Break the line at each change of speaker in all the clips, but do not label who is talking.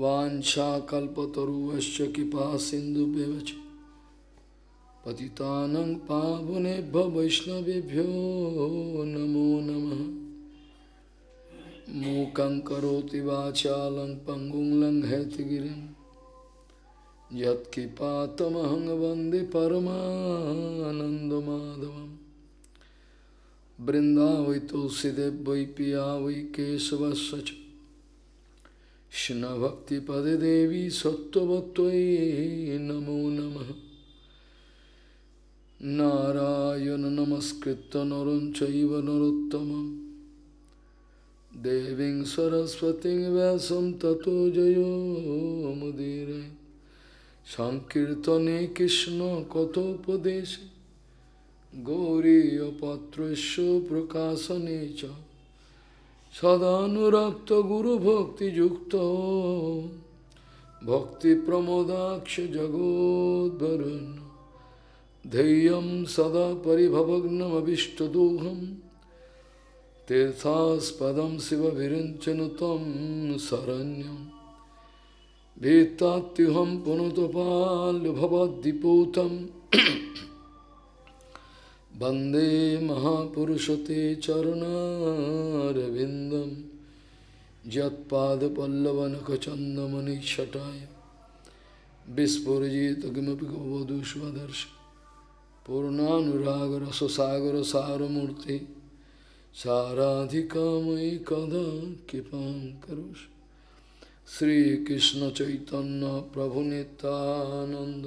वाञ्छाकल्पतरुवश्च कृपा सिंधु पति पावने वैष्णवभ्यो नमो नम मूक करोति वाचालं पङ्गुं वंदे परमाधव बृंदावई परमानन्दमाधवम् तुलसीदेव वै पिया वै केशवश्च कृष्ण भक्ति पदे देवी सत्वत्व नमो नम नारायण नमस्कृत नर चैव नरोत्तम देवी सरस्वती व्यास तथो जयो मुदीर संकर्तने कृष्ण कथोपदेश गौरीपत्र प्रकाशने च সদানুরক্ত গুরু ভক্তি যুক্ত ভক্তি প্রমোদাক্ষ জগোদ্বরণ धैर्यं सदा परिभवग्नमभीष्टदोहं तीर्थास्पदं शिवभिरिञ्चन तं शरण्यं भीत्तात्युहं पुनतपाल्भवद्दिपूतम् वन्दे महापुरुषते चरुणारविन्दं यत्पादपल्लवनखचन्दमनिच्छटाय विस्फुरजित किमपि गोवधूष्वदर्श पूर्णानुरागरससागरसारमूर्ति साराधिकामयि कदा कृपां करोषि श्रीकृष्णचैतन्यप्रभुनितानन्द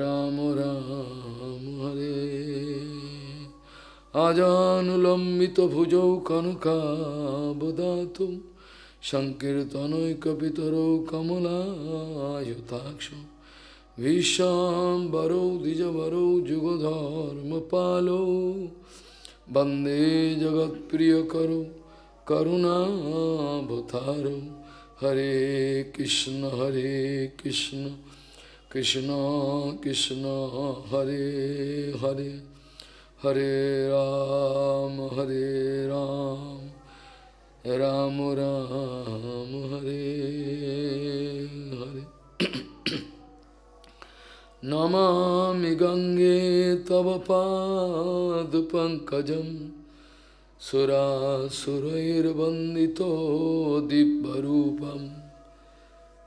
রাম রাম হরে আজানুলম্বিত ভুজৌ কনকাবদাত সংকীর্তনৈকপিতরৌ কমলায়ুতাক্ষ বিশ্বাম্বরৌ দ্বিজবরৌ যুগধর্মপালৌ বন্দে জগৎ প্রিয় করো করুণাবতারৌ হরে কৃষ্ণ হরে কৃষ্ণ কৃষ্ণ কৃষ্ণ হরে হরে হরে রাম হরে রাম রাম রাম হরে হরে নমামি গঙ্গে তব পাদ পঙ্কজম সুরাসুরৈর্বন্দিত দিব্যরূপম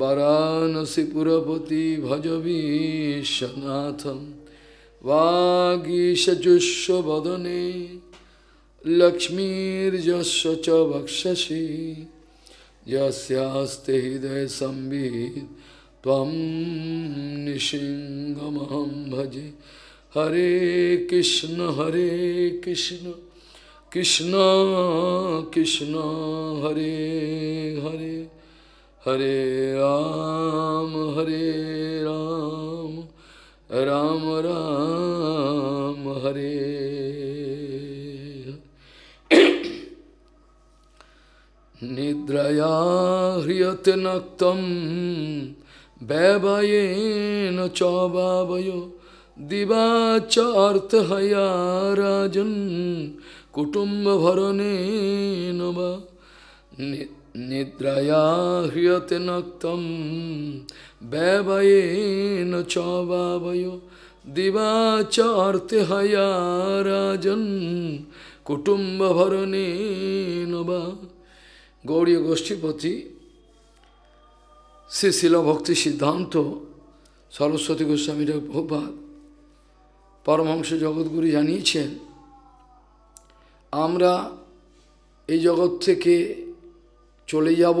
वाराणसी पुरपति भजवीशनाथम वागीशजुष्वदने लक्ष्मीर्जस्व च भक्षसि यस्यास्ते हृदय संवित् त्वं भजे हरे कृष्ण हरे कृष्ण कृष्ण कृष्ण हरे हरे হরে রাম হরে রাম
রাম রাম হরে
নিদ্রয়া হ্রিয়তে নক্তম ব্যবায়েন চবাবয় দিবাচার্থ হয়া রাজন কুটুম্ব ভরণে নবা নিদ্রায়া হৃয়তে নক্তম ব্যবয়েন চ দিবাচর্তে হয়া রাজন কুটুম্ব ভরণে নবা গৌরী গোষ্ঠীপতি শ্রী শিলভক্তি সিদ্ধান্ত সরস্বতী গোস্বামীর প্রভাত পরমহংস জগৎগুরু জানিয়েছেন আমরা এই জগৎ থেকে চলে যাব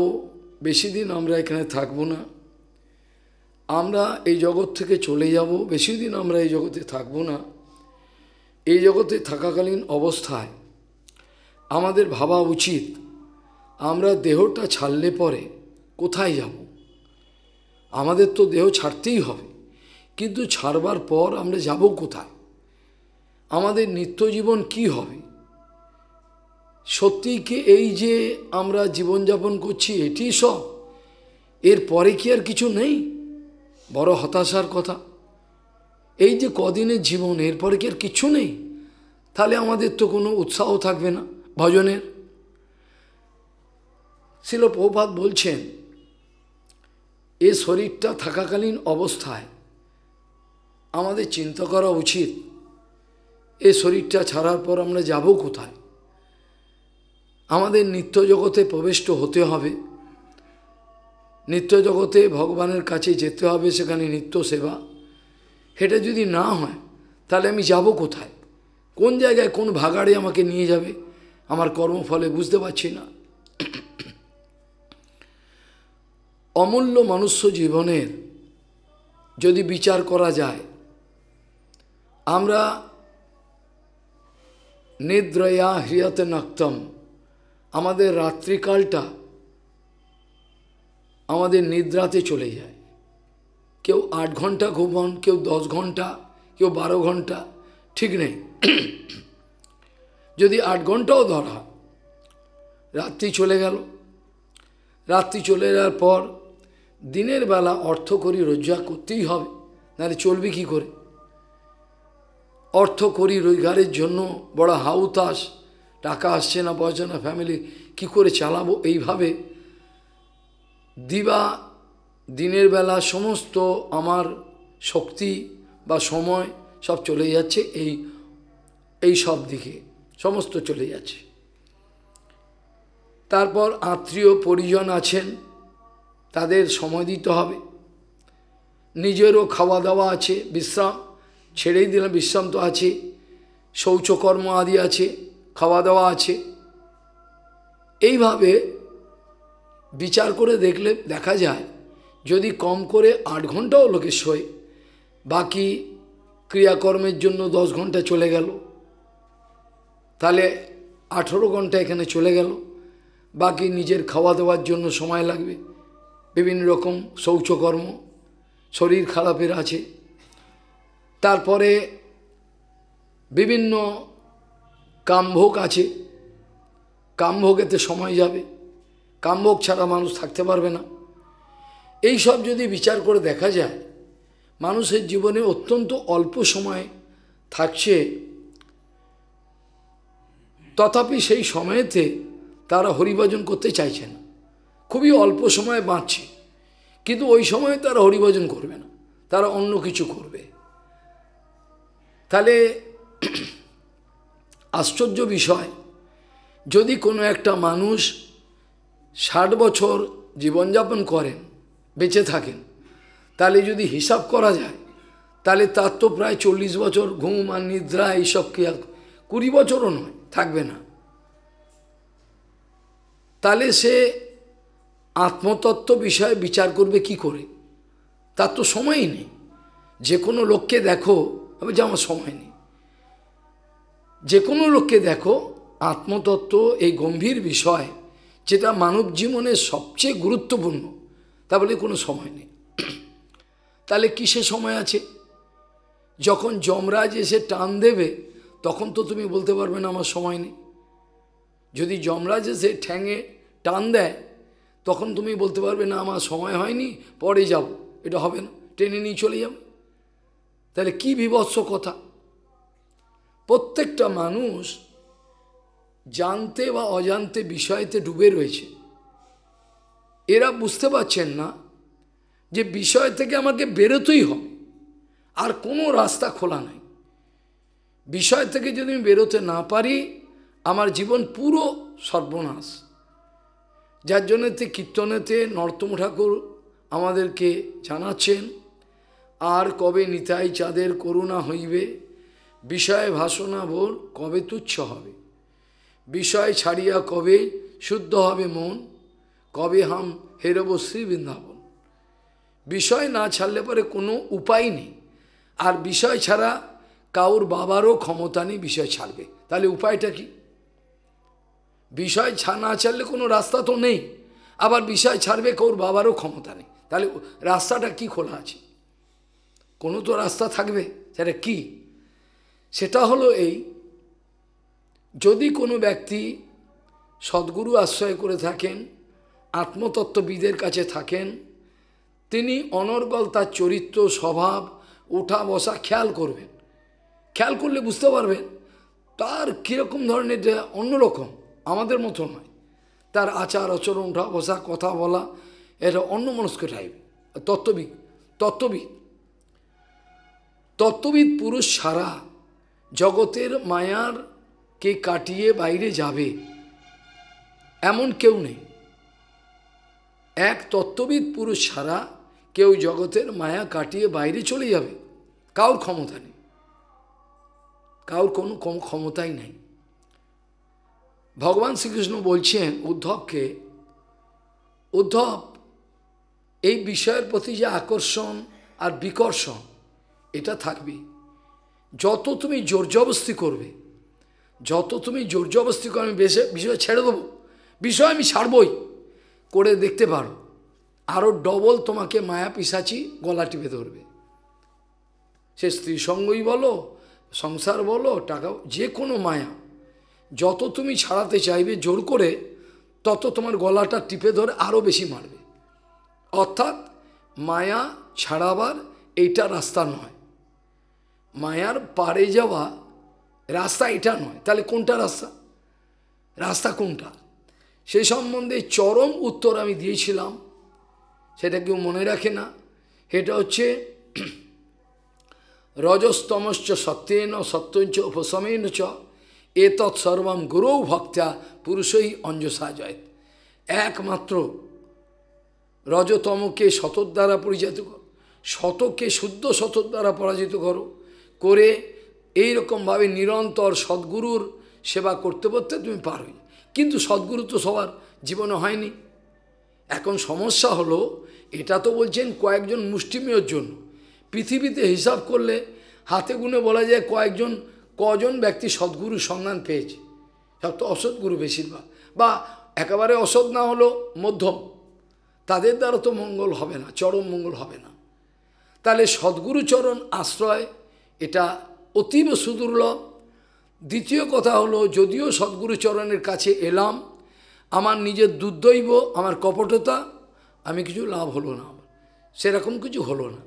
বেশি দিন আমরা এখানে থাকব না আমরা এই জগৎ থেকে চলে যাব বেশি দিন আমরা এই জগতে থাকব না এই জগতে থাকাকালীন অবস্থায় আমাদের ভাবা উচিত আমরা দেহটা ছাড়লে পরে কোথায় যাব আমাদের তো দেহ ছাড়তেই হবে কিন্তু ছাড়বার পর আমরা যাব কোথায় আমাদের নিত্য জীবন কি হবে সত্যিই কি এই যে আমরা জীবনযাপন করছি এটি সব এর পরে কি আর কিছু নেই বড় হতাশার কথা এই যে কদিনের জীবন এরপরে কি আর কিছু নেই তাহলে আমাদের তো কোনো উৎসাহ থাকবে না ভজনের শিল প্রভাত বলছেন এ শরীরটা থাকাকালীন অবস্থায় আমাদের চিন্তা করা উচিত এ শরীরটা ছাড়ার পর আমরা যাব কোথায় আমাদের নিত্য জগতে প্রবিষ্ট হতে হবে নিত্য জগতে ভগবানের কাছে যেতে হবে সেখানে নিত্য সেবা সেটা যদি না হয় তাহলে আমি যাব কোথায় কোন জায়গায় কোন ভাগাড়ে আমাকে নিয়ে যাবে আমার কর্মফলে বুঝতে পারছি না অমূল্য মনুষ্য জীবনের যদি বিচার করা যায় আমরা নিদ্রয়া হৃয়তে নক্তম আমাদের রাত্রিকালটা আমাদের নিদ্রাতে চলে যায় কেউ আট ঘন্টা ঘুমন কেউ দশ ঘন্টা কেউ বারো ঘন্টা ঠিক নেই যদি আট ঘন্টাও ধরা রাত্রি চলে গেল রাত্রি চলে যাওয়ার পর দিনের বেলা অর্থ করি রোজগার করতেই হবে নাহলে চলবে কি করে অর্থ করি রোজগারের জন্য বড় হাউতাস টাকা আসছে না পয়সা না ফ্যামিলি কি করে চালাবো এইভাবে দিবা দিনের বেলা সমস্ত আমার শক্তি বা সময় সব চলে যাচ্ছে এই এই সব দিকে সমস্ত চলে যাচ্ছে তারপর আত্মীয় পরিজন আছেন তাদের সময় দিতে হবে নিজেরও খাওয়া দাওয়া আছে বিশ্রাম ছেড়েই দিলাম বিশ্রাম তো আছে শৌচকর্ম আদি আছে খাওয়া দাওয়া আছে এইভাবে বিচার করে দেখলে দেখা যায় যদি কম করে আট ঘন্টাও লোকে শোয় বাকি ক্রিয়াকর্মের জন্য দশ ঘন্টা চলে গেল তাহলে আঠেরো ঘন্টা এখানে চলে গেল বাকি নিজের খাওয়া দাওয়ার জন্য সময় লাগবে বিভিন্ন রকম শৌচকর্ম শরীর খারাপের আছে তারপরে বিভিন্ন কামভোগ আছে কামভোগেতে সময় যাবে কামভোগ ছাড়া মানুষ থাকতে পারবে না এই সব যদি বিচার করে দেখা যায় মানুষের জীবনে অত্যন্ত অল্প সময় থাকছে তথাপি সেই সময়েতে তারা হরিভজন করতে চাইছে না খুবই অল্প সময় বাঁচছে কিন্তু ওই সময়ে তারা হরিভজন করবে না তারা অন্য কিছু করবে তাহলে আশ্চর্য বিষয় যদি কোনো একটা মানুষ ষাট বছর জীবনযাপন করেন বেঁচে থাকেন তাহলে যদি হিসাব করা যায় তাহলে তার তো প্রায় চল্লিশ বছর ঘুম আর নিদ্রা এইসব কি কুড়ি বছরও নয় থাকবে না তাহলে সে আত্মতত্ত্ব বিষয়ে বিচার করবে কি করে তার তো সময়ই নেই যে কোনো লোককে দেখো আমি যে আমার সময় নেই যে কোনো লোককে দেখো আত্মতত্ত্ব এই গম্ভীর বিষয় যেটা মানব জীবনের সবচেয়ে গুরুত্বপূর্ণ তা বলে কোনো সময় নেই তাহলে কিসে সময় আছে যখন যমরাজ এসে টান দেবে তখন তো তুমি বলতে পারবে না আমার সময় নেই যদি যমরাজ এসে ঠ্যাঙে টান দেয় তখন তুমি বলতে পারবে না আমার সময় হয়নি পরে যাব এটা হবে না ট্রেনে নিয়ে চলে যাবে তাহলে কি বিভৎস কথা প্রত্যেকটা মানুষ জানতে বা অজান্তে বিষয়তে ডুবে রয়েছে এরা বুঝতে পারছেন না যে বিষয় থেকে আমাকে বেরোতেই হবে আর কোনো রাস্তা খোলা নাই বিষয় থেকে যদি আমি বেরোতে না পারি আমার জীবন পুরো সর্বনাশ যার জন্যতে কীর্তনেতে নর্তম ঠাকুর আমাদেরকে জানাচ্ছেন আর কবে নিতাই চাঁদের করুণা হইবে বিষয় ভাসনা বোন কবে তুচ্ছ হবে বিষয় ছাড়িয়া কবে শুদ্ধ হবে মন কবে হাম হেরব শ্রী বৃন্দাবন বিষয় না ছাড়লে পরে কোনো উপায় নেই আর বিষয় ছাড়া কাউর বাবারও ক্ষমতা নেই বিষয় ছাড়বে তাহলে উপায়টা কি বিষয় না ছাড়লে কোনো রাস্তা তো নেই আবার বিষয় ছাড়বে কাউর বাবারও ক্ষমতা নেই তাহলে রাস্তাটা কি খোলা আছে কোনো তো রাস্তা থাকবে সেটা কী সেটা হলো এই যদি কোনো ব্যক্তি সদ্গুরু আশ্রয় করে থাকেন আত্মতত্ত্ববিদের কাছে থাকেন তিনি অনর্গল তার চরিত্র স্বভাব ওঠা বসা খেয়াল করবেন খেয়াল করলে বুঝতে পারবেন তার কীরকম ধরনের অন্যরকম আমাদের মতো নয় তার আচার আচরণ ওঠা বসা কথা বলা এটা অন্য মনস্ক টাইপ তত্ত্ববিদ তত্ত্ববিদ তত্ত্ববিদ পুরুষ সারা জগতের মায়ার কে কাটিয়ে বাইরে যাবে এমন কেউ নেই এক তত্ত্ববিদ পুরুষ ছাড়া কেউ জগতের মায়া কাটিয়ে বাইরে চলে যাবে কাউর ক্ষমতা নেই কাউর কোনো ক্ষমতাই নাই ভগবান শ্রীকৃষ্ণ বলছেন উদ্ধবকে উদ্ধব এই বিষয়ের প্রতি যে আকর্ষণ আর বিকর্ষণ এটা থাকবে যত তুমি জর্জবস্তি করবে যত তুমি জর্জবস্তি করবে বেশে বিষয় ছেড়ে দেবো বিষয় আমি ছাড়বই করে দেখতে পারো আরও ডবল তোমাকে মায়া পিসাচি গলা টিপে ধরবে সে স্ত্রী সঙ্গই বলো সংসার বলো টাকা যে কোনো মায়া যত তুমি ছাড়াতে চাইবে জোর করে তত তোমার গলাটা টিপে ধরে আরও বেশি মারবে অর্থাৎ মায়া ছাড়াবার এইটা রাস্তা নয় মায়ার পারে যাওয়া রাস্তা এটা নয় তাহলে কোনটা রাস্তা রাস্তা কোনটা সে সম্বন্ধে চরম উত্তর আমি দিয়েছিলাম সেটা কেউ মনে রাখে না এটা হচ্ছে রজস্তমশ্চ সত্যেন সত্যঞ্চ উপশমেন চ এতৎ সর্বম গুরৌ ভক্তা পুরুষই অঞ্জসা জয় একমাত্র রজতমকে শতর দ্বারা পরিচালিত করো শতকে শুদ্ধ শতর দ্বারা পরাজিত করো করে এই নিরন্তর সদ্গুরুর সেবা করতে করতে তুমি পারবে কিন্তু সদ্গুরু তো সবার জীবনে হয়নি এখন সমস্যা হলো এটা তো বলছেন কয়েকজন মুষ্টিমেয়ের জন্য পৃথিবীতে হিসাব করলে হাতে গুনে বলা যায় কয়েকজন কজন ব্যক্তি সদ্গুরুর সন্ধান পেয়েছে সব তো অসৎগুরু বেশিরভাগ বা একেবারে অসৎ না হলো মধ্যম তাদের দ্বারা তো মঙ্গল হবে না চরম মঙ্গল হবে না তাহলে সদ্গুরুচরণ আশ্রয় এটা অতীব সুদুর্লভ দ্বিতীয় কথা হলো যদিও সদ্গুরুচরণের কাছে এলাম আমার নিজের দুর্দৈব আমার কপটতা আমি কিছু লাভ হলো না আমার সেরকম কিছু হলো না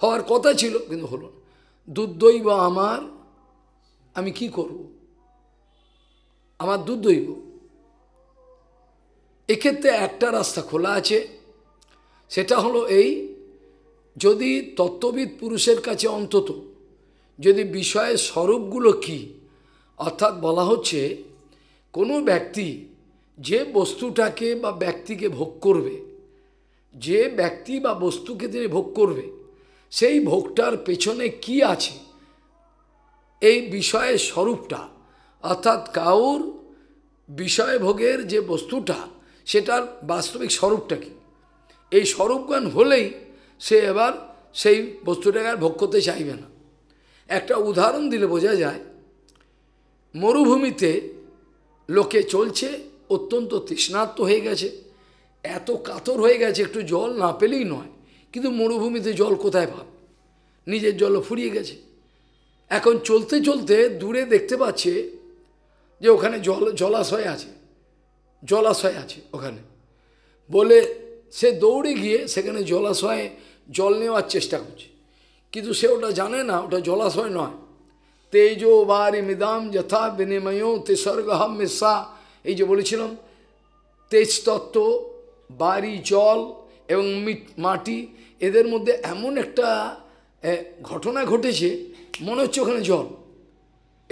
হওয়ার কথা ছিল কিন্তু হলো না দুর্দৈব আমার আমি কি করব আমার দুর্দৈব এক্ষেত্রে একটা রাস্তা খোলা আছে সেটা হলো এই যদি তত্ত্ববিদ পুরুষের কাছে অন্তত যদি বিষয়ের স্বরূপগুলো কি অর্থাৎ বলা হচ্ছে কোনো ব্যক্তি যে বস্তুটাকে বা ব্যক্তিকে ভোগ করবে যে ব্যক্তি বা বস্তুকে তিনি ভোগ করবে সেই ভোগটার পেছনে কি আছে এই বিষয়ের স্বরূপটা অর্থাৎ কাউর বিষয় ভোগের যে বস্তুটা সেটার বাস্তবিক স্বরূপটা কি এই স্বরূপ হলেই সে এবার সেই বস্তুটাকে আর ভোগ করতে চাইবে না একটা উদাহরণ দিলে বোঝা যায় মরুভূমিতে লোকে চলছে অত্যন্ত তৃষ্ণার্ত হয়ে গেছে এত কাতর হয়ে গেছে একটু জল না পেলেই নয় কিন্তু মরুভূমিতে জল কোথায় পাব নিজের জল ফুরিয়ে গেছে এখন চলতে চলতে দূরে দেখতে পাচ্ছে যে ওখানে জল জলাশয় আছে জলাশয় আছে ওখানে বলে সে দৌড়ে গিয়ে সেখানে জলাশয়ে জল নেওয়ার চেষ্টা করছে কিন্তু সে ওটা জানে না ওটা জলাশয় নয় তেজো বারি মৃদাম যথা বিনিময় তেসর্গহম মিশা এই যে বলেছিলাম তেজ তত্ত্ব বাড়ি জল এবং মাটি এদের মধ্যে এমন একটা ঘটনা ঘটেছে মনে হচ্ছে ওখানে জল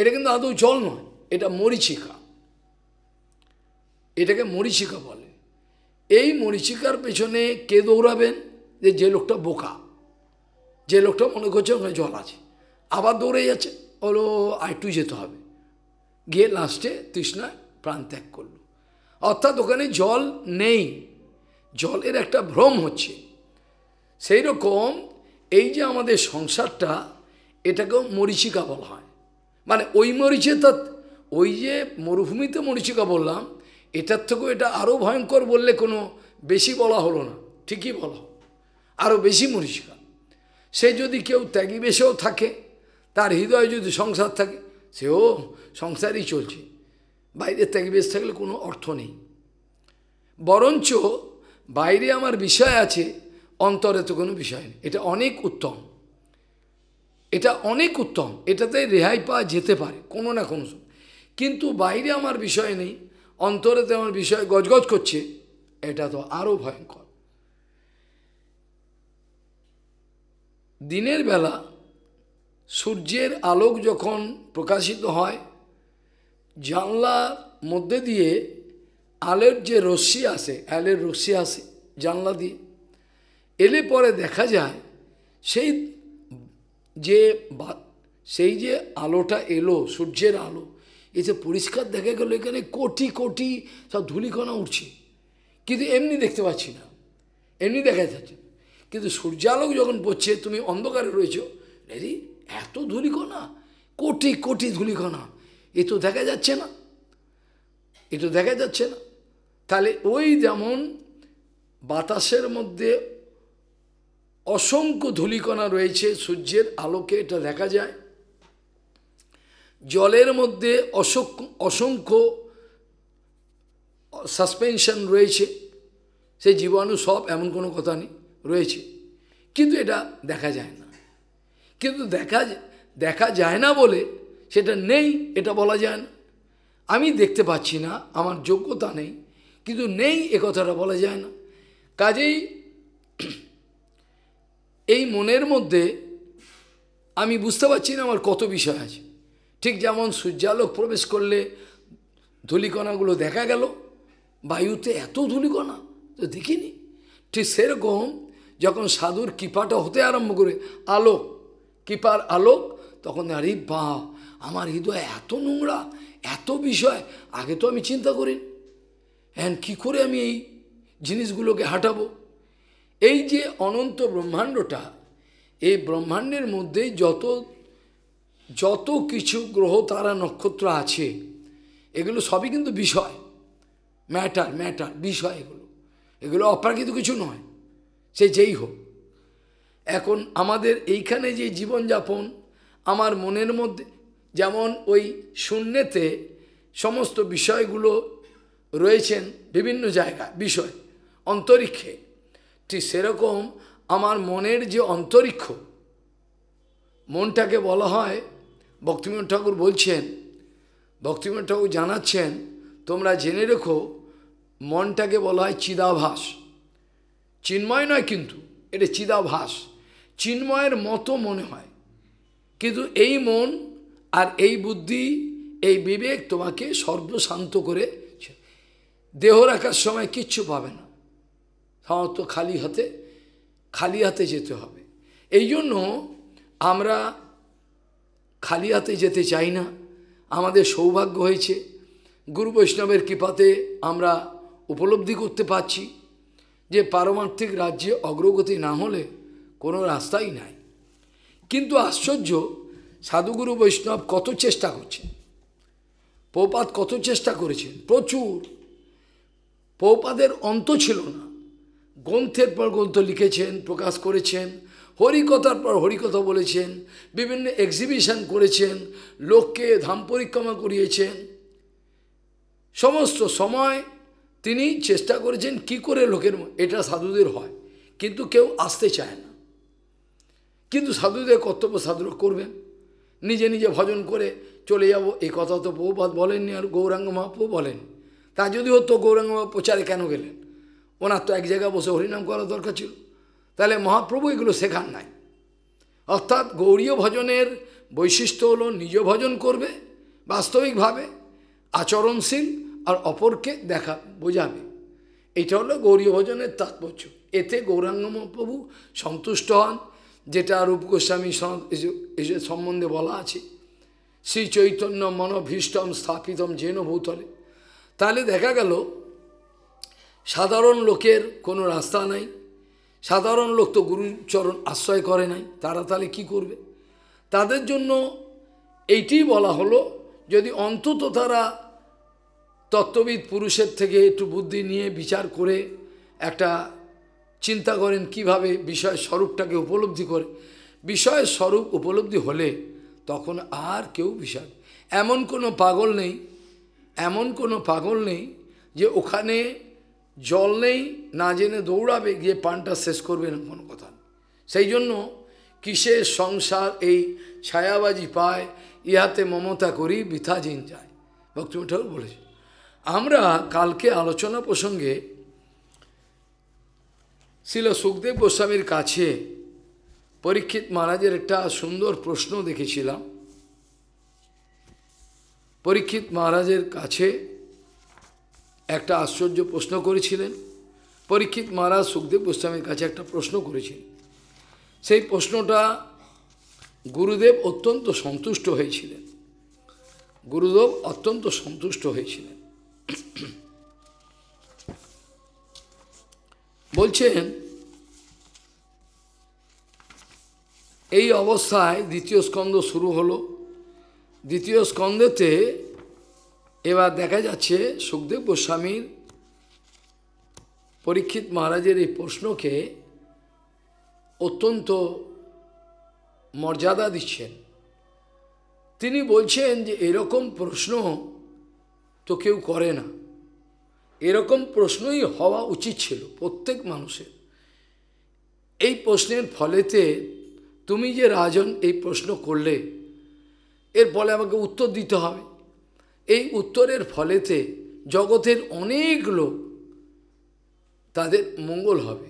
এটা কিন্তু আদৌ জল নয় এটা মরিচিকা এটাকে মরিচিকা বলে এই মরিচিকার পেছনে কে দৌড়াবেন যে যে লোকটা বোকা যে লোকটা মনে করছে ওখানে জল আছে আবার দৌড়ে যাচ্ছে বলো আরেকটু যেতে হবে গিয়ে লাস্টে তৃষ্ণা প্রাণ ত্যাগ করল অর্থাৎ ওখানে জল নেই জলের একটা ভ্রম হচ্ছে সেই রকম এই যে আমাদের সংসারটা এটাকেও মরিচিকা বলা হয় মানে ওই মরিচে তো ওই যে মরুভূমিতে মরিচিকা বললাম এটার থেকেও এটা আরও ভয়ঙ্কর বললে কোনো বেশি বলা হলো না ঠিকই বলা আরও বেশি মরিচিকা সে যদি কেউ ত্যাগী বেশেও থাকে তার হৃদয়ে যদি সংসার থাকে সেও সংসারই চলছে বাইরে ত্যাগী বেশ থাকলে কোনো অর্থ নেই বরঞ্চ বাইরে আমার বিষয় আছে অন্তরে তো কোনো বিষয় নেই এটা অনেক উত্তম এটা অনেক উত্তম এটাতে রেহাই পাওয়া যেতে পারে কোনো না কোনো কিন্তু বাইরে আমার বিষয় নেই অন্তরেতে আমার বিষয় গজগজ করছে এটা তো আরও ভয়ঙ্কর দিনের বেলা সূর্যের আলোক যখন প্রকাশিত হয় জানলার মধ্যে দিয়ে আলের যে রশ্মি আসে আলের রশ্মি আসে জানলা দিয়ে এলে পরে দেখা যায় সেই যে সেই যে আলোটা এলো সূর্যের আলো এতে পরিষ্কার দেখা গেলো এখানে কোটি কোটি সব ধুলিকণা উঠছে কিন্তু এমনি দেখতে পাচ্ছি না এমনি দেখা যাচ্ছে কিন্তু সূর্যালোক যখন পড়ছে তুমি অন্ধকারে রয়েছো রেডি এত ধুলিকণা কোটি কোটি ধুলিকণা এ তো দেখা যাচ্ছে না এ তো দেখা যাচ্ছে না তাহলে ওই যেমন বাতাসের মধ্যে অসংখ্য ধুলিকণা রয়েছে সূর্যের আলোকে এটা দেখা যায় জলের মধ্যে অসংখ্য অসংখ্য সাসপেনশন রয়েছে সেই জীবাণু সব এমন কোনো কথা নেই রয়েছে কিন্তু এটা দেখা যায় না কিন্তু দেখা দেখা যায় না বলে সেটা নেই এটা বলা যায় না আমি দেখতে পাচ্ছি না আমার যোগ্যতা নেই কিন্তু নেই এ কথাটা বলা যায় না কাজেই এই মনের মধ্যে আমি বুঝতে পারছি না আমার কত বিষয় আছে ঠিক যেমন সূর্যালোক প্রবেশ করলে ধুলিকণাগুলো দেখা গেল বায়ুতে এত ধুলিকণা তো দেখিনি ঠিক সেরকম যখন সাধুর কৃপাটা হতে আরম্ভ করে আলোক কৃপার আলোক তখন আরে বা আমার হৃদয় এত নোংরা এত বিষয় আগে তো আমি চিন্তা করি হ্যান কী করে আমি এই জিনিসগুলোকে হাঁটাবো এই যে অনন্ত ব্রহ্মাণ্ডটা এই ব্রহ্মাণ্ডের মধ্যে যত যত কিছু গ্রহ তারা নক্ষত্র আছে এগুলো সবই কিন্তু বিষয় ম্যাটার ম্যাটার বিষয় এগুলো এগুলো অপ্রাকৃত কিছু নয় সে যেই হোক এখন আমাদের এইখানে যে জীবনযাপন আমার মনের মধ্যে যেমন ওই শূন্যেতে সমস্ত বিষয়গুলো রয়েছেন বিভিন্ন জায়গা বিষয় অন্তরিক্ষে ঠিক সেরকম আমার মনের যে অন্তরিক্ষ মনটাকে বলা হয় ভক্তিমোহন ঠাকুর বলছেন ভক্তিমোহন ঠাকুর জানাচ্ছেন তোমরা জেনে রেখো মনটাকে বলা হয় চিদাভাস চিন্ময় নয় কিন্তু এটা চিদাভাস চিন্ময়ের মতো মনে হয় কিন্তু এই মন আর এই বুদ্ধি এই বিবেক তোমাকে সর্বশান্ত করে দেহ রাখার সময় কিচ্ছু পাবে না সাধারণত হ্যাঁ, খালি হাতে খালি হাতে যেতে হবে এই জন্য আমরা খালি হাতে যেতে চাই না আমাদের সৌভাগ্য হয়েছে গুরু বৈষ্ণবের কৃপাতে আমরা উপলব্ধি করতে পারছি যে পারমার্থিক রাজ্যে অগ্রগতি না হলে কোনো রাস্তাই নাই কিন্তু আশ্চর্য সাধুগুরু বৈষ্ণব কত চেষ্টা করছে পৌপাত কত চেষ্টা করেছেন প্রচুর পৌপাদের অন্ত ছিল না গ্রন্থের পর গ্রন্থ লিখেছেন প্রকাশ করেছেন হরিকথার পর হরিকথা বলেছেন বিভিন্ন এক্সিবিশন করেছেন লোককে ধাম পরিক্রমা করিয়েছেন সমস্ত সময় তিনি চেষ্টা করেছেন কি করে লোকের এটা সাধুদের হয় কিন্তু কেউ আসতে চায় না কিন্তু সাধুদের কর্তব্য সাধু করবেন নিজে নিজে ভজন করে চলে যাব এই কথা তো প্রভুপাত বলেননি আর গৌরাঙ্গ মহাপ্রু বলেন তা যদি হতো গৌরাঙ্গ প্রচারে কেন গেলেন ওনার তো এক জায়গায় বসে হরিনাম করা দরকার ছিল তাহলে মহাপ্রভু এগুলো শেখান নাই অর্থাৎ গৌরীয় ভজনের বৈশিষ্ট্য হলো নিজ ভজন করবে বাস্তবিকভাবে আচরণশীল আর অপরকে দেখা বোঝাবে এটা হলো গৌরী ভজনের তাৎপর্য এতে গৌরাঙ্গ মহাপ্রভু সন্তুষ্ট হন যেটা রূপ গোস্বামী সম্বন্ধে বলা আছে শ্রী চৈতন্য মনভীষ্টম স্থাপিতম জেন ভূতলে তাহলে দেখা গেল সাধারণ লোকের কোনো রাস্তা নাই সাধারণ লোক তো গুরুচরণ আশ্রয় করে নাই তারা তাহলে কি করবে তাদের জন্য এইটি বলা হলো যদি অন্তত তারা তত্ত্ববিদ পুরুষের থেকে একটু বুদ্ধি নিয়ে বিচার করে একটা চিন্তা করেন কিভাবে বিষয়ের স্বরূপটাকে উপলব্ধি করে বিষয়ের স্বরূপ উপলব্ধি হলে তখন আর কেউ বিষয় এমন কোনো পাগল নেই এমন কোনো পাগল নেই যে ওখানে জল নেই না জেনে দৌড়াবে গিয়ে পানটা শেষ করবে না কোনো কথা সেই জন্য কিসের সংসার এই ছায়াবাজি পায় ইহাতে মমতা করি বৃথা জিন যায় ভক্তিম ঠাকুর বলেছে আমরা কালকে আলোচনা প্রসঙ্গে ছিল সুখদেব গোস্বামীর কাছে পরীক্ষিত মহারাজের একটা সুন্দর প্রশ্ন দেখেছিলাম পরীক্ষিত মহারাজের কাছে একটা আশ্চর্য প্রশ্ন করেছিলেন পরীক্ষিত মহারাজ সুখদেব গোস্বামীর কাছে একটা প্রশ্ন করেছিলেন সেই প্রশ্নটা গুরুদেব অত্যন্ত সন্তুষ্ট হয়েছিলেন গুরুদেব অত্যন্ত সন্তুষ্ট হয়েছিলেন বলছেন এই অবস্থায় দ্বিতীয় স্কন্ধ শুরু হলো দ্বিতীয় স্কন্ধেতে এবার দেখা যাচ্ছে সুখদেব গোস্বামীর পরীক্ষিত মহারাজের এই প্রশ্নকে অত্যন্ত মর্যাদা দিচ্ছেন তিনি বলছেন যে এরকম প্রশ্ন তো কেউ করে না এরকম প্রশ্নই হওয়া উচিত ছিল প্রত্যেক মানুষের এই প্রশ্নের ফলেতে তুমি যে রাজন এই প্রশ্ন করলে এর ফলে আমাকে উত্তর দিতে হবে এই উত্তরের ফলেতে জগতের অনেক লোক তাদের মঙ্গল হবে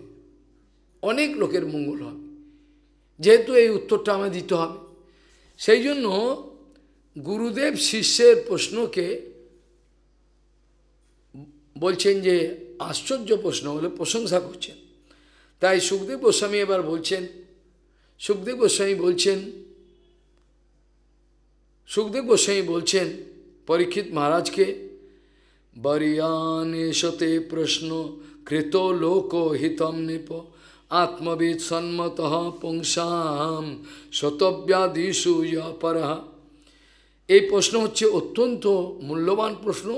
অনেক লোকের মঙ্গল হবে যেহেতু এই উত্তরটা আমায় দিতে হবে সেই জন্য গুরুদেব শিষ্যের প্রশ্নকে বলছেন যে আশ্চর্য প্রশ্ন হলে প্রশংসা করছেন তাই সুখদেব গোস্বামী এবার বলছেন সুখদেব গোস্বামী বলছেন সুখদেব গোস্বামী বলছেন পরীক্ষিত মহারাজকে বরিয়ান এসতে প্রশ্ন কৃত লোক হিতম নিপ আত্মবিদ সন্মত পুংসাম শতব্যাদিষু পরহা এই প্রশ্ন হচ্ছে অত্যন্ত মূল্যবান প্রশ্ন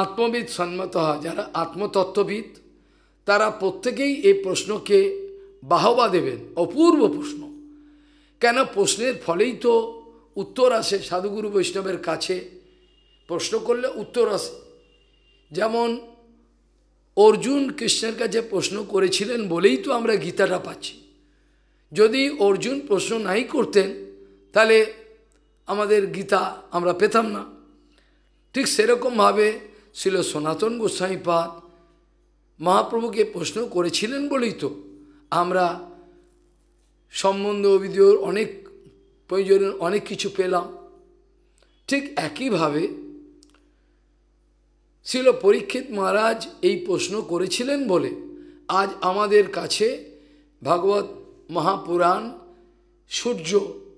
আত্মবিদ সন্মত হয় যারা আত্মতত্ত্ববিদ তারা প্রত্যেকেই এই প্রশ্নকে বাহবা দেবেন অপূর্ব প্রশ্ন কেন প্রশ্নের ফলেই তো উত্তর আসে সাধুগুরু বৈষ্ণবের কাছে প্রশ্ন করলে উত্তর আসে যেমন অর্জুন কৃষ্ণের কাছে প্রশ্ন করেছিলেন বলেই তো আমরা গীতাটা পাচ্ছি যদি অর্জুন প্রশ্ন নাই করতেন তাহলে আমাদের গীতা আমরা পেতাম না ঠিক সেরকমভাবে ছিল সনাতন গোস্বামীপাদ মহাপ্রভুকে প্রশ্ন করেছিলেন বলেই তো আমরা সম্বন্ধ অভিযোগ অনেক প্রয়োজনের অনেক কিছু পেলাম ঠিক একইভাবে ছিল পরীক্ষিত মহারাজ এই প্রশ্ন করেছিলেন বলে আজ আমাদের কাছে ভাগবত মহাপুরাণ সূর্য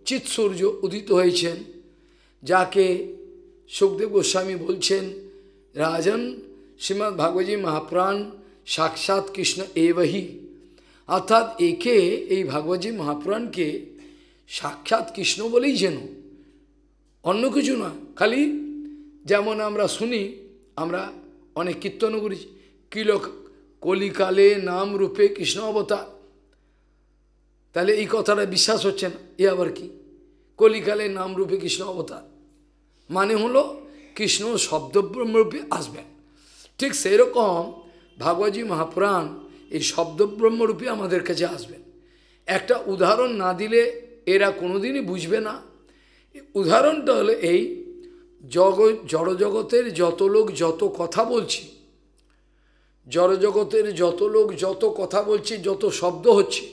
চিৎসূর্য উদিত হয়েছেন যাকে সুখদেব গোস্বামী বলছেন রাজন श्रीमद् ভাগবতী মহাপ্রাণ সাক্ষাৎ কৃষ্ণ এবহি অর্থাৎ একে এই ভাগবতী মহাপ্রাণকে সাক্ষাৎ কৃষ্ণ বলেই যেন অন্য কিছু না খালি যেমন আমরা শুনি আমরা অনেক কীর্তন করেছি কিলক কলিকালে নাম রূপে কৃষ্ণ অবতার তাহলে এই কথাটা বিশ্বাস হচ্ছে না এ আবার কি কলিকালে নাম রূপে কৃষ্ণ অবতার মানে হলো কৃষ্ণ শব্দব্রহ্মরূপে আসবেন ঠিক সেই রকম ভাগবতী মহাপুরাণ এই শব্দব্রহ্মরূপে আমাদের কাছে আসবেন একটা উদাহরণ না দিলে এরা কোনোদিনই বুঝবে না উদাহরণটা হলো এই জগ জড়জগতের যত লোক যত কথা বলছি জড়জগতের যত লোক যত কথা বলছি যত শব্দ হচ্ছে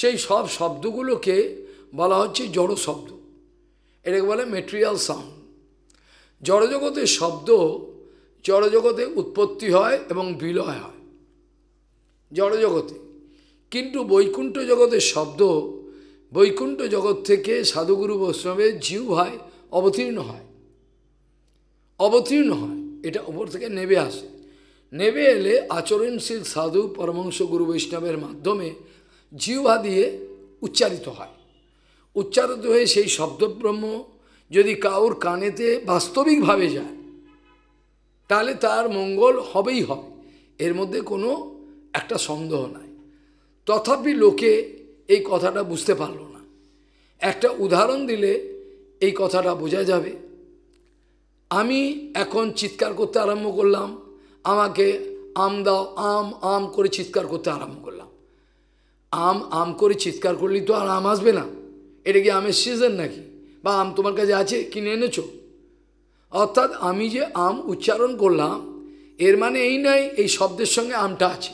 সেই সব শব্দগুলোকে বলা হচ্ছে জড় শব্দ এটাকে বলে মেটেরিয়াল সাউন্ড জড়জগতের শব্দ জড়জগতে উৎপত্তি হয় এবং বিলয় হয় জড়জগতে কিন্তু বৈকুণ্ঠ জগতের শব্দ বৈকুণ্ঠ জগৎ থেকে সাধুগুরু বৈষ্ণবের জিউ হয় অবতীর্ণ হয় অবতীর্ণ হয় এটা ওপর থেকে নেবে আসে নেবে এলে আচরণশীল সাধু পরমাংশ গুরু বৈষ্ণবের মাধ্যমে জিহ্বা দিয়ে উচ্চারিত হয় উচ্চারিত হয়ে সেই শব্দব্রহ্ম যদি কাউর কানেতে বাস্তবিকভাবে যায় তাহলে তার মঙ্গল হবেই হবে এর মধ্যে কোনো একটা সন্দেহ নাই তথাপি লোকে এই কথাটা বুঝতে পারল না একটা উদাহরণ দিলে এই কথাটা বোঝা যাবে আমি এখন চিৎকার করতে আরম্ভ করলাম আমাকে আম দাও আম আম করে চিৎকার করতে আরম্ভ করলাম আম আম করে চিৎকার করলেই তো আর আম আসবে না এটা কি আমের সিজন নাকি বা আম তোমার কাছে আছে কিনে এনেছো অর্থাৎ আমি যে আম উচ্চারণ করলাম এর মানে এই নাই এই শব্দের সঙ্গে আমটা আছে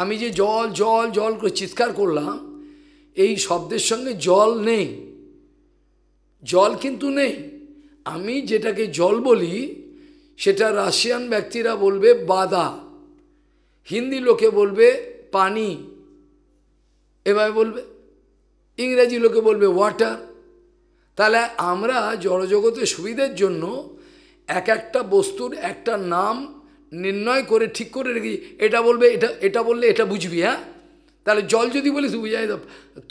আমি যে জল জল জল করে চিৎকার করলাম এই শব্দের সঙ্গে জল নেই জল কিন্তু নেই আমি যেটাকে জল বলি সেটা রাশিয়ান ব্যক্তিরা বলবে বাদা হিন্দি লোকে বলবে পানি এভাবে বলবে ইংরেজি লোকে বলবে ওয়াটার তাহলে আমরা জড়জগতের সুবিধের জন্য এক একটা বস্তুর একটা নাম নির্ণয় করে ঠিক করে রেখেছি এটা বলবে এটা এটা বললে এটা বুঝবি হ্যাঁ তাহলে জল যদি বলিস যায়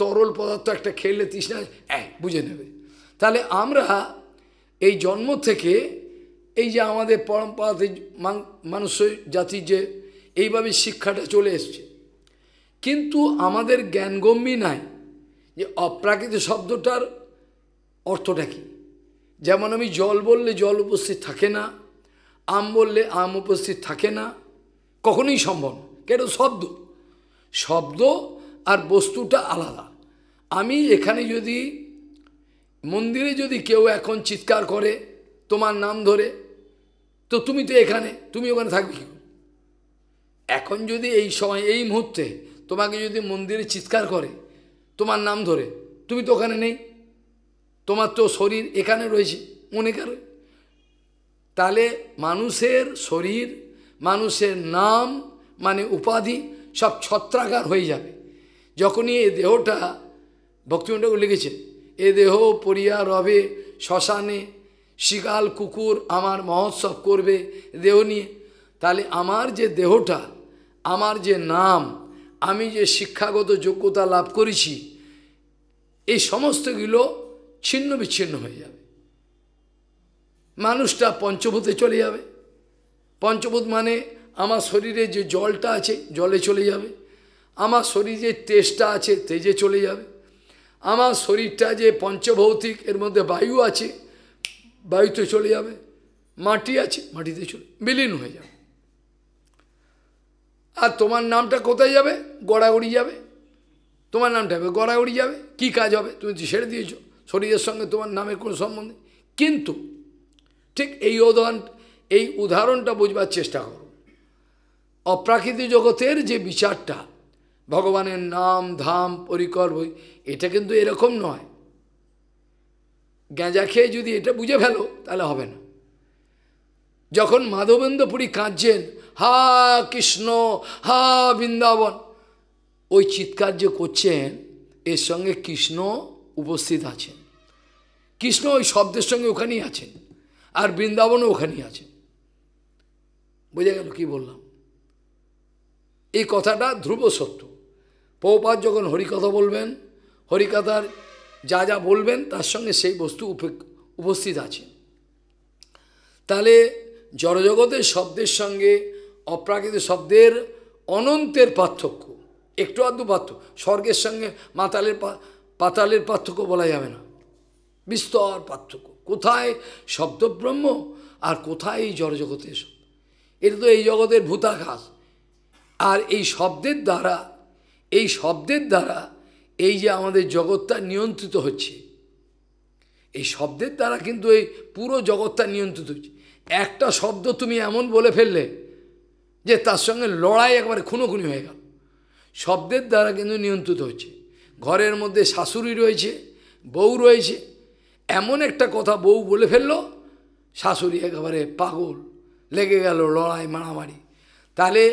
তরল পদার্থ একটা খেললে তৃষ্ণা এক বুঝে নেবে তাহলে আমরা এই জন্ম থেকে এই যে আমাদের পরম্পরাতে মানুষ জাতির যে এইভাবে শিক্ষাটা চলে এসছে কিন্তু আমাদের জ্ঞানগম্যী নাই যে অপ্রাকৃত শব্দটার অর্থটা কী যেমন আমি জল বললে জল উপস্থিত থাকে না আম বললে আম উপস্থিত থাকে না কখনোই সম্ভব কেন শব্দ শব্দ আর বস্তুটা আলাদা আমি এখানে যদি মন্দিরে যদি কেউ এখন চিৎকার করে তোমার নাম ধরে তো তুমি তো এখানে তুমি ওখানে থাকবে কি এখন যদি এই সময় এই মুহূর্তে তোমাকে যদি মন্দিরে চিৎকার করে তোমার নাম ধরে তুমি তো ওখানে নেই তোমার তো শরীর এখানে রয়েছে মনে করো তাহলে মানুষের শরীর মানুষের নাম মানে উপাধি সব ছত্রাকার হয়ে যাবে যখনই এই দেহটা ভক্তিমণ্ডক লিখেছে এ দেহ পরিয়া রবে শ্মশানে শিকাল কুকুর আমার মহোৎসব করবে দেহ নিয়ে তাহলে আমার যে দেহটা আমার যে নাম আমি যে শিক্ষাগত যোগ্যতা লাভ করেছি এই সমস্তগুলো ছিন্ন বিচ্ছিন্ন হয়ে যাবে মানুষটা পঞ্চভূতে চলে যাবে পঞ্চভূত মানে আমার শরীরে যে জলটা আছে জলে চলে যাবে আমার শরীরে তেজটা আছে তেজে চলে যাবে আমার শরীরটা যে পঞ্চভৌতিক এর মধ্যে বায়ু আছে বায়ুতে চলে যাবে মাটি আছে মাটিতে চলে বিলীন হয়ে যাবে আর তোমার নামটা কোথায় যাবে গড়াগড়ি যাবে তোমার নামটা হবে গড়াগড়ি যাবে কি কাজ হবে তুমি তো ছেড়ে দিয়েছো শরীরের সঙ্গে তোমার নামের কোনো সম্বন্ধ কিন্তু ঠিক এই উদাহরণ এই উদাহরণটা বুঝবার চেষ্টা করো অপ্রাকৃতিক জগতের যে বিচারটা ভগবানের নাম ধাম পরিকর বই এটা কিন্তু এরকম নয় গেঁজা খেয়ে যদি এটা বুঝে ফেলো তাহলে হবে না যখন মাধবেন্দ্রপুরী কাঁদছেন হা কৃষ্ণ হা বৃন্দাবন ওই চিৎকার যে করছেন এর সঙ্গে কৃষ্ণ উপস্থিত আছেন কৃষ্ণ ওই শব্দের সঙ্গে ওখানেই আছেন আর বৃন্দাবনও ওখানেই আছেন বোঝা গেল কি বললাম এই কথাটা ধ্রুব সত্য পৌপাত যখন হরিকথা বলবেন হরিকথার যা যা বলবেন তার সঙ্গে সেই বস্তু উপস্থিত আছে তাহলে জড়জগতের শব্দের সঙ্গে অপ্রাকৃত শব্দের অনন্তের পার্থক্য একটু আধটু পার্থক্য স্বর্গের সঙ্গে মাতালের পাতালের পার্থক্য বলা যাবে না বিস্তর পার্থক্য কোথায় শব্দব্রহ্ম আর কোথায় এই জড়জগতে এসব এটা তো এই জগতের ভূতাঘাস আর এই শব্দের দ্বারা এই শব্দের দ্বারা এই যে আমাদের জগৎটা নিয়ন্ত্রিত হচ্ছে এই শব্দের দ্বারা কিন্তু এই পুরো জগৎটা নিয়ন্ত্রিত হচ্ছে একটা শব্দ তুমি এমন বলে ফেললে যে তার সঙ্গে লড়াই একবারে খুনোখুনি হয়ে গেল শব্দের দ্বারা কিন্তু নিয়ন্ত্রিত হচ্ছে ঘরের মধ্যে শাশুড়ি রয়েছে বউ রয়েছে এমন একটা কথা বউ বলে ফেলল শাশুড়ি একেবারে পাগল লেগে গেল লড়াই মারামারি তাহলে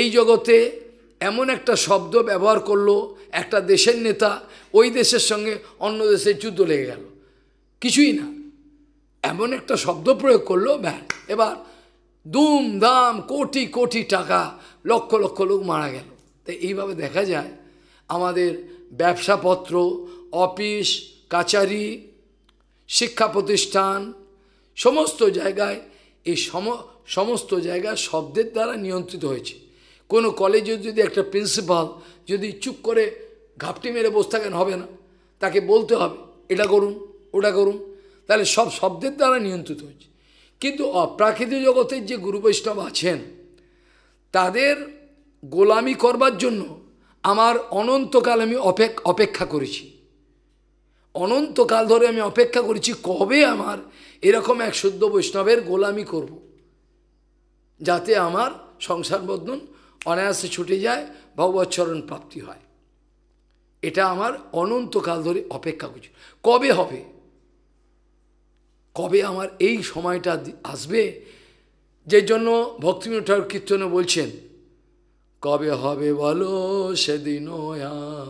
এই জগতে এমন একটা শব্দ ব্যবহার করলো একটা দেশের নেতা ওই দেশের সঙ্গে অন্য দেশে যুদ্ধ লেগে গেল কিছুই না এমন একটা শব্দ প্রয়োগ করলো ব্যাস এবার দুম দাম কোটি কোটি টাকা লক্ষ লক্ষ লোক মারা গেল তাই এইভাবে দেখা যায় আমাদের ব্যবসাপত্র অফিস কাচারি শিক্ষা প্রতিষ্ঠান সমস্ত জায়গায় এই সম সমস্ত জায়গা শব্দের দ্বারা নিয়ন্ত্রিত হয়েছে কোনো কলেজে যদি একটা প্রিন্সিপাল যদি চুপ করে ঘাপটি মেরে বসে থাকেন হবে না তাকে বলতে হবে এটা করুন ওটা করুন তাহলে সব শব্দের দ্বারা নিয়ন্ত্রিত হয়েছে কিন্তু অপ্রাকৃত জগতের যে গুরু বৈষ্ণব আছেন তাদের গোলামি করবার জন্য আমার অনন্তকাল আমি অপেক্ষা করেছি অনন্তকাল ধরে আমি অপেক্ষা করেছি কবে আমার এরকম এক শুদ্ধ বৈষ্ণবের গোলামি করব। যাতে আমার সংসার বদন অনায়াসে ছুটে যায় ভগবচ্চরণ প্রাপ্তি হয় এটা আমার অনন্তকাল ধরে অপেক্ষা করছি কবে হবে কবে আমার এই সময়টা আসবে যে জন্য ভক্তিবিনোদ ঠাকুর কীর্তনে বলছেন কবে হবে বলো সেদিন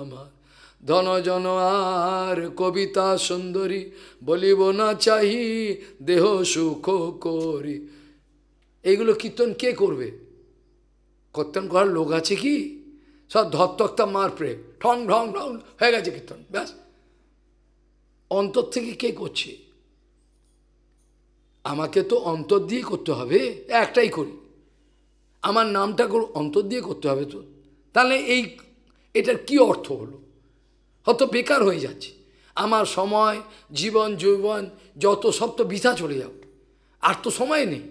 আমার ধনজন আর কবিতা সুন্দরী বলিব না চাহি দেহ সুখ করি এইগুলো কীর্তন কে করবে কীর্তন করার লোক আছে কি সব ধত্তক্তা মার প্রে ঠং ঢং ঢং হয়ে গেছে কীর্তন ব্যাস অন্তর থেকে কে করছে আমাকে তো অন্তর দিয়ে করতে হবে একটাই করি আমার নামটা কোনো অন্তর দিয়ে করতে হবে তো তাহলে এই এটার কি অর্থ হলো হয়তো বেকার হয়ে যাচ্ছে আমার সময় জীবন যৌবন যত সব তো বৃথা চলে যাবে আর তো সময় নেই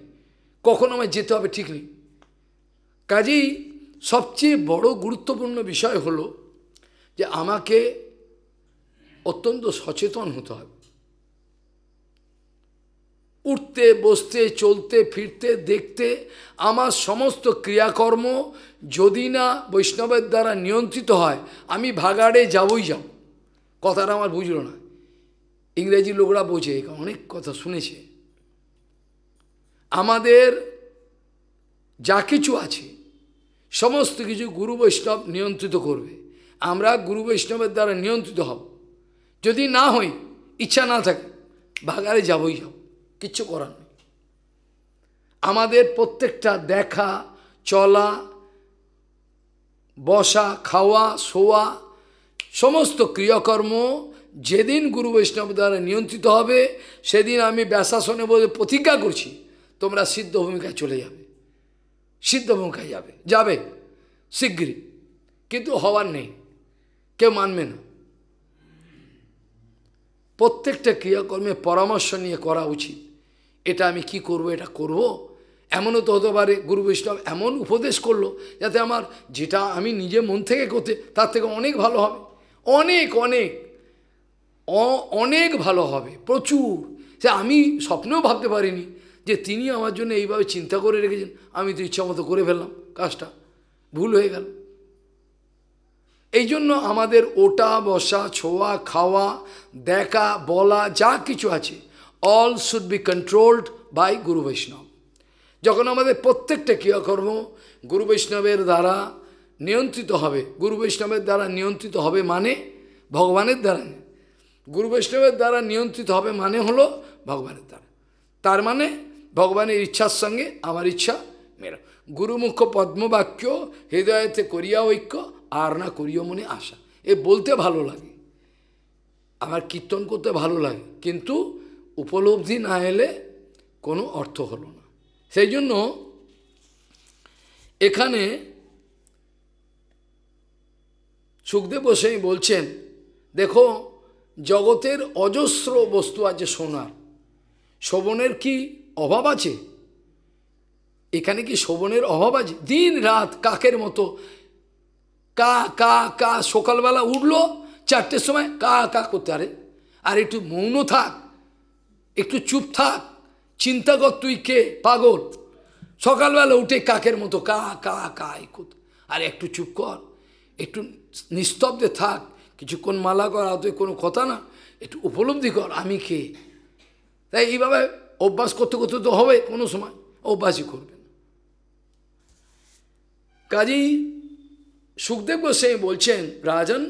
কখন আমায় যেতে হবে ঠিক নেই কাজেই সবচেয়ে বড় গুরুত্বপূর্ণ বিষয় হলো যে আমাকে অত্যন্ত সচেতন হতে হবে উঠতে বসতে চলতে ফিরতে দেখতে আমার সমস্ত ক্রিয়াকর্ম যদি না বৈষ্ণবের দ্বারা নিয়ন্ত্রিত হয় আমি ভাগাড়ে যাবই যাব কথাটা আমার বুঝলো না ইংরেজি লোকরা বোঝে অনেক কথা শুনেছে আমাদের যা কিছু আছে সমস্ত কিছু গুরু বৈষ্ণব নিয়ন্ত্রিত করবে আমরা গুরু বৈষ্ণবের দ্বারা নিয়ন্ত্রিত হব যদি না হই ইচ্ছা না থাকে ভাগারে যাবই যাব কিচ্ছু করার নেই আমাদের প্রত্যেকটা দেখা চলা বসা খাওয়া শোয়া সমস্ত ক্রিয়াকর্ম যেদিন গুরু বৈষ্ণব দ্বারা নিয়ন্ত্রিত হবে সেদিন আমি ব্যাসাসনে বলে প্রতিজ্ঞা করছি তোমরা সিদ্ধ ভূমিকায় চলে যাবে সিদ্ধ ভূমিকায় যাবে যাবে শিগগিরই কিন্তু হওয়ার নেই কেউ মানবে না প্রত্যেকটা ক্রিয়াকর্মে পরামর্শ নিয়ে করা উচিত এটা আমি কি করব এটা করব। এমনও তো হতে পারে গুরু বৈষ্ণব এমন উপদেশ করলো যাতে আমার যেটা আমি নিজে মন থেকে করতে তার থেকে অনেক ভালো হবে অনেক অনেক অনেক ভালো হবে প্রচুর সে আমি স্বপ্নেও ভাবতে পারিনি যে তিনি আমার জন্য এইভাবে চিন্তা করে রেখেছেন আমি তো ইচ্ছা মতো করে ফেললাম কাজটা ভুল হয়ে গেল এই জন্য আমাদের ওটা বসা ছোঁয়া খাওয়া দেখা বলা যা কিছু আছে all should be controlled by guru Vaishnava যখন আমাদের প্রত্যেকটা ক্রিয়াকর্ম গুরু বৈষ্ণবের দ্বারা নিয়ন্ত্রিত হবে গুরু বৈষ্ণবের দ্বারা নিয়ন্ত্রিত হবে মানে ভগবানের দ্বারা গুরু বৈষ্ণবের দ্বারা নিয়ন্ত্রিত হবে মানে হলো ভগবানের দ্বারা তার মানে ভগবানের ইচ্ছার সঙ্গে আমার ইচ্ছা মেরা গুরুমুখ্য পদ্মবাক্য হৃদয়তে করিয়া ঐক্য আর না করিও মনে আশা এ বলতে ভালো লাগে আমার কীর্তন করতে ভালো লাগে কিন্তু উপলব্ধি না এলে কোনো অর্থ হলো না সেই জন্য এখানে সুখদেব সেই বলছেন দেখো জগতের অজস্র বস্তু আছে সোনার শোভনের কি অভাব আছে এখানে কি শোভনের অভাব আছে দিন রাত কাকের মতো কা কা কা সকালবেলা উঠলো চারটের সময় কা কা করতে আরে আর একটু মৌন থাক একটু চুপ থাক চিন্তা কর তুই কে পাগল সকালবেলা উঠে কাকের মতো কা কা কা কুত আর একটু চুপ কর একটু নিস্তব্ধে থাক কিছুক্ষণ মালা কর আদৌ কোনো কথা না একটু উপলব্ধি কর আমি কে তাই এইভাবে অভ্যাস করতে করতে তো হবে কোনো সময় অভ্যাসই করবে কাজেই সুখদেব গোস্বাই বলছেন রাজন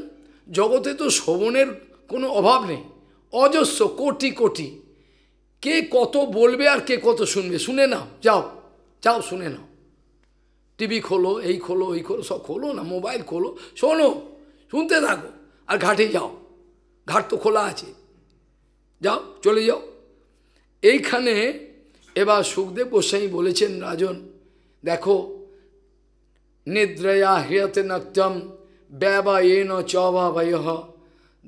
জগতে তো শোভনের কোনো অভাব নেই অজস্র কোটি কোটি কে কত বলবে আর কে কত শুনবে শুনে নাও যাও যাও শুনে নাও টিভি খোলো এই খোলো এই খোলো সব খোলো না মোবাইল খোলো শোনো শুনতে থাকো আর ঘাটে যাও ঘাট তো খোলা আছে যাও চলে যাও এইখানে এবার সুখদেব গোস্বাই বলেছেন রাজন দেখো নিদ্রয়া হৃয়তে নত্যম ব্যবায়েন চবাবয়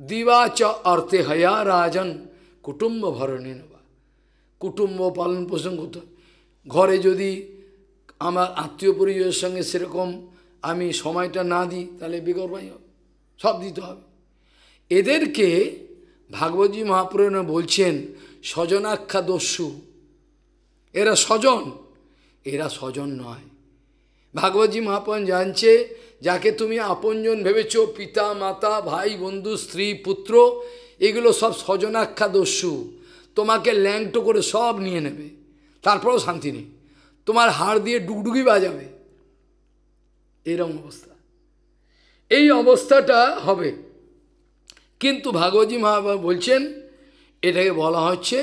দিবা চ অর্থে হয়া রাজন কুটুম্ব ভরণে নেবা কুটুম্ব পালন পোষণ করত ঘরে যদি আমার আত্মীয় পরিজনের সঙ্গে সেরকম আমি সময়টা না দিই তাহলে বেগরবাই হবে সব দিতে হবে এদেরকে ভাগবতী মহাপুরাণে বলছেন স্বজনাখ্যা দস্যু এরা স্বজন এরা স্বজন নয় ভাগবতী মহাপন জানছে যাকে তুমি আপনজন ভেবেছো পিতা মাতা ভাই বন্ধু স্ত্রী পুত্র এগুলো সব স্বজনাখ্যা দস্যু তোমাকে ল্যাংটো করে সব নিয়ে নেবে তারপরেও শান্তি নেই তোমার হাড় দিয়ে ডুগডুগি বাজাবে এরকম অবস্থা এই অবস্থাটা হবে কিন্তু ভাগবতী মহাপন বলছেন এটাকে বলা হচ্ছে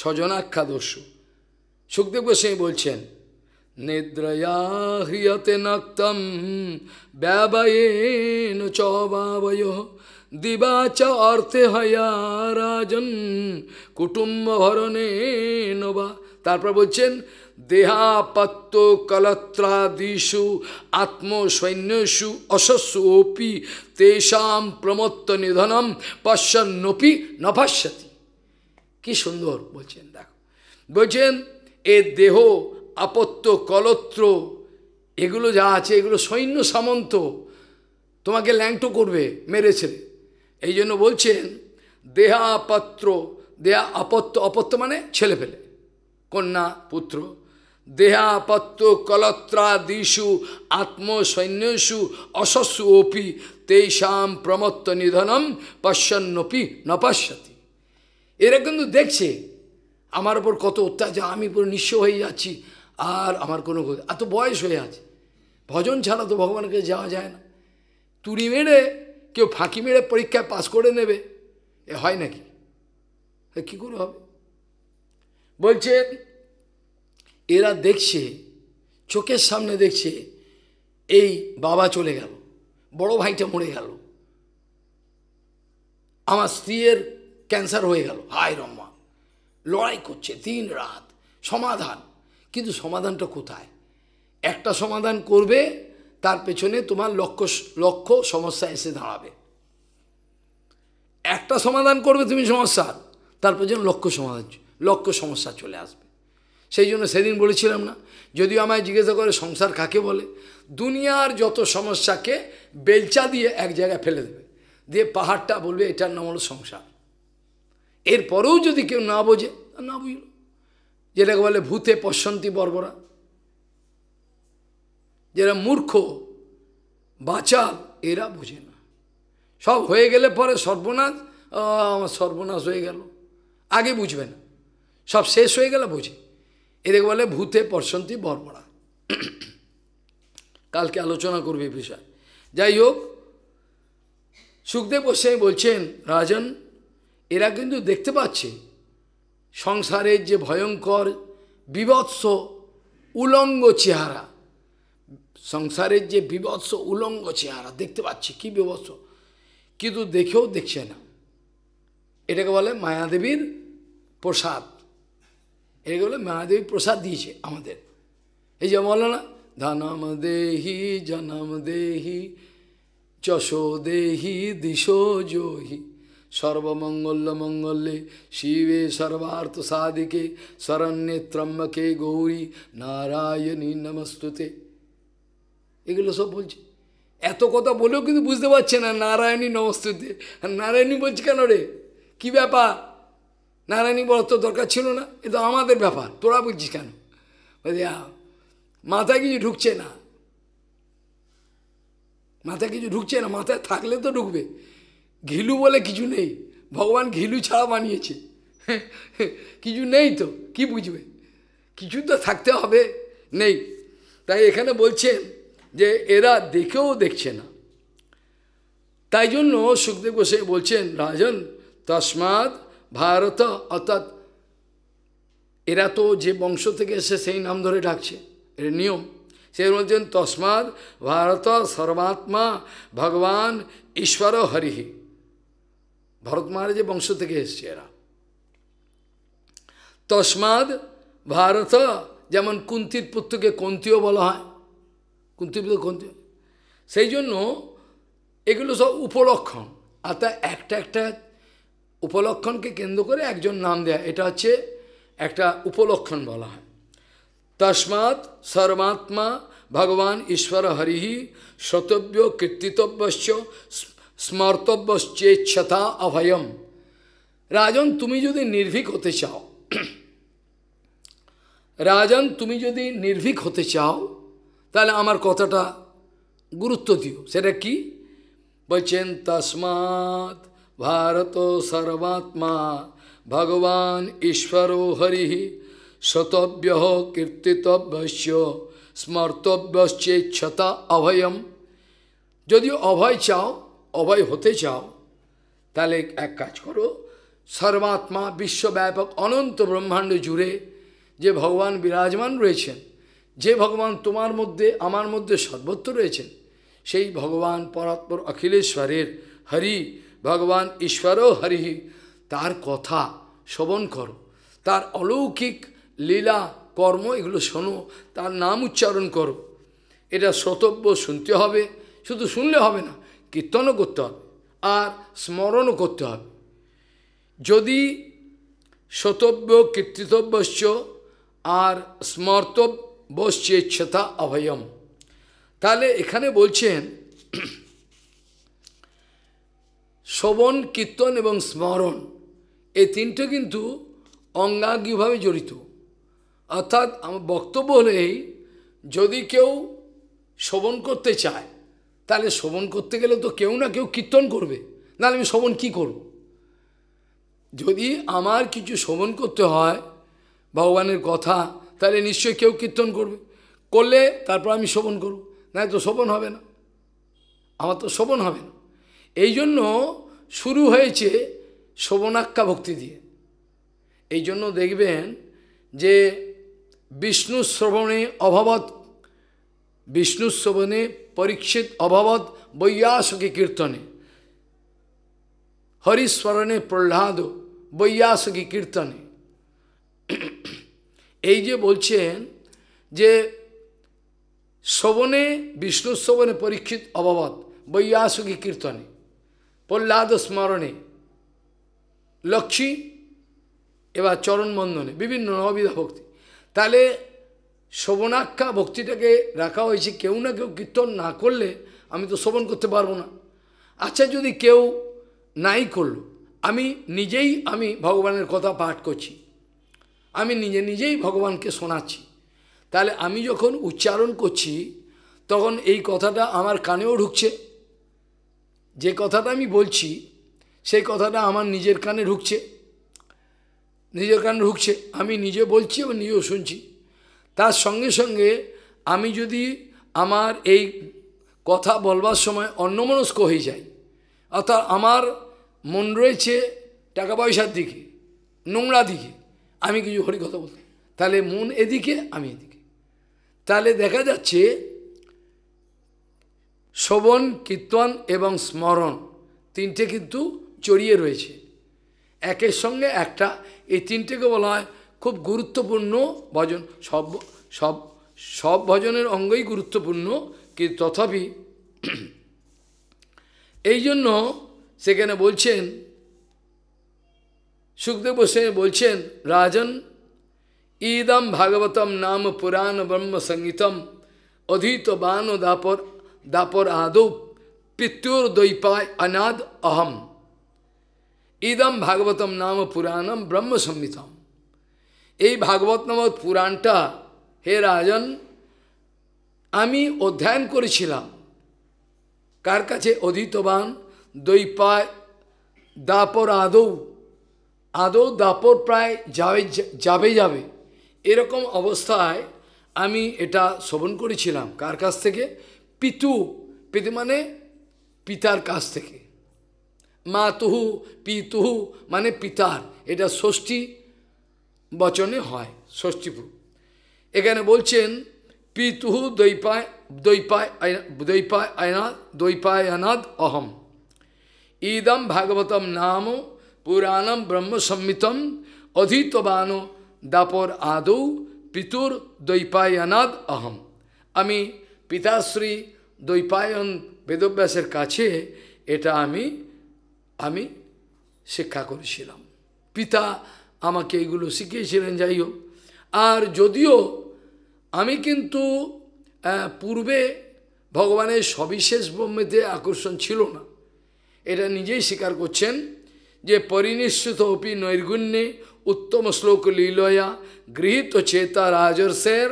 স্বজনাখ্যা দস্যু সুখদেব গোস্বামী বলছেন নিদ্রয়া হ্রিয়তে নক্তম ব্যবয়েন চবাবয় দিবা চ অর্থে হয়া রাজন কুটুম্ব ভরণে নবা তারপর বলছেন দেহাপত্য কলত্রাদিষু আত্মসৈন্যসু অশস্যু অপি তেষাম প্রমত্ত নিধনম পশ্যন্নপি নপাশ্যতি কি সুন্দর বলছেন দেখো বলছেন এ দেহ আপত্য কলত্র এগুলো যা আছে এগুলো সৈন্য সামন্ত তোমাকে ল্যাংটো করবে মেরেছে এই জন্য বলছেন দেহা পাত্র দেহা আপত্য অপত্য মানে ছেলে ফেলে কন্যা পুত্র দেহাপত্য কলত্রা দিশু আত্মসৈন্যসু অশস্যু অপি তেষাম প্রমত্ত নিধনম পশ্যন্নপি নপশ্যতি এরা কিন্তু দেখছে আমার ওপর কত অত্যাচার আমি পুরো নিঃস্ব হয়ে যাচ্ছি আর আমার কোনো এত বয়স হয়ে আছে ভজন ছাড়া তো ভগবানকে যাওয়া যায় না তুড়ি মেরে কেউ ফাঁকি মেরে পরীক্ষায় পাশ করে নেবে এ হয় নাকি কী করে হবে বলছে এরা দেখছে চোখের সামনে দেখছে এই বাবা চলে গেল বড় ভাইটা মরে গেল আমার স্ত্রীর ক্যান্সার হয়ে গেল হায় রম্মা লড়াই করছে দিন রাত সমাধান কিন্তু সমাধানটা কোথায় একটা সমাধান করবে তার পেছনে তোমার লক্ষ্য লক্ষ্য সমস্যা এসে দাঁড়াবে একটা সমাধান করবে তুমি সমস্যার তার পেছনে লক্ষ্য সমাধান লক্ষ্য সমস্যা চলে আসবে সেই জন্য সেদিন বলেছিলাম না যদিও আমায় জিজ্ঞাসা করে সংসার কাকে বলে দুনিয়ার যত সমস্যাকে বেলচা দিয়ে এক জায়গায় ফেলে দেবে দিয়ে পাহাড়টা বলবে এটার নাম হলো সংসার এরপরেও যদি কেউ না বোঝে না বুঝলো যেটাকে বলে ভূতে পশন্তি বর্বরা যারা মূর্খ বাচাল এরা বোঝে না সব হয়ে গেলে পরে সর্বনাশ আমার সর্বনাশ হয়ে গেল আগে বুঝবে না সব শেষ হয়ে গেলে বোঝে এদেরকে বলে ভূতে পশন্তি বর্বরা কালকে আলোচনা করবে বিষয় যাই হোক সুখদেব গোস্বামী বলছেন রাজন এরা কিন্তু দেখতে পাচ্ছে সংসারের যে ভয়ঙ্কর বিভৎস উলঙ্গ চেহারা সংসারের যে বিভৎস উলঙ্গ চেহারা দেখতে পাচ্ছি কি বিভৎস কিন্তু দেখেও দেখছে না এটাকে বলে মায়াদেবীর প্রসাদ এটাকে বলে মায়াদেবীর প্রসাদ দিয়েছে আমাদের এই যে বলো না ধনম দেহি জনম দেহি চশো দেহি দিশো জোহি সর্বমঙ্গল্যমঙ্গলে শিবে সর্বার্থ সাধিকে শরণ্যে ত্রম্বকে গৌরী নারায়ণী নমস্তুতে এগুলো সব বলছে এত কথা বলেও কিন্তু বুঝতে পারছে না নারায়ণী নমস্তুতে নারায়ণী বলছে কেন রে কী ব্যাপার নারায়ণী বলার তো দরকার ছিল না এ তো আমাদের ব্যাপার তোরা বুঝছিস কেন মাথায় কিছু ঢুকছে না মাথায় কিছু ঢুকছে না মাথায় থাকলে তো ঢুকবে ঘিলু বলে কিছু নেই ভগবান ঘিলু ছাড়া বানিয়েছে কিছু নেই তো কি বুঝবে কিছু তো থাকতে হবে নেই তাই এখানে বলছেন যে এরা দেখেও দেখছে না তাই জন্য সুখদেব গোসাই বলছেন রাজন তসমাৎ ভারত অর্থাৎ এরা তো যে বংশ থেকে এসে সেই নাম ধরে ডাকছে এর নিয়ম সে বলছেন তসমাদ ভারত সর্বাত্মা ভগবান ঈশ্বর হরিহী ভরত মহারাজে বংশ থেকে এসছে এরা তসমাদ ভারত যেমন কুন্তির পুত্রকে কন্তিও বলা হয় কুন্তির পুত্র কন্তি সেই জন্য এগুলো সব উপলক্ষণ আর তা একটা একটা উপলক্ষণকে কেন্দ্র করে একজন নাম দেয় এটা হচ্ছে একটা উপলক্ষণ বলা হয় তসমাত সর্বাত্মা ভগবান ঈশ্বর হরিহি শতব্য কীর্তিতব্যশ্চ স্মর্তব্যশ্চেচ্ছতা অভয়ম রাজন তুমি যদি নির্ভীক হতে চাও রাজন তুমি যদি নির্ভীক হতে চাও তাহলে আমার কথাটা গুরুত্ব দিও সেটা কি বলছেন তসমাত ভারত সর্বাত্মা ভগবান ঈশ্বর হরি সতব্য কীর্তিতব্যস্য স্মর্তব্যশ্চেচ্ছতা অভয়ম যদি অভয় চাও অভয় হতে চাও তাহলে এক কাজ করো সর্বাত্মা বিশ্বব্যাপক অনন্ত ব্রহ্মাণ্ড জুড়ে যে ভগবান বিরাজমান রয়েছেন যে ভগবান তোমার মধ্যে আমার মধ্যে সর্বত্র রয়েছেন সেই ভগবান পরাত্মর অখিলেশ্বরের হরি ভগবান ঈশ্বরও হরি তার কথা শ্রবণ করো তার অলৌকিক লীলা কর্ম এগুলো শোনো তার নাম উচ্চারণ করো এটা শ্রোতব্য শুনতে হবে শুধু শুনলে হবে না কীর্তনও করতে হবে আর স্মরণও করতে হবে যদি শতব্য কীর্তিতব্যশ্চ আর স্মর্তব্যশ্চেচ্ছতা অভয়ম তাহলে এখানে বলছেন শ্রবণ কীর্তন এবং স্মরণ এই তিনটে কিন্তু অঙ্গাঙ্গিভাবে জড়িত অর্থাৎ আমার বক্তব্য হলেই যদি কেউ শ্রবণ করতে চায় তাহলে শ্রবণ করতে গেলে তো কেউ না কেউ কীর্তন করবে নাহলে আমি শ্রবণ কি করব। যদি আমার কিছু শ্রবণ করতে হয় ভগবানের কথা তাহলে নিশ্চয়ই কেউ কীর্তন করবে করলে তারপর আমি শোভন করব না তো শোভন হবে না আমার তো শোভন হবে না এই জন্য শুরু হয়েছে শোভনাক্ষা ভক্তি দিয়ে এই জন্য দেখবেন যে বিষ্ণু শ্রবণে অভাবত বিষ্ণু শ্রবণে परीक्षित अभवत बैयास के कीर्तने हरिस्वरणे प्रहलाद बैयास के कीर्तने ये बोल जे शवणे विष्णु शवणे परीक्षित अभवत बैयास के कीर्तने प्रहलाद स्मरणे लक्ष्मी एवं चरण बंदने विभिन्न नविधा भक्ति ताले শোভনাক্ষা ভক্তিটাকে রাখা হয়েছে কেউ না কেউ কীর্তন না করলে আমি তো শোভন করতে পারবো না আচ্ছা যদি কেউ নাই করল আমি নিজেই আমি ভগবানের কথা পাঠ করছি আমি নিজে নিজেই ভগবানকে শোনাচ্ছি তাহলে আমি যখন উচ্চারণ করছি তখন এই কথাটা আমার কানেও ঢুকছে যে কথাটা আমি বলছি সেই কথাটা আমার নিজের কানে ঢুকছে নিজের কানে ঢুকছে আমি নিজে বলছি এবং নিজেও শুনছি তার সঙ্গে সঙ্গে আমি যদি আমার এই কথা বলবার সময় অন্যমনস্ক হয়ে যাই অর্থাৎ আমার মন রয়েছে টাকা পয়সার দিকে নোংরা দিকে আমি কিছু হরি কথা বলতে তাহলে মন এদিকে আমি এদিকে তাহলে দেখা যাচ্ছে শোভন কীর্তন এবং স্মরণ তিনটে কিন্তু জড়িয়ে রয়েছে একের সঙ্গে একটা এই তিনটেকে বলা হয় খুব গুরুত্বপূর্ণ ভজন সব সব সব ভজনের অঙ্গই গুরুত্বপূর্ণ কিন্তু তথাপি এই জন্য সেখানে বলছেন সুখদেব গোস্বামী বলছেন রাজন ইদম ভাগবতম নাম পুরাণ ব্রহ্ম সঙ্গীতম অধীত বান দাপর দাপর আদৌ পিত্যোর দৈপায় অনাদ অহম ইদম ভাগবতম নাম পুরাণম ব্রহ্ম এই ভাগবত নামক পুরাণটা হে রাজন আমি অধ্যয়ন করেছিলাম কার কাছে অধীতবান দৈপায় দাপর আদৌ আদৌ দাপর প্রায় যাবে যাবে যাবে এরকম অবস্থায় আমি এটা শ্রবণ করেছিলাম কার কাছ থেকে পিতু পিতু মানে পিতার কাছ থেকে মা তুহু পিতুহু মানে পিতার এটা ষষ্ঠী বচনে হয় ষষ্ঠীপুর এখানে বলছেন পিতু দৈপায় দৈপায় দৈপায় আয়নাদ দৈপায় আনাদ অহম ইদম ভাগবতম নাম পুরাণম ব্রহ্মসম্মিতম অধীতবান দাপর আদৌ পিতুর দৈপায়নাদ অহম আমি পিতাশ্রী দৈপায়ন বেদব্যাসের কাছে এটা আমি আমি শিক্ষা করেছিলাম পিতা আমাকে এইগুলো শিখিয়েছিলেন যাই হোক আর যদিও আমি কিন্তু পূর্বে ভগবানের সবিশেষ ব্রহ্মেতে আকর্ষণ ছিল না এটা নিজেই স্বীকার করছেন যে পরিনিশ্চিত অপি নৈর্গুণ্যে উত্তম শ্লোক লীলয়া গৃহীত চেতা রাজর্ষের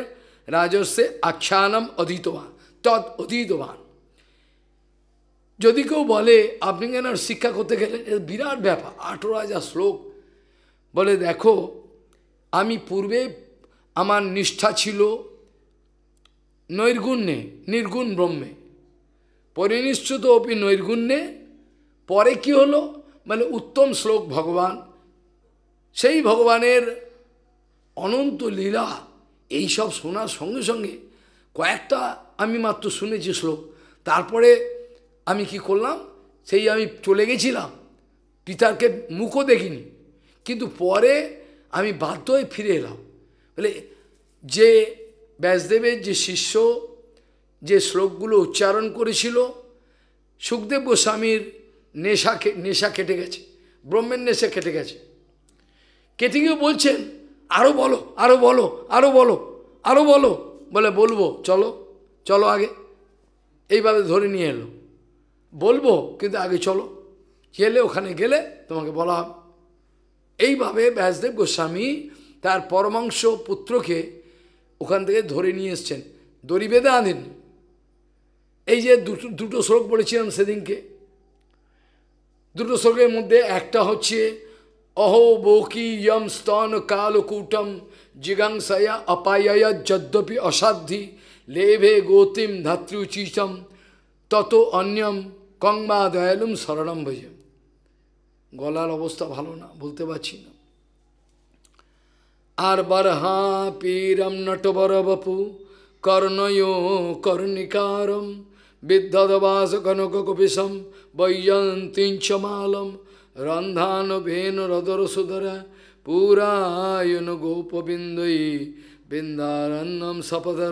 রাজর্ষে আখ্যানম অধীতবান তৎ অধীতবান যদি কেউ বলে আপনি কেন শিক্ষা করতে গেলেন বিরাট ব্যাপার আঠেরো হাজার শ্লোক বলে দেখো আমি পূর্বে আমার নিষ্ঠা ছিল নৈর্গুণ্যে নির্গুণ ব্রহ্মে পরিনিশ্চিত অপি নৈর্গুণ্যে পরে কি হলো মানে উত্তম শ্লোক ভগবান সেই ভগবানের অনন্ত লীলা এই সব শোনার সঙ্গে সঙ্গে কয়েকটা আমি মাত্র শুনেছি শ্লোক তারপরে আমি কি করলাম সেই আমি চলে গেছিলাম পিতাকে মুখও দেখিনি কিন্তু পরে আমি বাধ্য হয়ে ফিরে এলাম বলে যে ব্যাসদেবের যে শিষ্য যে শ্লোকগুলো উচ্চারণ করেছিল সুখদেব গোস্বামীর নেশা নেশা কেটে গেছে ব্রহ্মের নেশা কেটে গেছে কেটে গিয়ে বলছেন আরও বলো আরও বলো আরও বলো আরও বলো বলে বলবো চলো চলো আগে এইভাবে ধরে নিয়ে এলো বলবো কিন্তু আগে চলো গেলে ওখানে গেলে তোমাকে বলা হবে এইভাবে ব্যাসদেব গোস্বামী তার পরমাংশ পুত্রকে ওখান থেকে ধরে নিয়ে এসছেন দড়ি বেঁধে আনেন এই যে দুটো দুটো শ্লোক পড়েছিলাম সেদিনকে দুটো শ্লোকের মধ্যে একটা হচ্ছে অহো বৌকি ইয়ম স্তন কালকূটম জিগাংসায়া অপায়ায় যদ্যপি অসাধ্যি লেভে গৌতিম ধাতৃচিচম তত অন্যম কংবা দয়ালুম শরণম ভজম গলার অবস্থা ভালো না বলতে পারছি না আর হা পীরম নটবর বপু কর্ণয় কর্ণিকারম বিদ্যদবাস কনক কপিসম বৈয়ন্তিঞ্চমালম রন্ধান ভেন রদর সুদরা গোপবিন্দী গোপবিন্দয়ী বৃন্দারণ্যম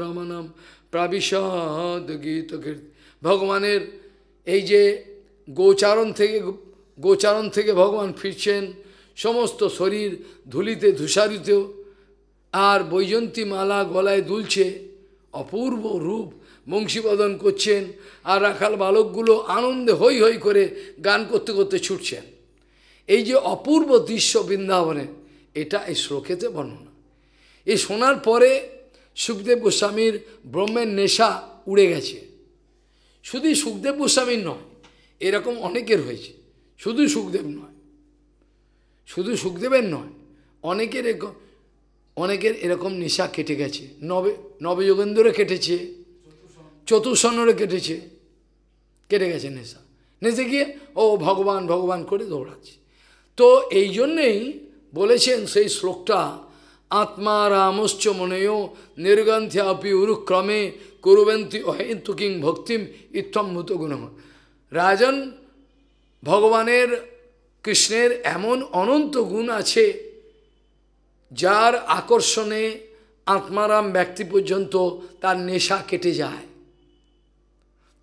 রমনম প্রাবিশদ গীত ভগবানের এই যে গোচারণ থেকে গোচারণ থেকে ভগবান ফিরছেন সমস্ত শরীর ধুলিতে ধূসারিত আর বৈজন্তী মালা গলায় দুলছে অপূর্ব রূপ বংশীবদন করছেন আর রাখাল বালকগুলো আনন্দে হৈ হৈ করে গান করতে করতে ছুটছেন এই যে অপূর্ব দৃশ্য বৃন্দাবনে এটা এই শ্লোকেতে বর্ণনা এই শোনার পরে সুখদেব গোস্বামীর ব্রহ্মের নেশা উড়ে গেছে শুধু সুখদেব গোস্বামীর নয় এরকম অনেকের হয়েছে শুধু সুখদেব নয় শুধু সুখদেবের নয় অনেকের অনেকের এরকম নেশা কেটে গেছে নবে নবযোগেন্দ্রে কেটেছে চতুর্সন্নরে কেটেছে কেটে গেছে নেশা নেশে গিয়ে ও ভগবান ভগবান করে দৌড়াচ্ছে তো এই জন্যেই বলেছেন সেই শ্লোকটা আত্মা রামশ্চ মনেও নির্গন্থে আপি উরুক্রমে কুরুবন্তি অহেন্তুকিং ভক্তিম ইত্যম্ভূত গুণ রাজন ভগবানের কৃষ্ণের এমন অনন্ত গুণ আছে যার আকর্ষণে আত্মারাম ব্যক্তি পর্যন্ত তার নেশা কেটে যায়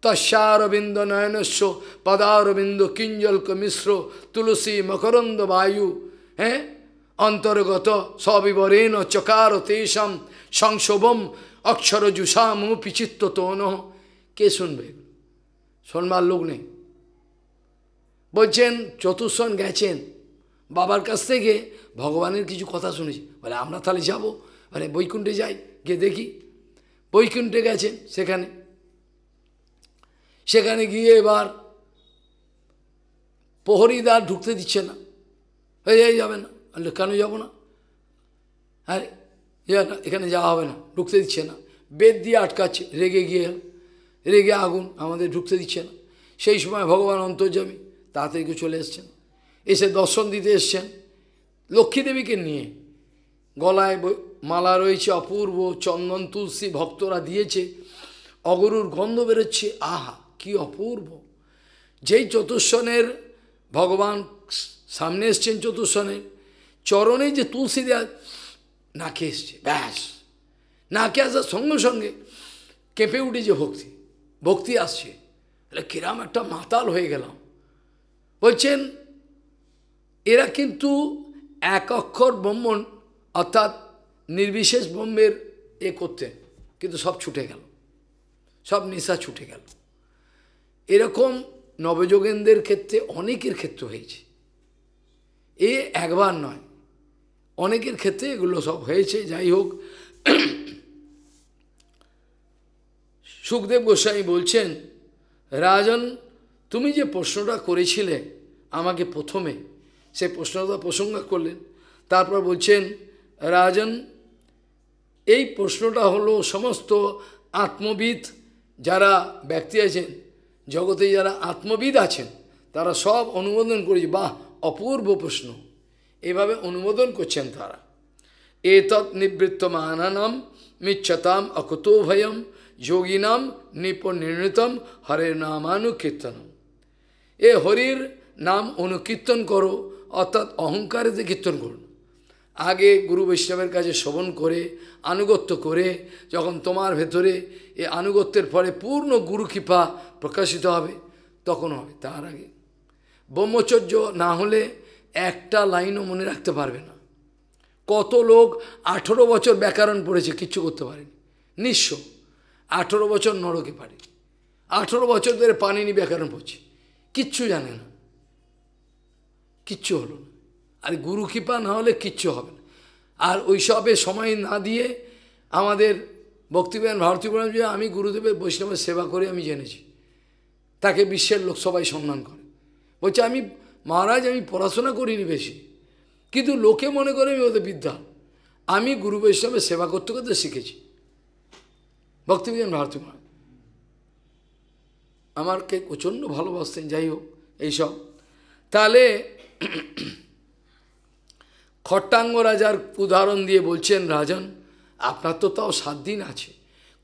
তস্যারবিন্দ নয়নস্য পদারবিন্দ কিঞ্জলক মিশ্র তুলসী মকরন্দ বায়ু হ্যাঁ অন্তর্গত সবিবরেণ চকার তেষাম সংশোভম অক্ষর জুষামু পিচিত্ত তন কে শুনবে শোনবার লোক নেই বলছেন চতুর্শন গেছেন বাবার কাছ থেকে ভগবানের কিছু কথা শুনেছি বলে আমরা তাহলে যাব মানে বৈকুণ্ঠে যাই গিয়ে দেখি বৈকুণ্ঠে গেছেন সেখানে সেখানে গিয়ে এবার প্রহরীদার ঢুকতে দিচ্ছে না হয়ে যাই যাবে না কেন যাবো না আরে এখানে যাওয়া হবে না ঢুকতে দিচ্ছে না বেদ দিয়ে আটকাচ্ছে রেগে গিয়ে রেগে আগুন আমাদের ঢুকতে দিচ্ছে না সেই সময় ভগবান অন্তর্জামী তাড়াতাড়ি চলে এসছেন এসে দর্শন দিতে এসছেন লক্ষ্মীদেবীকে নিয়ে গলায় মালা রয়েছে অপূর্ব চন্দন তুলসী ভক্তরা দিয়েছে অগরুর গন্ধ বেরোচ্ছে আহা কি অপূর্ব যেই চতুর্শনের ভগবান সামনে এসছেন চতুর্শনের চরণে যে তুলসী দেয়া নাকে এসছে ব্যাস নাকে আসার সঙ্গে সঙ্গে কেঁপে উঠেছে ভক্তি ভক্তি আসছে তাহলে কিরাম একটা মাতাল হয়ে গেলাম বলছেন এরা কিন্তু এক অক্ষর ব্রহ্মণ অর্থাৎ নির্বিশেষ ব্রহ্মের এ করতেন কিন্তু সব ছুটে গেল সব নেশা ছুটে গেল এরকম নবযোগেন্দ্রের ক্ষেত্রে অনেকের ক্ষেত্রে হয়েছে এ একবার নয় অনেকের ক্ষেত্রে এগুলো সব হয়েছে যাই হোক সুখদেব গোস্বামী বলছেন রাজন তুমি যে প্রশ্নটা করেছিলে আমাকে প্রথমে সে প্রশ্নটা প্রসঙ্গা করলেন তারপর বলছেন রাজন এই প্রশ্নটা হলো সমস্ত আত্মবিদ যারা ব্যক্তি আছেন জগতে যারা আত্মবিদ আছেন তারা সব অনুমোদন করেছে বাহ অপূর্ব প্রশ্ন এভাবে অনুমোদন করছেন তারা এতৎ নিবৃত্তমানানাম মিচ্ছতাম অকুতোভয়ম যোগীনাম যোগিনাম নিপনির্ণিতম হরে নামানুকীর্তনম এ হরির নাম অনুকীর্তন করো অর্থাৎ অহংকারে কীর্তন করুন আগে গুরু বৈষ্ণবের কাছে শ্রবণ করে আনুগত্য করে যখন তোমার ভেতরে এ আনুগত্যের ফলে পূর্ণ গুরু কৃপা প্রকাশিত হবে তখন হবে তার আগে ব্রহ্মচর্য না হলে একটা লাইনও মনে রাখতে পারবে না কত লোক আঠেরো বছর ব্যাকরণ পড়েছে কিচ্ছু করতে পারেনি নিঃস্ব আঠেরো বছর নরকে পারে আঠেরো বছর ধরে পানিনি ব্যাকরণ পড়ছে কিচ্ছু জানে না কিচ্ছু হলো আর গুরু কৃপা না হলে কিচ্ছু হবে না আর ওইসবে সময় না দিয়ে আমাদের ভক্তিবিধান ভারতী প্রণাম যে আমি গুরুদেবের বৈষ্ণবের সেবা করে আমি জেনেছি তাকে বিশ্বের লোক সবাই সম্মান করে বলছে আমি মহারাজ আমি পড়াশোনা করিনি বেশি কিন্তু লোকে মনে করে আমি ওদের বিদ্যা আমি গুরু বৈষ্ণবের সেবা করতে করতে শিখেছি ভক্তিবিধান ভারতী প্রণাম আমারকে প্রচণ্ড ভালোবাসতেন যাই হোক এইসব তাহলে খট্টাঙ্গ রাজার উদাহরণ দিয়ে বলছেন রাজন আপনার তো তাও সাত দিন আছে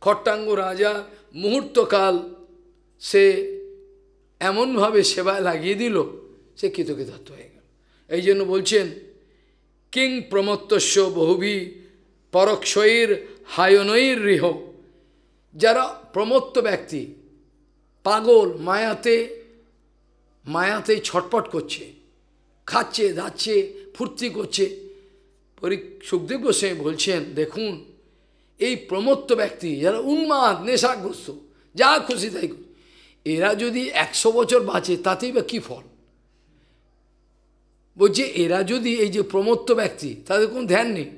খট্টাঙ্গ রাজা মুহূর্তকাল সে এমনভাবে সেবায় লাগিয়ে দিল সে কৃতকৃতার্থ হয়ে গেল এই জন্য বলছেন কিং প্রমত্তস্য বহুবি পরক্ষয়ীর হায়নৈর রিহ যারা প্রমত্ত ব্যক্তি পাগল মায়াতে মায়াতে ছটপট করছে খাচ্ছে দাচ্ছে ফুর্তি করছে পরি সুখদেব গোস্বামী বলছেন দেখুন এই প্রমত্ত ব্যক্তি যারা উন্মাদ নেশাগ্রস্ত যা খুশি তাই এরা যদি একশো বছর বাঁচে তাতেই বা কী ফল বলছে এরা যদি এই যে প্রমত্ত ব্যক্তি তাদের কোনো ধ্যান নেই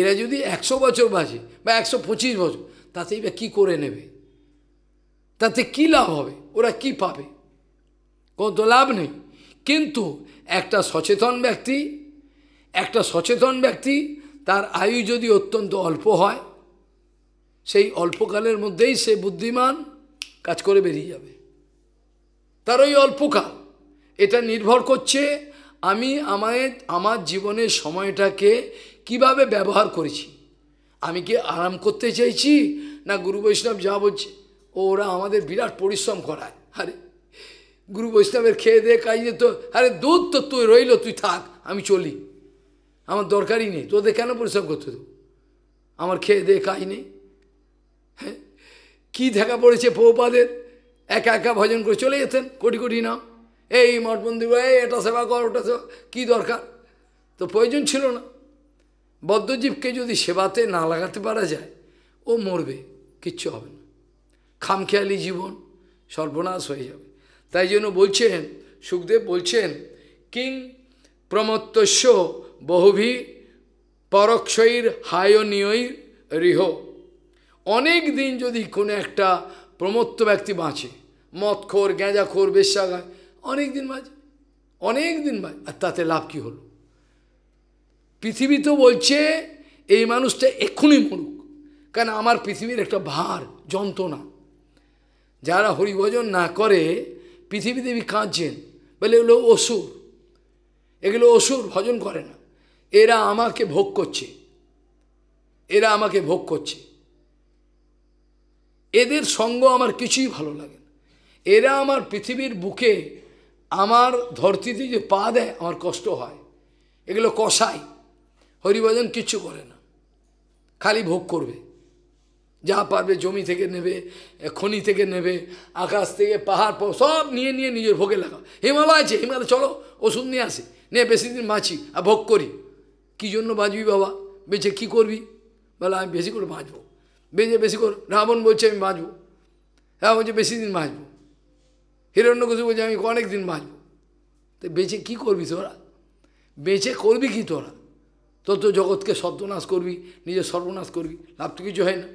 এরা যদি একশো বছর বাঁচে বা একশো পঁচিশ বছর তাতেই বা কী করে নেবে তাতে কী লাভ হবে ওরা কি পাবে কোন তো লাভ নেই কিন্তু একটা সচেতন ব্যক্তি একটা সচেতন ব্যক্তি তার আয়ু যদি অত্যন্ত অল্প হয় সেই অল্পকালের মধ্যেই সে বুদ্ধিমান কাজ করে বেরিয়ে যাবে তার ওই অল্পকাল এটা নির্ভর করছে আমি আমায় আমার জীবনের সময়টাকে কিভাবে ব্যবহার করেছি আমি কি আরাম করতে চাইছি না গুরু বৈষ্ণব যা বলছে ওরা আমাদের বিরাট পরিশ্রম করায় আরে গুরু বৈষ্ণবের খেয়ে দে কাজে তো আরে দুধ তো তুই রইল তুই থাক আমি চলি আমার দরকারই নেই তোদের কেন পরিশ্রম করতে তো আমার খেয়ে দে কাজ নেই হ্যাঁ কী দেখা পড়েছে পৌপাদের একা একা ভজন করে চলে যেতেন কোটি কোটি নাম এই মঠ মন্দির এই এটা সেবা কর ওটা সেবা কী দরকার তো প্রয়োজন ছিল না বদ্ধজীবকে যদি সেবাতে না লাগাতে পারা যায় ও মরবে কিচ্ছু হবে না খামখেয়ালি জীবন সর্বনাশ হয়ে যাবে তাই জন্য বলছেন সুখদেব বলছেন কিং প্রমত্তস্য বহুভি পরক্ষয়ীর হায়নীয়ীর রিহ অনেক দিন যদি কোনো একটা প্রমত্ত ব্যক্তি বাঁচে মদখোর গেঁজাখোর বেশাগায় অনেক দিন বাঁচে অনেক দিন বাঁচে আর তাতে লাভ কী হলো পৃথিবী তো বলছে এই মানুষটা এক্ষুনি মরুক কারণ আমার পৃথিবীর একটা ভার যন্ত্রণা যারা হরিভজন না করে পৃথিবী দেবী কাঁদছেন বলে এগুলো অসুর এগুলো অসুর ভজন করে না এরা আমাকে ভোগ করছে এরা আমাকে ভোগ করছে এদের সঙ্গ আমার কিছুই ভালো লাগে না এরা আমার পৃথিবীর বুকে আমার ধরতিতে যে পা দেয় আমার কষ্ট হয় এগুলো কষাই হরিভজন কিচ্ছু করে না খালি ভোগ করবে যা পারবে জমি থেকে নেবে খনি থেকে নেবে আকাশ থেকে পাহাড় সব নিয়ে নিয়ে নিজের ভোগে লাগা হিমালয় আছে হিমালয় চলো ওষুধ নিয়ে আসে নিয়ে বেশি দিন বাঁচি আর ভোগ করি কী জন্য বাঁচবি বাবা বেঁচে কি করবি বলে আমি বেশি করে বাঁচবো বেঁচে বেশি করে রাবণ বলছে আমি বাঁচবো হ্যাঁ বলছে বেশি দিন বাঁচবো হিরণ্যকশু বলছে আমি অনেক দিন বাঁচবো তো বেঁচে কি করবি তোরা বেঁচে করবি কি তোরা তোর তো জগৎকে সর্বনাশ করবি নিজের সর্বনাশ করবি লাভ তো কিছু হয় না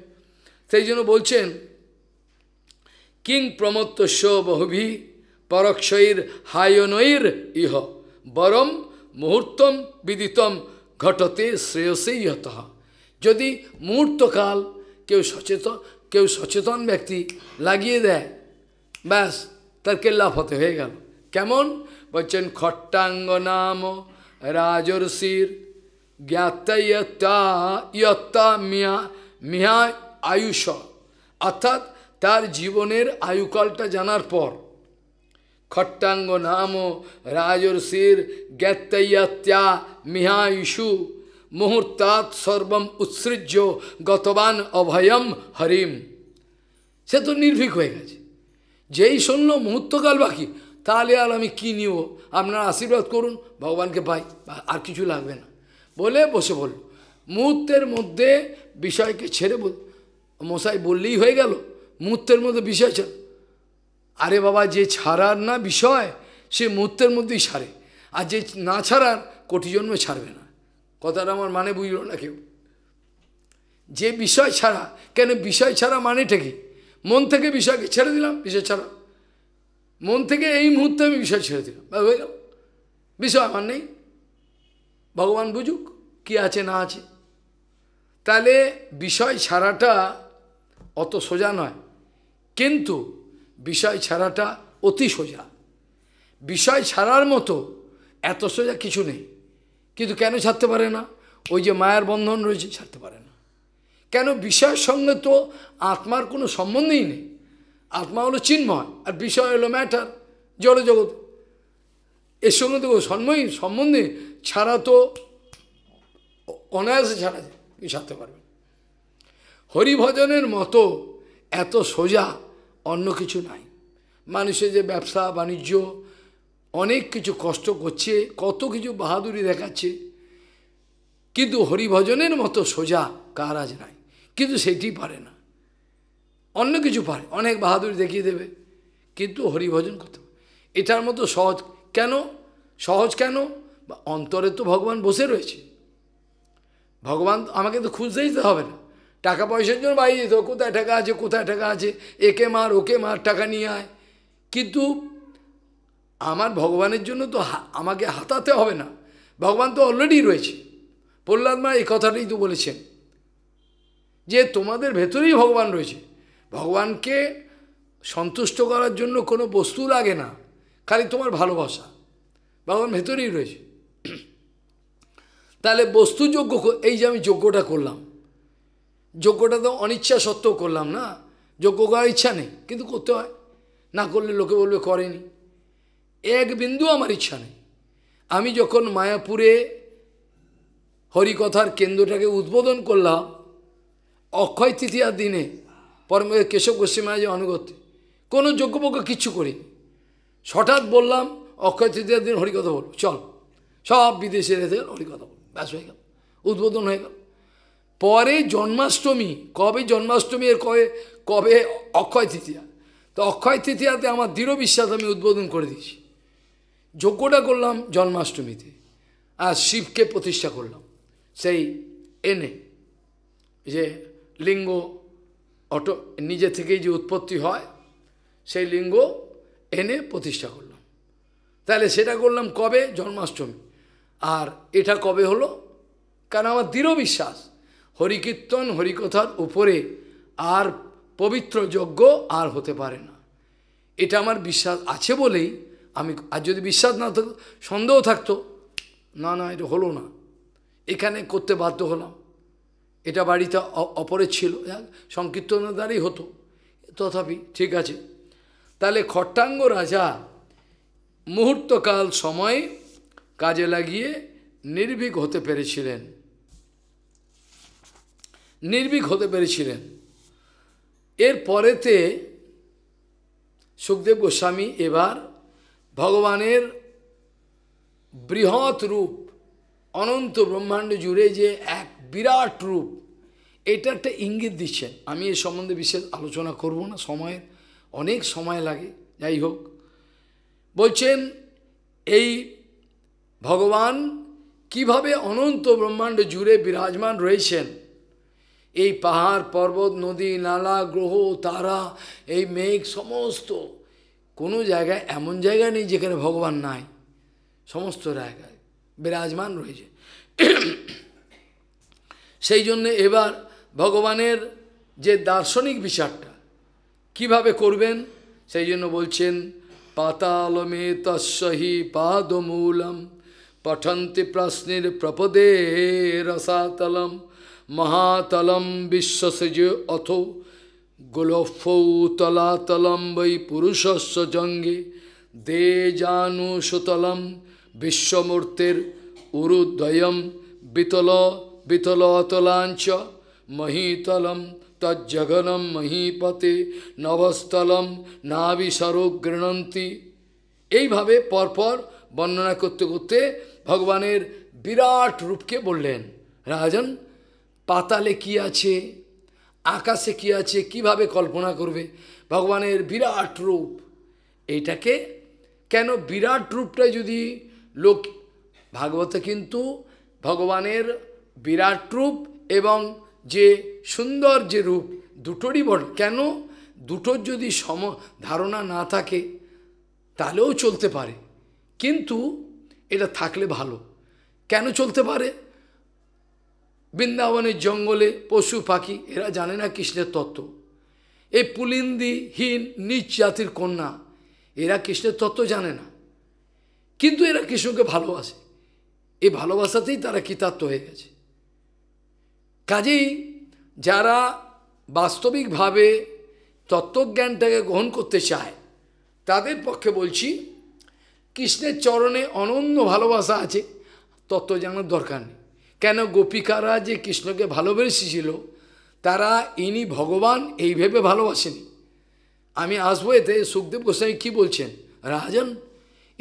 সেই জন্য বলছেন কিং প্রমত্তস্য বহুভি পরক্ষয়ীর হায়নৈর ইহ বরম মুহূর্তম বিদিতম ঘটতে শ্রেয়সে ইহত যদি মুহূর্তকাল কেউ সচেতন কেউ সচেতন ব্যক্তি লাগিয়ে দেয় ব্যাস তার কেল্লা হতে হয়ে গেল কেমন বলছেন খট্টাঙ্গ নাম রাজর্ষির জ্ঞাত ইয়ত্তা ইয়ত্তা মিয়া মিহা আয়ুষ অর্থাৎ তার জীবনের আয়ুকালটা জানার পর খট্টাঙ্গ নাম রাজর্ষির জ্ঞাতয়াত্যা মিহায়ুষু মুহূর্তাৎ সর্বম উৎসৃজ্য গতবান অভয়ম হরিম সে তো নির্ভীক হয়ে গেছে যেই শুনল মুহূর্তকাল বাকি তাহলে আর আমি কী নিব আপনার আশীর্বাদ করুন ভগবানকে পাই আর কিছু লাগবে না বলে বসে বলল মুহূর্তের মধ্যে বিষয়কে ছেড়ে বল মশাই বললেই হয়ে গেল মুহূর্তের মধ্যে বিষয় ছাড় আরে বাবা যে ছাড়ার না বিষয় সে মুহূর্তের মধ্যেই ছাড়ে আর যে না ছাড়ার কোটি জন্মে ছাড়বে না কথাটা আমার মানে বুঝল না কেউ যে বিষয় ছাড়া কেন বিষয় ছাড়া মানেটা কি মন থেকে বিষয়কে ছেড়ে দিলাম বিষয় ছাড়া মন থেকে এই মুহূর্তে আমি বিষয় ছেড়ে দিলাম হয়ে গেল বিষয় আমার নেই ভগবান বুঝুক কি আছে না আছে তাহলে বিষয় ছাড়াটা অত সোজা নয় কিন্তু বিষয় ছাড়াটা অতি সোজা বিষয় ছাড়ার মতো এত সোজা কিছু নেই কিন্তু কেন ছাড়তে পারে না ওই যে মায়ের বন্ধন রয়েছে ছাড়তে পারে না কেন বিষয়ের সঙ্গে তো আত্মার কোনো সম্বন্ধেই নেই আত্মা হলো চিন্ময় আর বিষয় হলো ম্যাটার জড়জগৎ এর সঙ্গে তো সম্মই সম্বন্ধে ছাড়া তো অনায়াসে ছাড়া যায় ছাড়তে পারবে হরিভজনের মতো এত সোজা অন্য কিছু নাই মানুষের যে ব্যবসা বাণিজ্য অনেক কিছু কষ্ট করছে কত কিছু বাহাদুরি দেখাচ্ছে কিন্তু হরিভজনের মতো সোজা আজ নাই কিন্তু সেটি পারে না অন্য কিছু পারে অনেক বাহাদুরি দেখিয়ে দেবে কিন্তু হরিভজন করতে এটার মতো সহজ কেন সহজ কেন অন্তরে তো ভগবান বসে রয়েছে ভগবান আমাকে তো খুঁজতেই হবে না টাকা পয়সার জন্য বাইরে যেত কোথায় টাকা আছে কোথায় টাকা আছে একে মার ওকে মার টাকা নিয়ে আয় কিন্তু আমার ভগবানের জন্য তো আমাকে হাতাতে হবে না ভগবান তো অলরেডি রয়েছে প্রহ্লাদ মা এই কথাটাই তো বলেছেন যে তোমাদের ভেতরেই ভগবান রয়েছে ভগবানকে সন্তুষ্ট করার জন্য কোনো বস্তু লাগে না খালি তোমার ভালোবাসা ভগবান ভেতরেই রয়েছে তাহলে বস্তু যোগ্য এই যে আমি যোগ্যটা করলাম যোগ্যটা তো অনিচ্ছা সত্ত্বেও করলাম না যোগ্য করার ইচ্ছা নেই কিন্তু করতে হয় না করলে লোকে বলবে করেনি এক বিন্দু আমার ইচ্ছা নেই আমি যখন মায়াপুরে হরিকথার কেন্দ্রটাকে উদ্বোধন করলাম অক্ষয় তৃতীয়ার দিনে পরম কেশব গোস্বীমায় যে অনুগত কোনো যজ্ঞপক্ষ কিচ্ছু করি হঠাৎ বললাম অক্ষয় তৃতীয়ার দিন হরিকথা বল চল সব বিদেশে রেখে হরিকথা বল ব্যাস হয়ে গেল উদ্বোধন হয়ে গেল পরে জন্মাষ্টমী কবে জন্মাষ্টমী এর কবে কবে অক্ষয় তৃতীয়া তো অক্ষয় তৃতীয়াতে আমার দৃঢ় বিশ্বাস আমি উদ্বোধন করে দিয়েছি যজ্ঞটা করলাম জন্মাষ্টমীতে আর শিবকে প্রতিষ্ঠা করলাম সেই এনে যে লিঙ্গ অটো নিজে থেকেই যে উৎপত্তি হয় সেই লিঙ্গ এনে প্রতিষ্ঠা করলাম তাহলে সেটা করলাম কবে জন্মাষ্টমী আর এটা কবে হলো কারণ আমার দৃঢ় বিশ্বাস হরিকীর্তন হরিকথার উপরে আর পবিত্র যজ্ঞ আর হতে পারে না এটা আমার বিশ্বাস আছে বলেই আমি আর যদি বিশ্বাস না থাকতো সন্দেহ থাকতো না না এটা হলো না এখানে করতে বাধ্য হলাম এটা বাড়িতে অপরে ছিল সংকীর্তনের দ্বারাই হতো তথাপি ঠিক আছে তাহলে খট্টাঙ্গ রাজা মুহূর্তকাল সময় কাজে লাগিয়ে নির্ভীক হতে পেরেছিলেন নির্ভীক হতে পেরেছিলেন এর পরেতে সুখদেব গোস্বামী এবার ভগবানের বৃহৎ রূপ অনন্ত ব্রহ্মাণ্ড জুড়ে যে এক বিরাট রূপ এটা একটা ইঙ্গিত দিচ্ছেন আমি এ সম্বন্ধে বিশেষ আলোচনা করব না সময়ের অনেক সময় লাগে যাই হোক বলছেন এই ভগবান কিভাবে অনন্ত ব্রহ্মাণ্ড জুড়ে বিরাজমান রয়েছেন এই পাহাড় পর্বত নদী নালা গ্রহ তারা এই মেঘ সমস্ত কোনো জায়গায় এমন জায়গা নেই যেখানে ভগবান নাই সমস্ত জায়গায় বিরাজমান রয়েছে সেই জন্য এবার ভগবানের যে দার্শনিক বিচারটা কিভাবে করবেন সেই জন্য বলছেন পাতালমে তৎসহি পাদমূলম পঠন্তি প্রশ্নের প্রপদে রসাতলম মহাতলম বিশ্বসেজ অথ গোলফৌতলাতলম বৈ পুরুষস্ব জঙ্গে দে জানুসুতলম বিশ্বমূর্তির উরুদ্বয়ম বিতল বিতলতলাঞ্চ মহীতলম তজ্জঘনম মহীপতে নবস্থলম নাবিসরো গৃণন্তি এইভাবে পরপর বর্ণনা করতে করতে ভগবানের বিরাট রূপকে বললেন রাজন পাতালে কি আছে আকাশে কি আছে কিভাবে কল্পনা করবে ভগবানের বিরাট রূপ এইটাকে কেন বিরাট রূপটা যদি লোক ভাগবত কিন্তু ভগবানের বিরাট রূপ এবং যে সুন্দর যে রূপ দুটোরই বড় কেন দুটোর যদি সম ধারণা না থাকে তাহলেও চলতে পারে কিন্তু এটা থাকলে ভালো কেন চলতে পারে বৃন্দাবনের জঙ্গলে পশু পাখি এরা জানে না কৃষ্ণের তত্ত্ব এই পুলিন্দিহীন নিচ জাতির কন্যা এরা কৃষ্ণের তত্ত্ব জানে না কিন্তু এরা কৃষ্ণকে ভালোবাসে এই ভালোবাসাতেই তারা কৃতার্থ হয়ে গেছে কাজেই যারা বাস্তবিকভাবে তত্ত্বজ্ঞানটাকে গ্রহণ করতে চায় তাদের পক্ষে বলছি কৃষ্ণের চরণে অনন্য ভালোবাসা আছে তত্ত্ব জানার দরকার নেই কেন গোপিকারা যে কৃষ্ণকে ভালোবেসেছিল তারা ইনি ভগবান এই ভেবে ভালোবাসেনি আমি আসবো এতে সুখদেব গোস্বামী কী বলছেন রাজন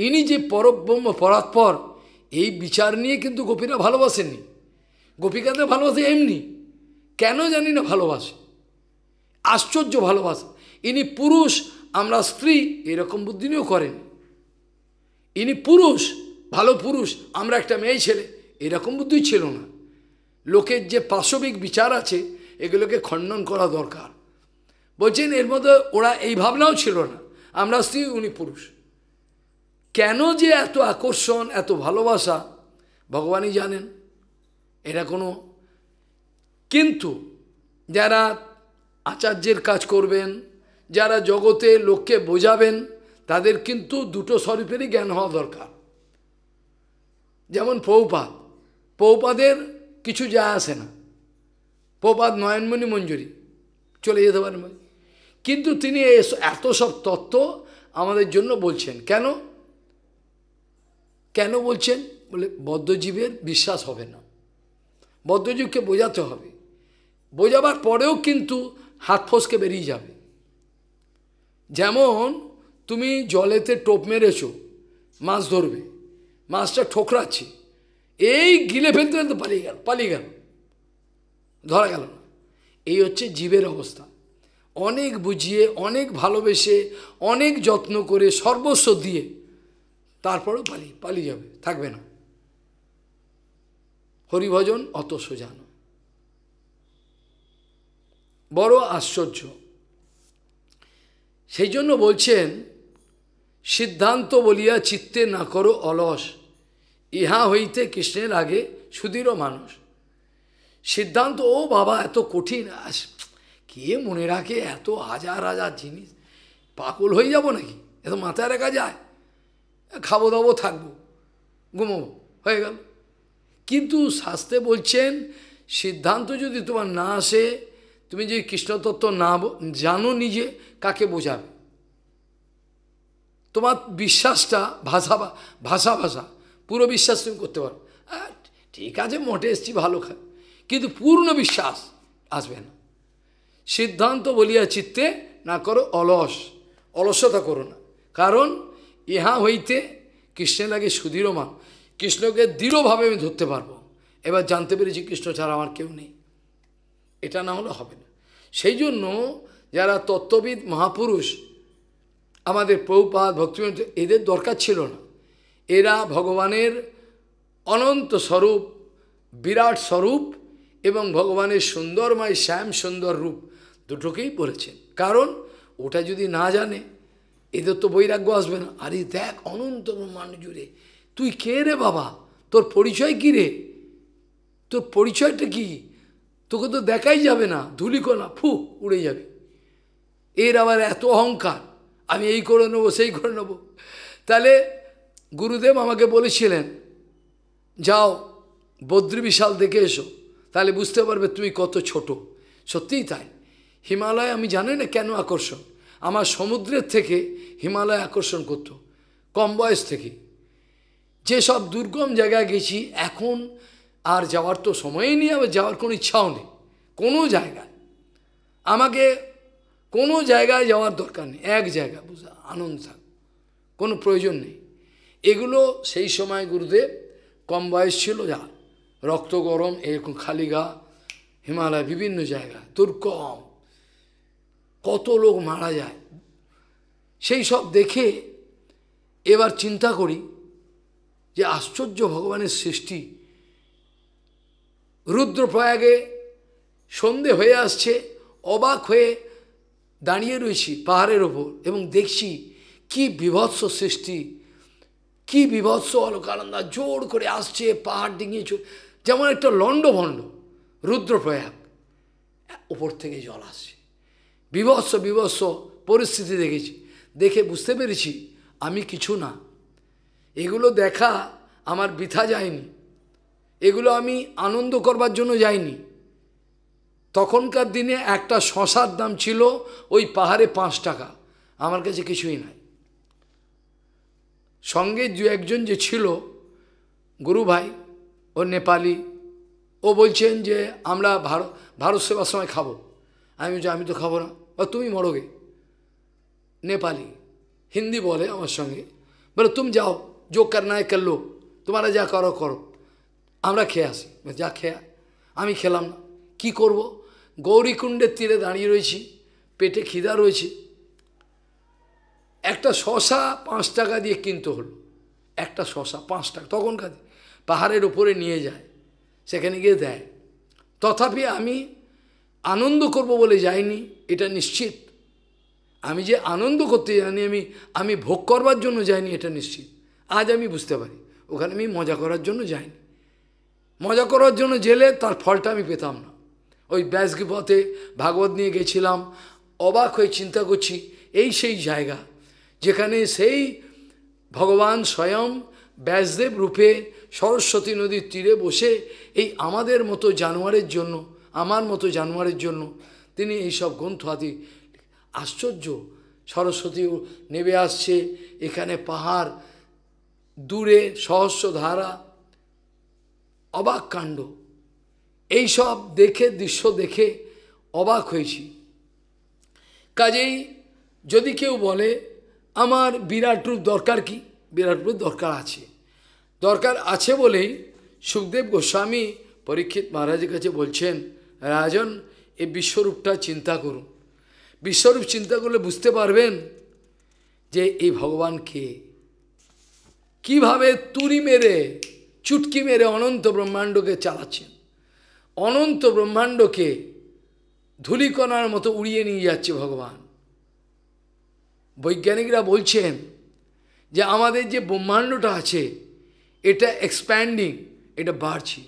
ইনি যে পরব্রহ্ম পরাৎপর এই বিচার নিয়ে কিন্তু গোপীরা ভালোবাসেনি গোপিকাদের ভালোবাসে এমনি কেন জানি না ভালোবাসে আশ্চর্য ভালোবাসা ইনি পুরুষ আমরা স্ত্রী এরকম বুদ্ধি নিয়েও করেন ইনি পুরুষ ভালো পুরুষ আমরা একটা মেয়ে ছেলে এরকম বুদ্ধি ছিল না লোকের যে পাশবিক বিচার আছে এগুলোকে খণ্ডন করা দরকার বলছেন এর মধ্যে ওরা এই ভাবনাও ছিল না আমরা স্ত্রী উনি পুরুষ কেন যে এত আকর্ষণ এত ভালোবাসা ভগবানই জানেন এটা কোনো কিন্তু যারা আচার্যের কাজ করবেন যারা জগতে লোককে বোঝাবেন তাদের কিন্তু দুটো স্বরূপেরই জ্ঞান হওয়া দরকার যেমন প্রভুপাত পৌপাদের কিছু যায় আসে না পৌপাদ নয়নমণি মঞ্জুরি চলে যেতে পারেন কিন্তু তিনি এত সব তত্ত্ব আমাদের জন্য বলছেন কেন কেন বলছেন বলে বদ্ধজীবের বিশ্বাস হবে না বদ্ধজীবকে বোঝাতে হবে বোঝাবার পরেও কিন্তু হাত ফসকে বেরিয়ে যাবে যেমন তুমি জলেতে টোপ মেরেছ মাছ ধরবে মাছটা ঠোকরাচ্ছে এই গিলে ফেলতে ফেলতে পালিয়ে গেল পালিয়ে গেল ধরা গেল না এই হচ্ছে জীবের অবস্থা অনেক বুঝিয়ে অনেক ভালোবেসে অনেক যত্ন করে সর্বস্ব দিয়ে তারপরও পালি পালিয়ে যাবে থাকবে না হরিভজন অত সোজানো বড় আশ্চর্য সেই জন্য বলছেন সিদ্ধান্ত বলিয়া চিত্তে না করো অলস ইহা হইতে কৃষ্ণের আগে সুদৃঢ় মানুষ সিদ্ধান্ত ও বাবা এত কঠিন আস কে মনে রাখে এত হাজার হাজার জিনিস পাগল হয়ে যাব নাকি এত মাথায় রাখা যায় খাবো দাবো থাকবো ঘুমো হয়ে গেল কিন্তু শাস্তে বলছেন সিদ্ধান্ত যদি তোমার না আসে তুমি যদি কৃষ্ণতত্ত্ব না জানো নিজে কাকে বোঝাবে তোমার বিশ্বাসটা ভাষা ভাষা ভাষা পুরো বিশ্বাস তুমি করতে পারো ঠিক আছে মোটে এসছি ভালো খায় কিন্তু পূর্ণ বিশ্বাস আসবে না সিদ্ধান্ত বলিয়া চিত্তে না করো অলস অলসতা করো না কারণ ইহা হইতে কৃষ্ণের লাগে সুদৃঢ়মান কৃষ্ণকে দৃঢ়ভাবে আমি ধরতে পারবো এবার জানতে পেরেছি কৃষ্ণ ছাড়া আমার কেউ নেই এটা না হলে হবে না সেই জন্য যারা তত্ত্ববিদ মহাপুরুষ আমাদের প্রভুপাত ভক্তিবিদ এদের দরকার ছিল না এরা ভগবানের অনন্ত স্বরূপ বিরাট স্বরূপ এবং ভগবানের সুন্দরময় শ্যাম সুন্দর রূপ দুটোকেই বলেছেন কারণ ওটা যদি না জানে এদের তো বৈরাগ্য আসবে না আরে দেখ অনন্ত ব্রহ্মাণ্ড জুড়ে তুই কে রে বাবা তোর পরিচয় কী রে তোর পরিচয়টা কি তোকে তো দেখাই যাবে না ধুলিকণা ফু উড়ে যাবে এর আবার এত অহংকার আমি এই করে নেবো সেই করে নেবো তাহলে গুরুদেব আমাকে বলেছিলেন যাও বদ্রী বিশাল দেখে এসো তাহলে বুঝতে পারবে তুমি কত ছোট সত্যিই তাই হিমালয় আমি জানি না কেন আকর্ষণ আমার সমুদ্রের থেকে হিমালয় আকর্ষণ করত কম বয়স থেকে যেসব দুর্গম জায়গায় গেছি এখন আর যাওয়ার তো সময়ই নেই আবার যাওয়ার কোনো ইচ্ছাও নেই কোনো জায়গায় আমাকে কোনো জায়গায় যাওয়ার দরকার নেই এক জায়গা বুঝা আনন্দ থাক কোনো প্রয়োজন নেই এগুলো সেই সময় গুরুদেব কম বয়স ছিল যা রক্ত গরম এরকম খালি গা হিমালয় বিভিন্ন জায়গা দুর্গম কত লোক মারা যায় সেই সব দেখে এবার চিন্তা করি যে আশ্চর্য ভগবানের সৃষ্টি রুদ্রপ্রয়াগে সন্ধে হয়ে আসছে অবাক হয়ে দাঁড়িয়ে রয়েছি পাহাড়ের ওপর এবং দেখছি কি বিভৎস সৃষ্টি কি বিভৎস কালন্দা জোর করে আসছে পাহাড় ডিঙিয়ে যেমন একটা লণ্ডভণ্ড রুদ্রপ্রয়াগ ওপর থেকে জল আসছে বিভৎস বিভৎস পরিস্থিতি দেখেছি দেখে বুঝতে পেরেছি আমি কিছু না এগুলো দেখা আমার বৃথা যায়নি এগুলো আমি আনন্দ করবার জন্য যাইনি তখনকার দিনে একটা শশার দাম ছিল ওই পাহাড়ে পাঁচ টাকা আমার কাছে কিছুই নাই সঙ্গে দু একজন যে ছিল গুরু ভাই ও নেপালি ও বলছেন যে আমরা ভারত ভারত সেবার সময় খাবো আমি যে আমি তো খাবো না বা তুমি মরোগে নেপালি হিন্দি বলে আমার সঙ্গে বলে তুমি যাও যোগ করনা হয় করলো যা করো করো আমরা খেয়ে আসি যা খেয়া আমি খেলাম না কী করবো গৌরীকুণ্ডের তীরে দাঁড়িয়ে রয়েছি পেটে খিদা রয়েছে একটা শশা পাঁচ টাকা দিয়ে কিনতে হলো একটা শশা পাঁচ টাকা তখনকার পাহাড়ের উপরে নিয়ে যায় সেখানে গিয়ে দেয় তথাপি আমি আনন্দ করব বলে যাইনি এটা নিশ্চিত আমি যে আনন্দ করতে জানি আমি আমি ভোগ করবার জন্য যাইনি এটা নিশ্চিত আজ আমি বুঝতে পারি ওখানে আমি মজা করার জন্য যাইনি মজা করার জন্য জেলে তার ফলটা আমি পেতাম না ওই ব্যাসগি পথে ভাগবত নিয়ে গেছিলাম অবাক হয়ে চিন্তা করছি এই সেই জায়গা যেখানে সেই ভগবান স্বয়ং ব্যাসদেব রূপে সরস্বতী নদীর তীরে বসে এই আমাদের মতো জানোয়ারের জন্য আমার মতো জানোয়ারের জন্য তিনি এই সব গ্রন্থ আদি আশ্চর্য সরস্বতী নেবে আসছে এখানে পাহাড় দূরে সহস্র ধারা অবাক কাণ্ড এইসব দেখে দৃশ্য দেখে অবাক হয়েছি কাজেই যদি কেউ বলে আমার বিরাট রূপ দরকার কি বিরাট রূপ দরকার আছে দরকার আছে বলেই সুখদেব গোস্বামী পরীক্ষিত মহারাজের কাছে বলছেন রাজন এই বিশ্বরূপটা চিন্তা করুন বিশ্বরূপ চিন্তা করলে বুঝতে পারবেন যে এই ভগবান কে কীভাবে তুরি মেরে চুটকি মেরে অনন্ত ব্রহ্মাণ্ডকে চালাচ্ছেন অনন্ত ব্রহ্মাণ্ডকে ধুলিকণার মতো উড়িয়ে নিয়ে যাচ্ছে ভগবান বৈজ্ঞানিকরা বলছেন যে আমাদের যে ব্রহ্মাণ্ডটা আছে এটা এক্সপ্যান্ডিং এটা বাড়ছে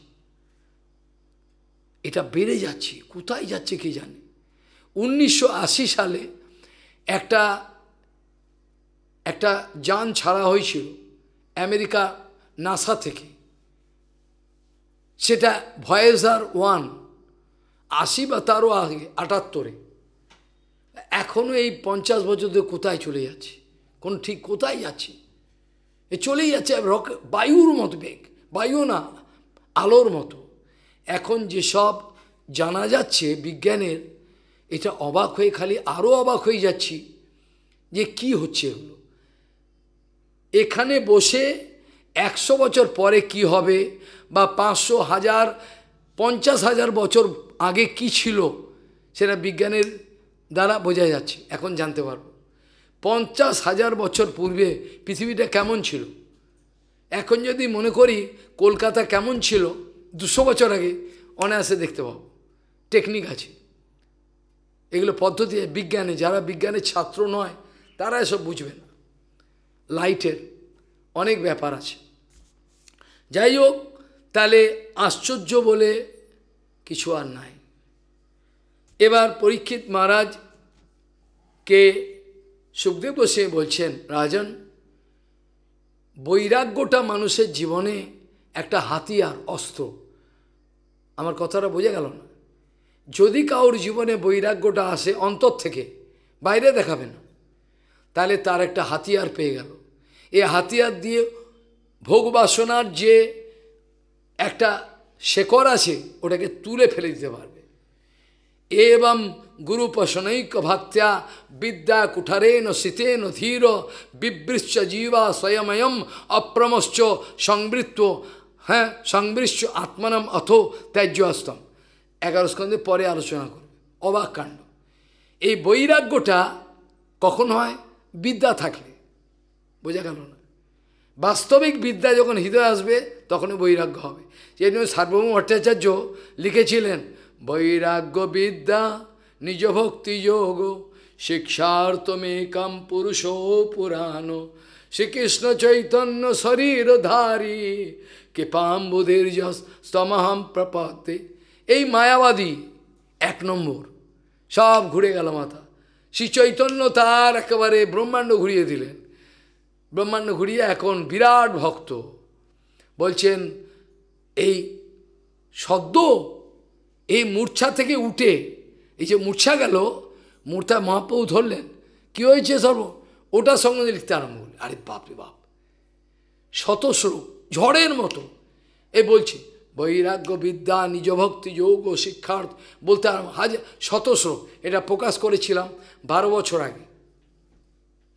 এটা বেড়ে যাচ্ছে কোথায় যাচ্ছে কে জানে উনিশশো সালে একটা একটা যান ছাড়া হয়েছিল আমেরিকা নাসা থেকে সেটা ভয়েজার ওয়ান আশি বা তারও আগে আটাত্তরে এখনও এই পঞ্চাশ বছর ধরে কোথায় চলে যাচ্ছে কোন ঠিক কোথায় যাচ্ছে এ চলেই যাচ্ছে রক বায়ুর মতো বেগ বায়ু না আলোর মতো এখন যেসব জানা যাচ্ছে বিজ্ঞানের এটা অবাক হয়ে খালি আরও অবাক হয়ে যাচ্ছি যে কি হচ্ছে এগুলো এখানে বসে একশো বছর পরে কি হবে বা পাঁচশো হাজার পঞ্চাশ হাজার বছর আগে কি ছিল সেটা বিজ্ঞানের দ্বারা বোঝা যাচ্ছে এখন জানতে পারব পঞ্চাশ হাজার বছর পূর্বে পৃথিবীটা কেমন ছিল এখন যদি মনে করি কলকাতা কেমন ছিল দুশো বছর আগে অনায়াসে দেখতে পাবো টেকনিক আছে এগুলো পদ্ধতি বিজ্ঞানে যারা বিজ্ঞানের ছাত্র নয় তারা এসব বুঝবে না লাইটের অনেক ব্যাপার আছে যাই হোক তাহলে আশ্চর্য বলে কিছু আর নাই এবার পরীক্ষিত মহারাজ কে সুখদেব সে বলছেন রাজন বৈরাগ্যটা মানুষের জীবনে একটা হাতিয়ার অস্ত্র আমার কথাটা বোঝা গেল না যদি কাউর জীবনে বৈরাগ্যটা আসে অন্তর থেকে বাইরে দেখাবে না তাহলে তার একটা হাতিয়ার পেয়ে গেল এ হাতিয়ার দিয়ে ভোগ বাসনার যে একটা শেকর আছে ওটাকে তুলে ফেলে দিতে পারবে এবং गुरुपशनैक भक्त्या विद्या कुठरेन शीतेन धीर बिवृश्च जीवा स्वयमयम अप्रमश्च সংবৃত্ত হ্যাঁ সংবৃশ্য আত্মানাম অথ ত্যাজ্য অস্তম এগারো পরে আলোচনা করবে অবাক কাণ্ড এই বৈরাগ্যটা কখন হয় বিদ্যা থাকলে বোঝা গেল না বাস্তবিক বিদ্যা যখন হৃদয় আসবে তখনই বৈরাগ্য হবে এই জন্য সার্বভৌম ভট্টাচার্য লিখেছিলেন বৈরাগ্য বিদ্যা নিজ ভক্তি যোগ মেকাম পুরুষ পুরাণ শ্রীকৃষ্ণ চৈতন্য শরীর ধারী কৃপাম্বুধীর স্তমাহাম প্রপাতে এই মায়াবাদী এক নম্বর সব ঘুরে গেল মাথা শ্রী চৈতন্য তার একেবারে ব্রহ্মাণ্ড ঘুরিয়ে দিলেন ব্রহ্মাণ্ড ঘুরিয়ে এখন বিরাট ভক্ত বলছেন এই সদ্য এই মূর্ছা থেকে উঠে এই যে মূর্ছা গেল মূর্ছা মহাপ্রভু ধরলেন কী হয়েছে সর্ব ওটা সঙ্গে লিখতে আরম্ভ করলেন আরে বাপরে বাপ শতস্বরূপ ঝড়ের মতো এ বলছে বৈরাগ্য বিদ্যা নিজ ভক্তি যোগ ও শিক্ষার্থ বলতে হাজার শতস্রোক এটা প্রকাশ করেছিলাম বারো বছর আগে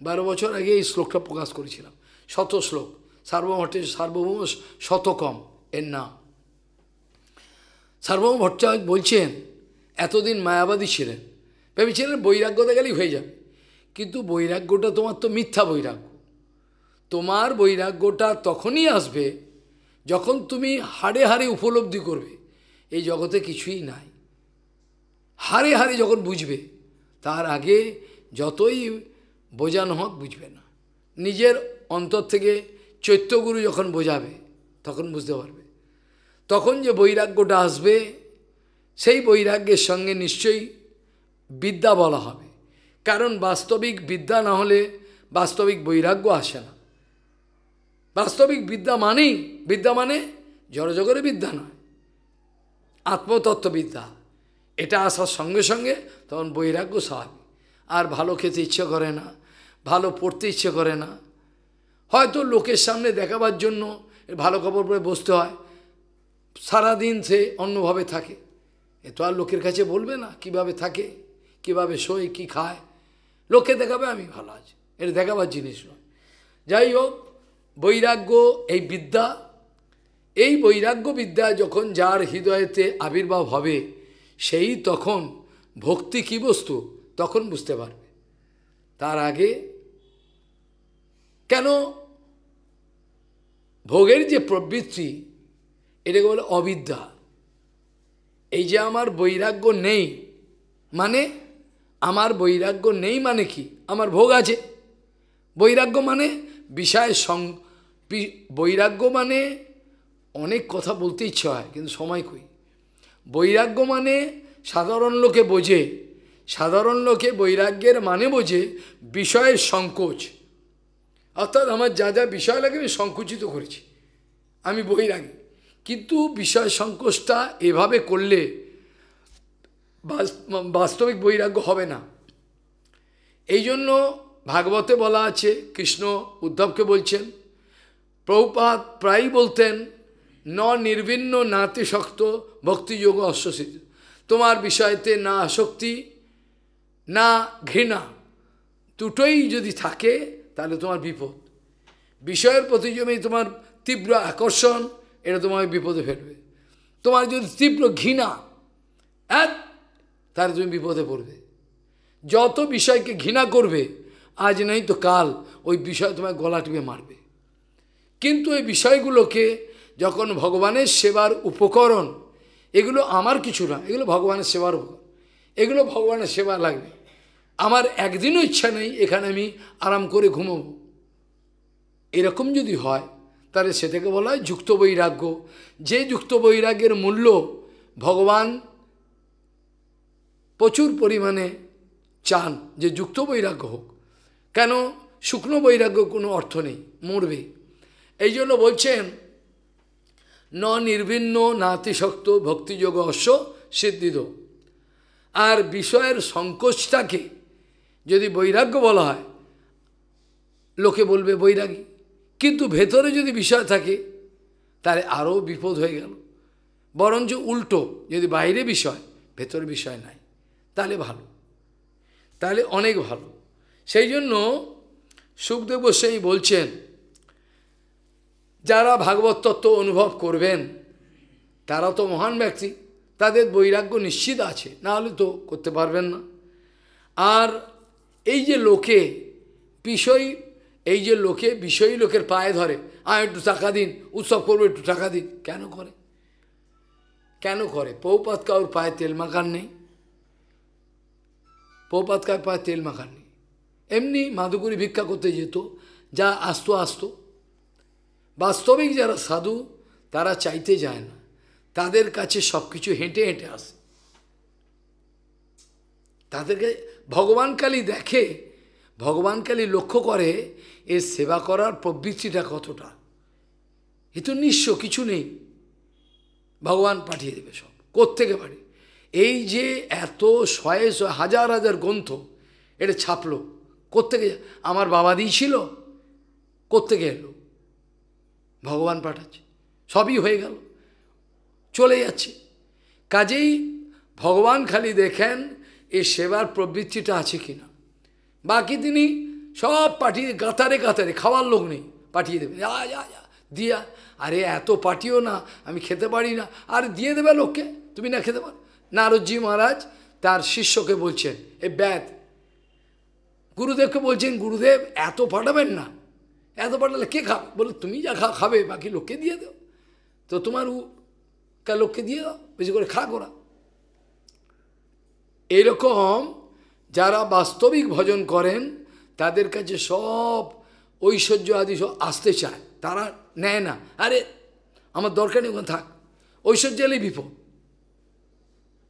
বারো বছর আগে এই শ্লোকটা প্রকাশ করেছিলাম শত শ্লোক সার্বভটে সার্বভৌম শতকম এর নাম সার্বভৌম ভট্টাচার্য বলছেন এতদিন মায়াবাদী ছিলেন ভেবেছিলেন বৈরাগ্যতা গেলেই হয়ে যাবে কিন্তু বৈরাগ্যটা তোমার তো মিথ্যা বৈরাগ্য তোমার বৈরাগ্যটা তখনই আসবে যখন তুমি হাড়ে হাড়ে উপলব্ধি করবে এই জগতে কিছুই নাই হারে হারে যখন বুঝবে তার আগে যতই বোঝানো হোক বুঝবে না নিজের অন্তর থেকে চৈত্যগুরু যখন বোঝাবে তখন বুঝতে পারবে তখন যে বৈরাগ্যটা আসবে সেই বৈরাগ্যের সঙ্গে নিশ্চয়ই বিদ্যা বলা হবে কারণ বাস্তবিক বিদ্যা না হলে বাস্তবিক বৈরাগ্য আসে না বাস্তবিক বিদ্যা মানেই বিদ্যা মানে জড়জগরে বিদ্যা নয় আত্মতত্ত্ববিদ্যা এটা আসার সঙ্গে সঙ্গে তখন বৈরাগ্য স্বাভাবিক আর ভালো খেতে ইচ্ছে করে না ভালো পড়তে ইচ্ছে করে না হয়তো লোকের সামনে দেখাবার জন্য ভালো কাপড় পরে বসতে হয় সারাদিন সে অন্যভাবে থাকে এ তো আর লোকের কাছে বলবে না কিভাবে থাকে কিভাবে শোয় কি খায় লোকে দেখাবে আমি ভালো আছি এটা দেখাবার জিনিস নয় যাই হোক বৈরাগ্য এই বিদ্যা এই বৈরাগ্য বিদ্যা যখন যার হৃদয়েতে আবির্ভাব হবে সেই তখন ভক্তি কি বস্তু তখন বুঝতে পারবে তার আগে কেন ভোগের যে প্রবৃত্তি এটাকে বলে অবিদ্যা এই যে আমার বৈরাগ্য নেই মানে আমার বৈরাগ্য নেই মানে কি আমার ভোগ আছে বৈরাগ্য মানে বিষয়ের সং বৈরাগ্য মানে অনেক কথা বলতে ইচ্ছে হয় কিন্তু সময় কই বৈরাগ্য মানে সাধারণ লোকে বোঝে সাধারণ লোকে বৈরাগ্যের মানে বোঝে বিষয়ের সংকোচ অর্থাৎ আমার যা যা বিষয় লাগে আমি সংকুচিত করেছি আমি বৈরাগী কিন্তু বিষয় সংকোচটা এভাবে করলে বাস্তবিক বৈরাগ্য হবে না এই জন্য ভাগবতে বলা আছে কৃষ্ণ উদ্ধবকে বলছেন প্রভুপাত প্রায়ই বলতেন ন নির্বিন্ন নাতিশক্ত ভক্তিযোগ অশ্বসিত তোমার বিষয়তে না আসক্তি না ঘৃণা দুটোই যদি থাকে তাহলে তোমার বিপদ বিষয়ের প্রতি জমি তোমার তীব্র আকর্ষণ এটা তোমায় বিপদে ফেলবে তোমার যদি তীব্র ঘৃণা এক তার তুমি বিপদে পড়বে যত বিষয়কে ঘৃণা করবে আজ নেই তো কাল ওই বিষয় তোমায় গলা টিপে মারবে কিন্তু এই বিষয়গুলোকে যখন ভগবানের সেবার উপকরণ এগুলো আমার কিছু না এগুলো ভগবানের সেবার এগুলো ভগবানের সেবা লাগবে আমার একদিনও ইচ্ছা নেই এখানে আমি আরাম করে ঘুমব এরকম যদি হয় তাহলে সেটাকে বলা হয় যুক্ত বৈরাগ্য যে যুক্ত বৈরাগ্যের মূল্য ভগবান প্রচুর পরিমাণে চান যে যুক্ত বৈরাগ্য হোক কেন শুকনো বৈরাগ্য কোনো অর্থ নেই মরবে এই জন্য বলছেন ন নির্বিন্ন নাতিশক্ত ভক্তিযোগ অশ্ব সিদ্ধিত আর বিষয়ের সংকোচটাকে যদি বৈরাগ্য বলা হয় লোকে বলবে বৈরাগী কিন্তু ভেতরে যদি বিষয় থাকে তাহলে আরও বিপদ হয়ে গেল বরঞ্চ উল্টো যদি বাইরে বিষয় ভেতরে বিষয় নাই তাহলে ভালো তাহলে অনেক ভালো সেই জন্য সুখদেব সেই বলছেন যারা ভাগবত তত্ত্ব অনুভব করবেন তারা তো মহান ব্যক্তি তাদের বৈরাগ্য নিশ্চিত আছে না হলে তো করতে পারবেন না আর এই যে লোকে বিষয় এই যে লোকে বিষয়ী লোকের পায়ে ধরে আমি একটু টাকা দিন উৎসব করবো একটু টাকা দিন কেন করে কেন করে পৌপাত কাউর পায়ে তেল মাখান নেই পৌপাত কাউর পায়ে তেল মাখান নেই এমনি মাধুকুরি ভিক্ষা করতে যেত যা আসতো আসতো বাস্তবিক যারা সাধু তারা চাইতে যায় না তাদের কাছে সব কিছু হেঁটে হেঁটে আসে তাদেরকে ভগবান কালী দেখে ভগবান কালী লক্ষ্য করে এর সেবা করার প্রবৃত্তিটা কতটা এ তো নিঃস্ব কিছু নেই ভগবান পাঠিয়ে দেবে সব কোত্থেকে পারে এই যে এত শয়ে হাজার হাজার গ্রন্থ এটা ছাপলো কোত্থেকে আমার বাবা দিয়েছিল কোত্থেকে এলো ভগবান পাঠাচ্ছে সবই হয়ে গেল চলে যাচ্ছে কাজেই ভগবান খালি দেখেন এ সেবার প্রবৃত্তিটা আছে কিনা বাকি তিনি সব পাঠিয়ে গাঁতারে গাঁতারে খাওয়ার লোক নেই পাঠিয়ে দেবে যা যা দিয়া আরে এত পাঠিও না আমি খেতে পারি না আর দিয়ে দেবে লোককে তুমি না খেতে পার নারজ্জি মহারাজ তার শিষ্যকে বলছেন এ ব্যাত গুরুদেবকে বলছেন গুরুদেব এত পাঠাবেন না এত পাঠালে কে খাবে বলে তুমি যা খা খাবে বাকি লোককে দিয়ে দাও তো তোমার উ কা লোককে দিয়ে দাও বেশি করে খা করা এরকম যারা বাস্তবিক ভজন করেন তাদের কাছে সব ঐশ্বর্য আদি সব আসতে চায় তারা নেয় না আরে আমার দরকার নেই ওখানে থাক ঐশ্বর্য এলেই বিপদ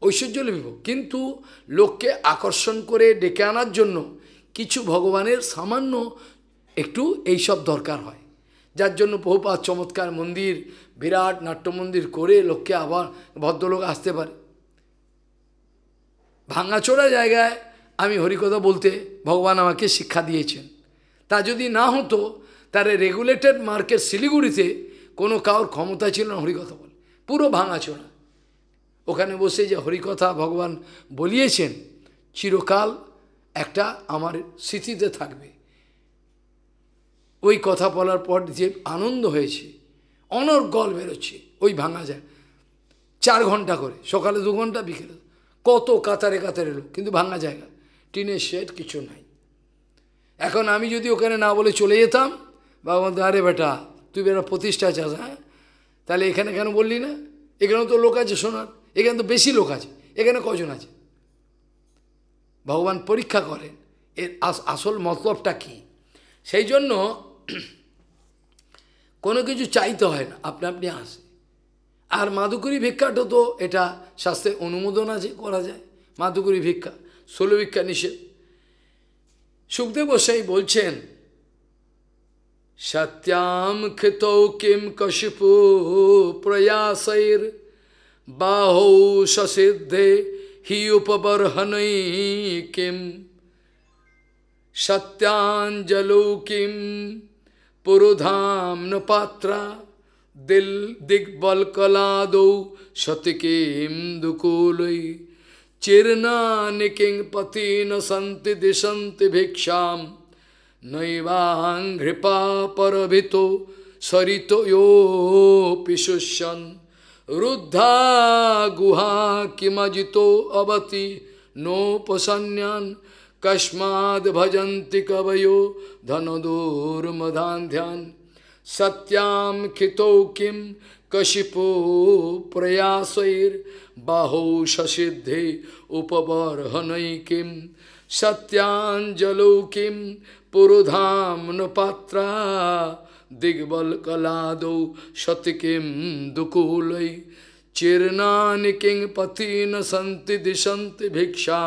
ঐশ্বর্য লিখব কিন্তু লোককে আকর্ষণ করে ডেকে আনার জন্য কিছু ভগবানের সামান্য একটু এইসব দরকার হয় যার জন্য বহুপাত চমৎকার মন্দির বিরাট নাট্য মন্দির করে লোককে আবার ভদ্রলোক আসতে পারে ভাঙাচোড়া জায়গায় আমি হরিকথা বলতে ভগবান আমাকে শিক্ষা দিয়েছেন তা যদি না হতো তারে রেগুলেটেড মার্কেট শিলিগুড়িতে কোনো কারোর ক্ষমতা ছিল না হরিকথা বলে পুরো ভাঙাচোড়া ওখানে বসে যে হরিকথা ভগবান বলিয়েছেন চিরকাল একটা আমার স্মৃতিতে থাকবে ওই কথা বলার পর যে আনন্দ হয়েছে অনর্গল বেরোচ্ছে ওই ভাঙা যায় চার ঘন্টা করে সকালে দু ঘন্টা বিকেলে কত কাতারে কাতারে এলো কিন্তু ভাঙা জায়গা টিনের শেড কিছু নাই এখন আমি যদি ওখানে না বলে চলে যেতাম ভগবান বলতো আরে বেটা তুই বেটা প্রতিষ্ঠা চাস হ্যাঁ তাহলে এখানে কেন বললি না এখানে তো লোক আছে শোনার এখানে তো বেশি লোক আছে এখানে কজন আছে ভগবান পরীক্ষা করেন এর আসল মতলবটা কি সেই জন্য কোনো কিছু চাইতে হয় না আপনি আপনি আসে আর মাধুকুরি ভিক্ষাটা তো এটা স্বাস্থ্যের অনুমোদন আছে করা যায় মাধুকুরি ভিক্ষা ষোলভিক্ষা নিষেধ সুখদেব গোসাই বলছেন সত্যাম খেত কিম কশিপু প্রয়াসের বাহ সসিদ্ধে হি উপবর্হনৈ কিম সত্যাঞ্জলৌ কিম পুরুধাম্ন পাত্রা দিল দিগ্বল কলাদৌ সতিকিম দুকুলৈ चिरना निकिंग पति न संति दिशंति भिक्षा सन्ति पर भी तो सरित यो पिशुष्यन रुद्धा गुहा किमजितो अवति नोपसन्यान कस्माद भजन्ति कवयो मधान ध्यान सत्याम खितौ किम कशिपो प्रयासैर बाहो ससिद्धि उपबर्हनई किम सत्यांजलो किम पुरुधाम न पात्रा दिग्बल कलादो सत किम दुकूलई चिरनानि किं न सी दिशंति भिक्षा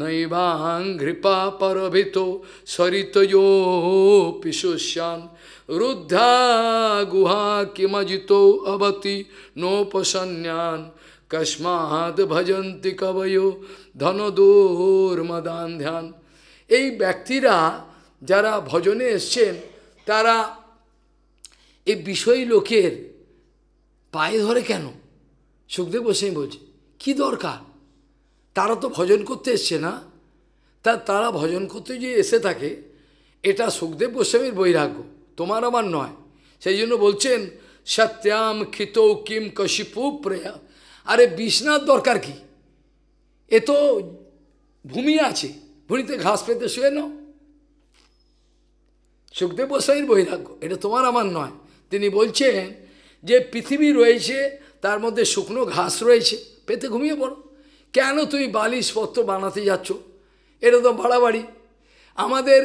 नैवाङ्घ्रिपापरभितो सरितयोऽपि शुष्यान् রুদ্ধা গুহা কিমজিত অবতি নোপসন্যান কস্মাদ ভজন্তি কবয় দোর মদান ধ্যান এই ব্যক্তিরা যারা ভজনে এসছেন তারা এই বিষয় লোকের পায়ে ধরে কেন সুখদেব গোস্বামী বলছে কি দরকার তারা তো ভজন করতে এসছে না তা তারা ভজন করতে যে এসে থাকে এটা সুখদেব গোস্বামীর বৈরাগ্য তোমার আমার নয় সেই জন্য বলছেন সত্যাম খিত কিম কশিপু প্রয়া আরে বিষ্ণার দরকার কি এ তো ভূমি আছে ভূমিতে ঘাস পেতে শুয়ে নাও সুখদেব গোস্বামীর বহিরাগ্য এটা তোমার আমার নয় তিনি বলছেন যে পৃথিবী রয়েছে তার মধ্যে শুকনো ঘাস রয়েছে পেতে ঘুমিয়ে পড়ো কেন তুমি বালিশপত্র বানাতে যাচ্ছ এটা তো বাড়াবাড়ি আমাদের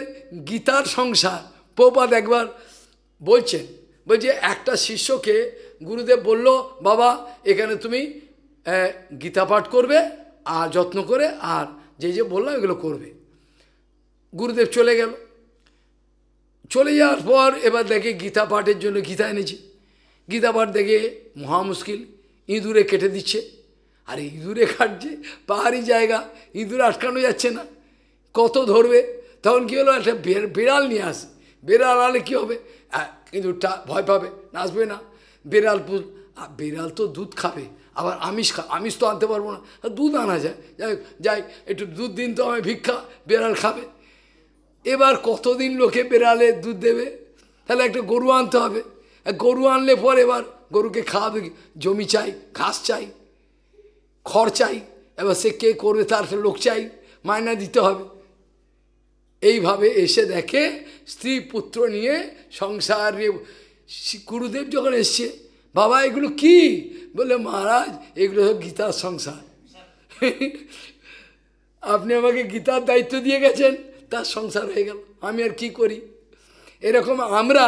গীতার সংসার প্রপাত একবার বলছেন বলছে একটা শিষ্যকে গুরুদেব বলল বাবা এখানে তুমি গীতা পাঠ করবে আর যত্ন করে আর যে যে বললাম এগুলো করবে গুরুদেব চলে গেল চলে যাওয়ার পর এবার দেখে গীতা পাঠের জন্য গীতা এনেছি গীতা পাঠ দেখে মহা মুশকিল ইঁদুরে কেটে দিচ্ছে আর ইঁদুরে কাটছে পাহাড়ি জায়গা ইঁদুরে আটকানো যাচ্ছে না কত ধরবে তখন কী হলো একটা বিড়াল নিয়ে আসে বিড়াল আনলে কী হবে কিন্তু ভয় পাবে নাচবে না বিড়াল বিড়াল তো দুধ খাবে আবার আমিষ খা আমিষ তো আনতে পারবো না দুধ আনা যায় যাই যাই একটু দুধ দিন তো আমি ভিক্ষা বিড়াল খাবে এবার কতদিন লোকে বেড়ালে দুধ দেবে তাহলে একটা গরু আনতে হবে গরু আনলে পর এবার গরুকে খাওয়াবে জমি চাই ঘাস চাই খড় চাই এবার সে কে করবে তার লোক চাই মায়না দিতে হবে এইভাবে এসে দেখে স্ত্রী পুত্র নিয়ে সংসার গুরুদেব যখন এসছে বাবা এগুলো কি বলে মহারাজ এগুলো সব গীতার সংসার আপনি আমাকে গীতার দায়িত্ব দিয়ে গেছেন তার সংসার হয়ে গেল আমি আর কি করি এরকম আমরা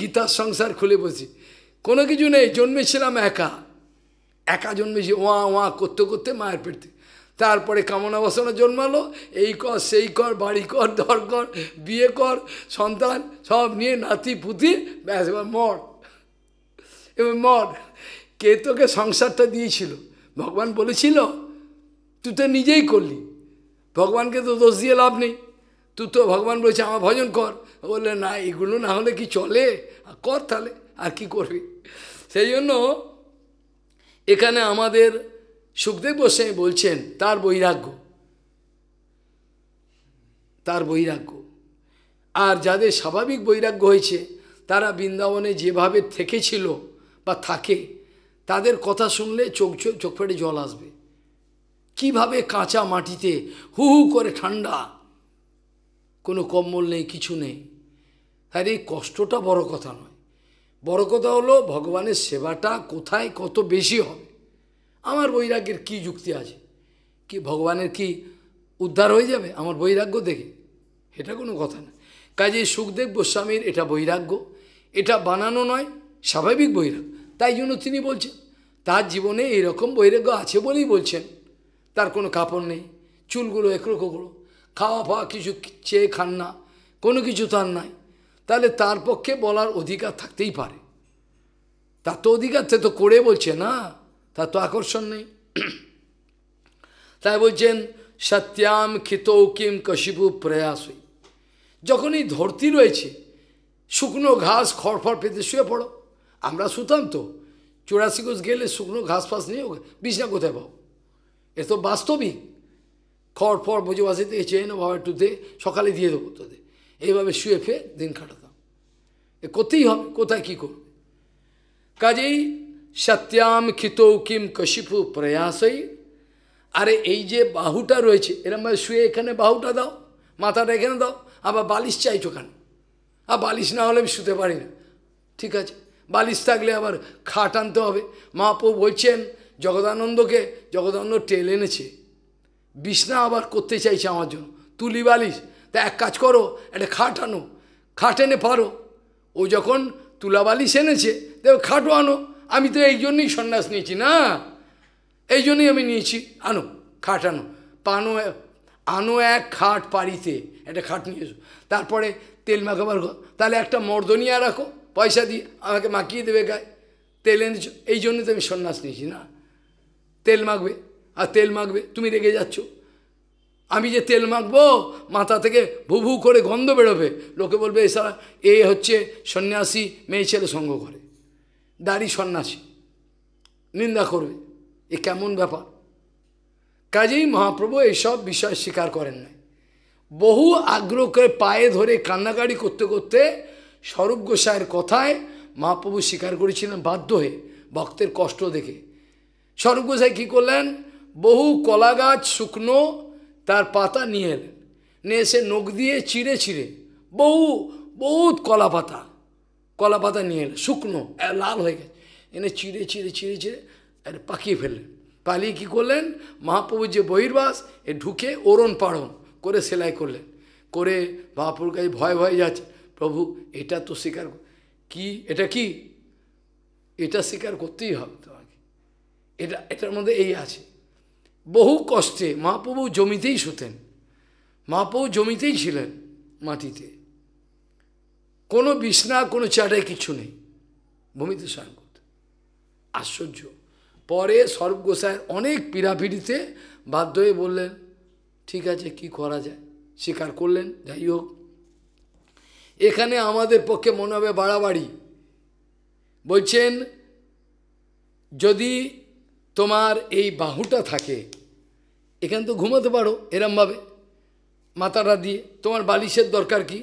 গীতার সংসার খুলে বসি কোনো কিছু নেই জন্মেছিলাম একা একা জন্মেছি ওয়া ওয়া করতে করতে মায়ের পেটতে তারপরে কামনা বাসনা জন্মালো এই কর সেই কর বাড়ি কর দর কর বিয়ে কর সন্তান সব নিয়ে নাতি পুতি ব্যাস এবার মর এবার মর কে তোকে সংসারটা দিয়েছিল ভগবান বলেছিল তুই তো নিজেই করলি ভগবানকে তো দোষ দিয়ে লাভ নেই তুই তো ভগবান বলেছে আমার ভজন কর বললে না এগুলো না হলে কি চলে কর তাহলে আর কি করবি সেই জন্য এখানে আমাদের সুখদেব গোস্বামী বলছেন তার বৈরাগ্য তার বৈরাগ্য আর যাদের স্বাভাবিক বৈরাগ্য হয়েছে তারা বৃন্দাবনে যেভাবে থেকেছিল বা থাকে তাদের কথা শুনলে চোখ চোখ চোখ ফেটে জল আসবে কিভাবে কাঁচা মাটিতে হু হু করে ঠান্ডা কোনো কম্বল নেই কিছু নেই আর এই কষ্টটা বড় কথা নয় বড় কথা হলো ভগবানের সেবাটা কোথায় কত বেশি হবে আমার বৈরাগ্যের কি যুক্তি আছে কি ভগবানের কি উদ্ধার হয়ে যাবে আমার বৈরাগ্য দেখে এটা কোনো কথা না কাজে সুখদেব গোস্বামীর এটা বৈরাগ্য এটা বানানো নয় স্বাভাবিক বৈরাগ্য তাই জন্য তিনি বলছেন তার জীবনে এরকম বৈরাগ্য আছে বলেই বলছেন তার কোনো কাপড় নেই চুলগুলো একরকমগুলো খাওয়া ফাওয়া কিছু চেয়ে খান না কোনো কিছু তার নাই তাহলে তার পক্ষে বলার অধিকার থাকতেই পারে তার তো অধিকার তো করে বলছে না তার তো আকর্ষণ নেই তাই বলছেন সত্যাম কিম কশিপু প্রয়াসই যখন এই ধরতি রয়েছে শুকনো ঘাস খড়ফড় পেতে শুয়ে পড়ো আমরা শুতাম তো চুরাশি কোষ গেলে শুকনো ঘাস ফাঁস নিয়ে বিছনা কোথায় পাও এ তো বাস্তবিক খড় ফড় বোঝে বাসে থেকে চেয়ে নেবো একটু দে সকালে দিয়ে দেবো তোদের এইভাবে শুয়ে ফে দিন কাটাতাম এ করতেই হবে কোথায় কী করবে কাজেই সত্যাম খিতৌ কিম কশিপু প্রয়াসই আরে এই যে বাহুটা রয়েছে এরমভাবে শুয়ে এখানে বাহুটা দাও মাথাটা এখানে দাও আবার বালিশ চাইছো কেন আর বালিশ না হলে আমি শুতে পারি না ঠিক আছে বালিশ থাকলে আবার খাট আনতে হবে পো বলছেন জগদানন্দকে জগদানন্দ টেল এনেছে বিছনা আবার করতে চাইছে আমার জন্য তুলি বালিশ তা এক কাজ করো একটা খাট আনো খাট এনে পারো ও যখন তুলা বালিশ এনেছে দেখো খাটও আনো আমি তো এই জন্যই সন্ন্যাস নিয়েছি না এই জন্যই আমি নিয়েছি আনো খাট আনো পানো আনো এক খাট পাড়িতে একটা খাট নিয়ে এসো তারপরে তেল মাখাবার তাহলে একটা মর্দনিয়া রাখো পয়সা দিয়ে আমাকে মাখিয়ে দেবে গায়ে তেল এনেছো এই জন্যই তো আমি সন্ন্যাস নিয়েছি না তেল মাখবে আর তেল মাখবে তুমি রেগে যাচ্ছ আমি যে তেল মাখবো মাথা থেকে ভুভু করে গন্ধ বেরোবে লোকে বলবে এছাড়া এ হচ্ছে সন্ন্যাসী মেয়ে ছেলে সঙ্গ করে দাড়ি সন্ন্যাসী নিন্দা করবে এ কেমন ব্যাপার কাজেই মহাপ্রভু এইসব বিষয় স্বীকার করেন নাই বহু আগ্রহ করে পায়ে ধরে কান্নাকাড়ি করতে করতে স্বরূপ গোসাইয়ের কথায় মহাপ্রভু স্বীকার করেছিলেন বাধ্য হয়ে ভক্তের কষ্ট দেখে স্বরূপ গোসাই কী করলেন বহু কলা গাছ শুকনো তার পাতা নিয়ে এলেন নিয়ে এসে নখ দিয়ে চিড়ে চিড়ে বহু বহুত কলা পাতা কলা পাতা নিয়ে এলেন শুকনো লাল হয়ে গেছে এনে চিড়ে চিড়ে চিড়ে চিড়ে এটা পাকিয়ে ফেললেন পালিয়ে কী করলেন মহাপ্রভুর যে বহির্বাস এ ঢুকে ওরণ পাড়ন করে সেলাই করলেন করে মহাপ্রভুর কাছে ভয় ভয়ে যাচ্ছে প্রভু এটা তো স্বীকার কি এটা কি এটা স্বীকার করতেই হবে তোমাকে এটা এটার মধ্যে এই আছে বহু কষ্টে মহাপ্রভু জমিতেই শুতেন মহাপ্রভু জমিতেই ছিলেন মাটিতে কোনো বিছনা কোনো চাটাই কিছু নেই ভূমিতে স্নান করতে আশ্চর্য পরে সর্বগোসায় অনেক পীড়াপিড়িতে বাধ্য হয়ে বললেন ঠিক আছে কি করা যায় স্বীকার করলেন যাই হোক এখানে আমাদের পক্ষে মনে হবে বাড়াবাড়ি বলছেন যদি তোমার এই বাহুটা থাকে এখানে তো ঘুমাতে পারো এরমভাবে মাথাটা দিয়ে তোমার বালিশের দরকার কি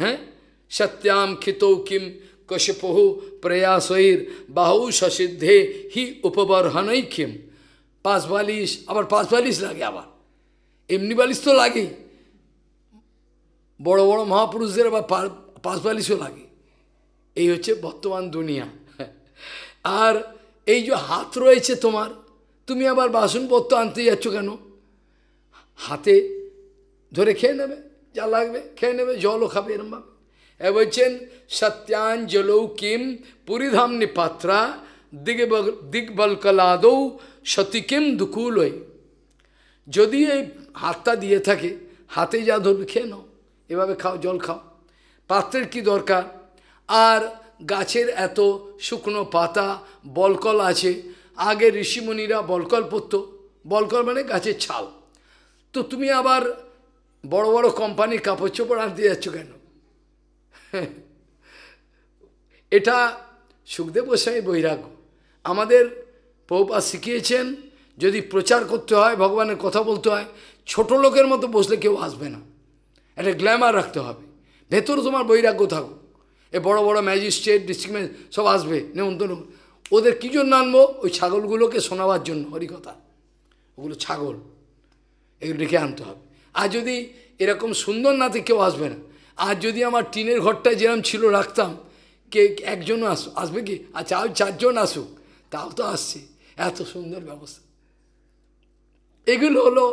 হ্যাঁ সত্যাম खितो কিম কশপহু প্রয়াসৈর বাহু সসিদ্ধে হি উপবর্হনই কিম পাঁচ বালিশ আবার পাঁচ বালিশ লাগে আবার এমনি বালিশ তো লাগেই বড় বড় মহাপুরুষদের আবার পাঁচ বালিশও লাগে এই হচ্ছে বর্তমান দুনিয়া আর এই যে হাত রয়েছে তোমার তুমি আবার বাসনপত্র আনতে যাচ্ছ কেন হাতে ধরে খেয়ে নেবে যা লাগবে খেয়ে নেবে জলও খাবে এরমভাবে এ বলছেন সত্যাঞ্জলৌ কিম পুরীধামনি পাত্রা দিগবল দিগবলকলাদৌ সতীকিম দুকুলই যদি এই হাতটা দিয়ে থাকে হাতে যা ধরবে খেয়ে নাও এভাবে খাও জল খাও পাত্রের কি দরকার আর গাছের এত শুকনো পাতা বলকল আছে আগে ঋষিমুনিরা বলকল পরত বলকল মানে গাছের ছাল তো তুমি আবার বড় বড় কোম্পানির কাপড় চোপড় আনতে যাচ্ছ কেন এটা সুখদেব গোস্বামী বৈরাগ্য আমাদের পৌপা শিখিয়েছেন যদি প্রচার করতে হয় ভগবানের কথা বলতে হয় ছোট লোকের মতো বসলে কেউ আসবে না একটা গ্ল্যামার রাখতে হবে ভেতর তোমার বৈরাগ্য থাকো এ বড় বড় ম্যাজিস্ট্রেট ডিস্ট্রিক্ট সব আসবে নেমন্তন ওদের কী জন্য আনবো ওই ছাগলগুলোকে শোনাবার জন্য হরিকথা ওগুলো ছাগল এগুলো ডেকে আনতে হবে আর যদি এরকম সুন্দর নাতে কেউ আসবে না আর যদি আমার টিনের ঘরটা যেরকম ছিল রাখতাম কে একজন আস আসবে কি আচ্ছা, আর চারজন আসুক তাও তো আসছে এত সুন্দর ব্যবস্থা এগুলো হলো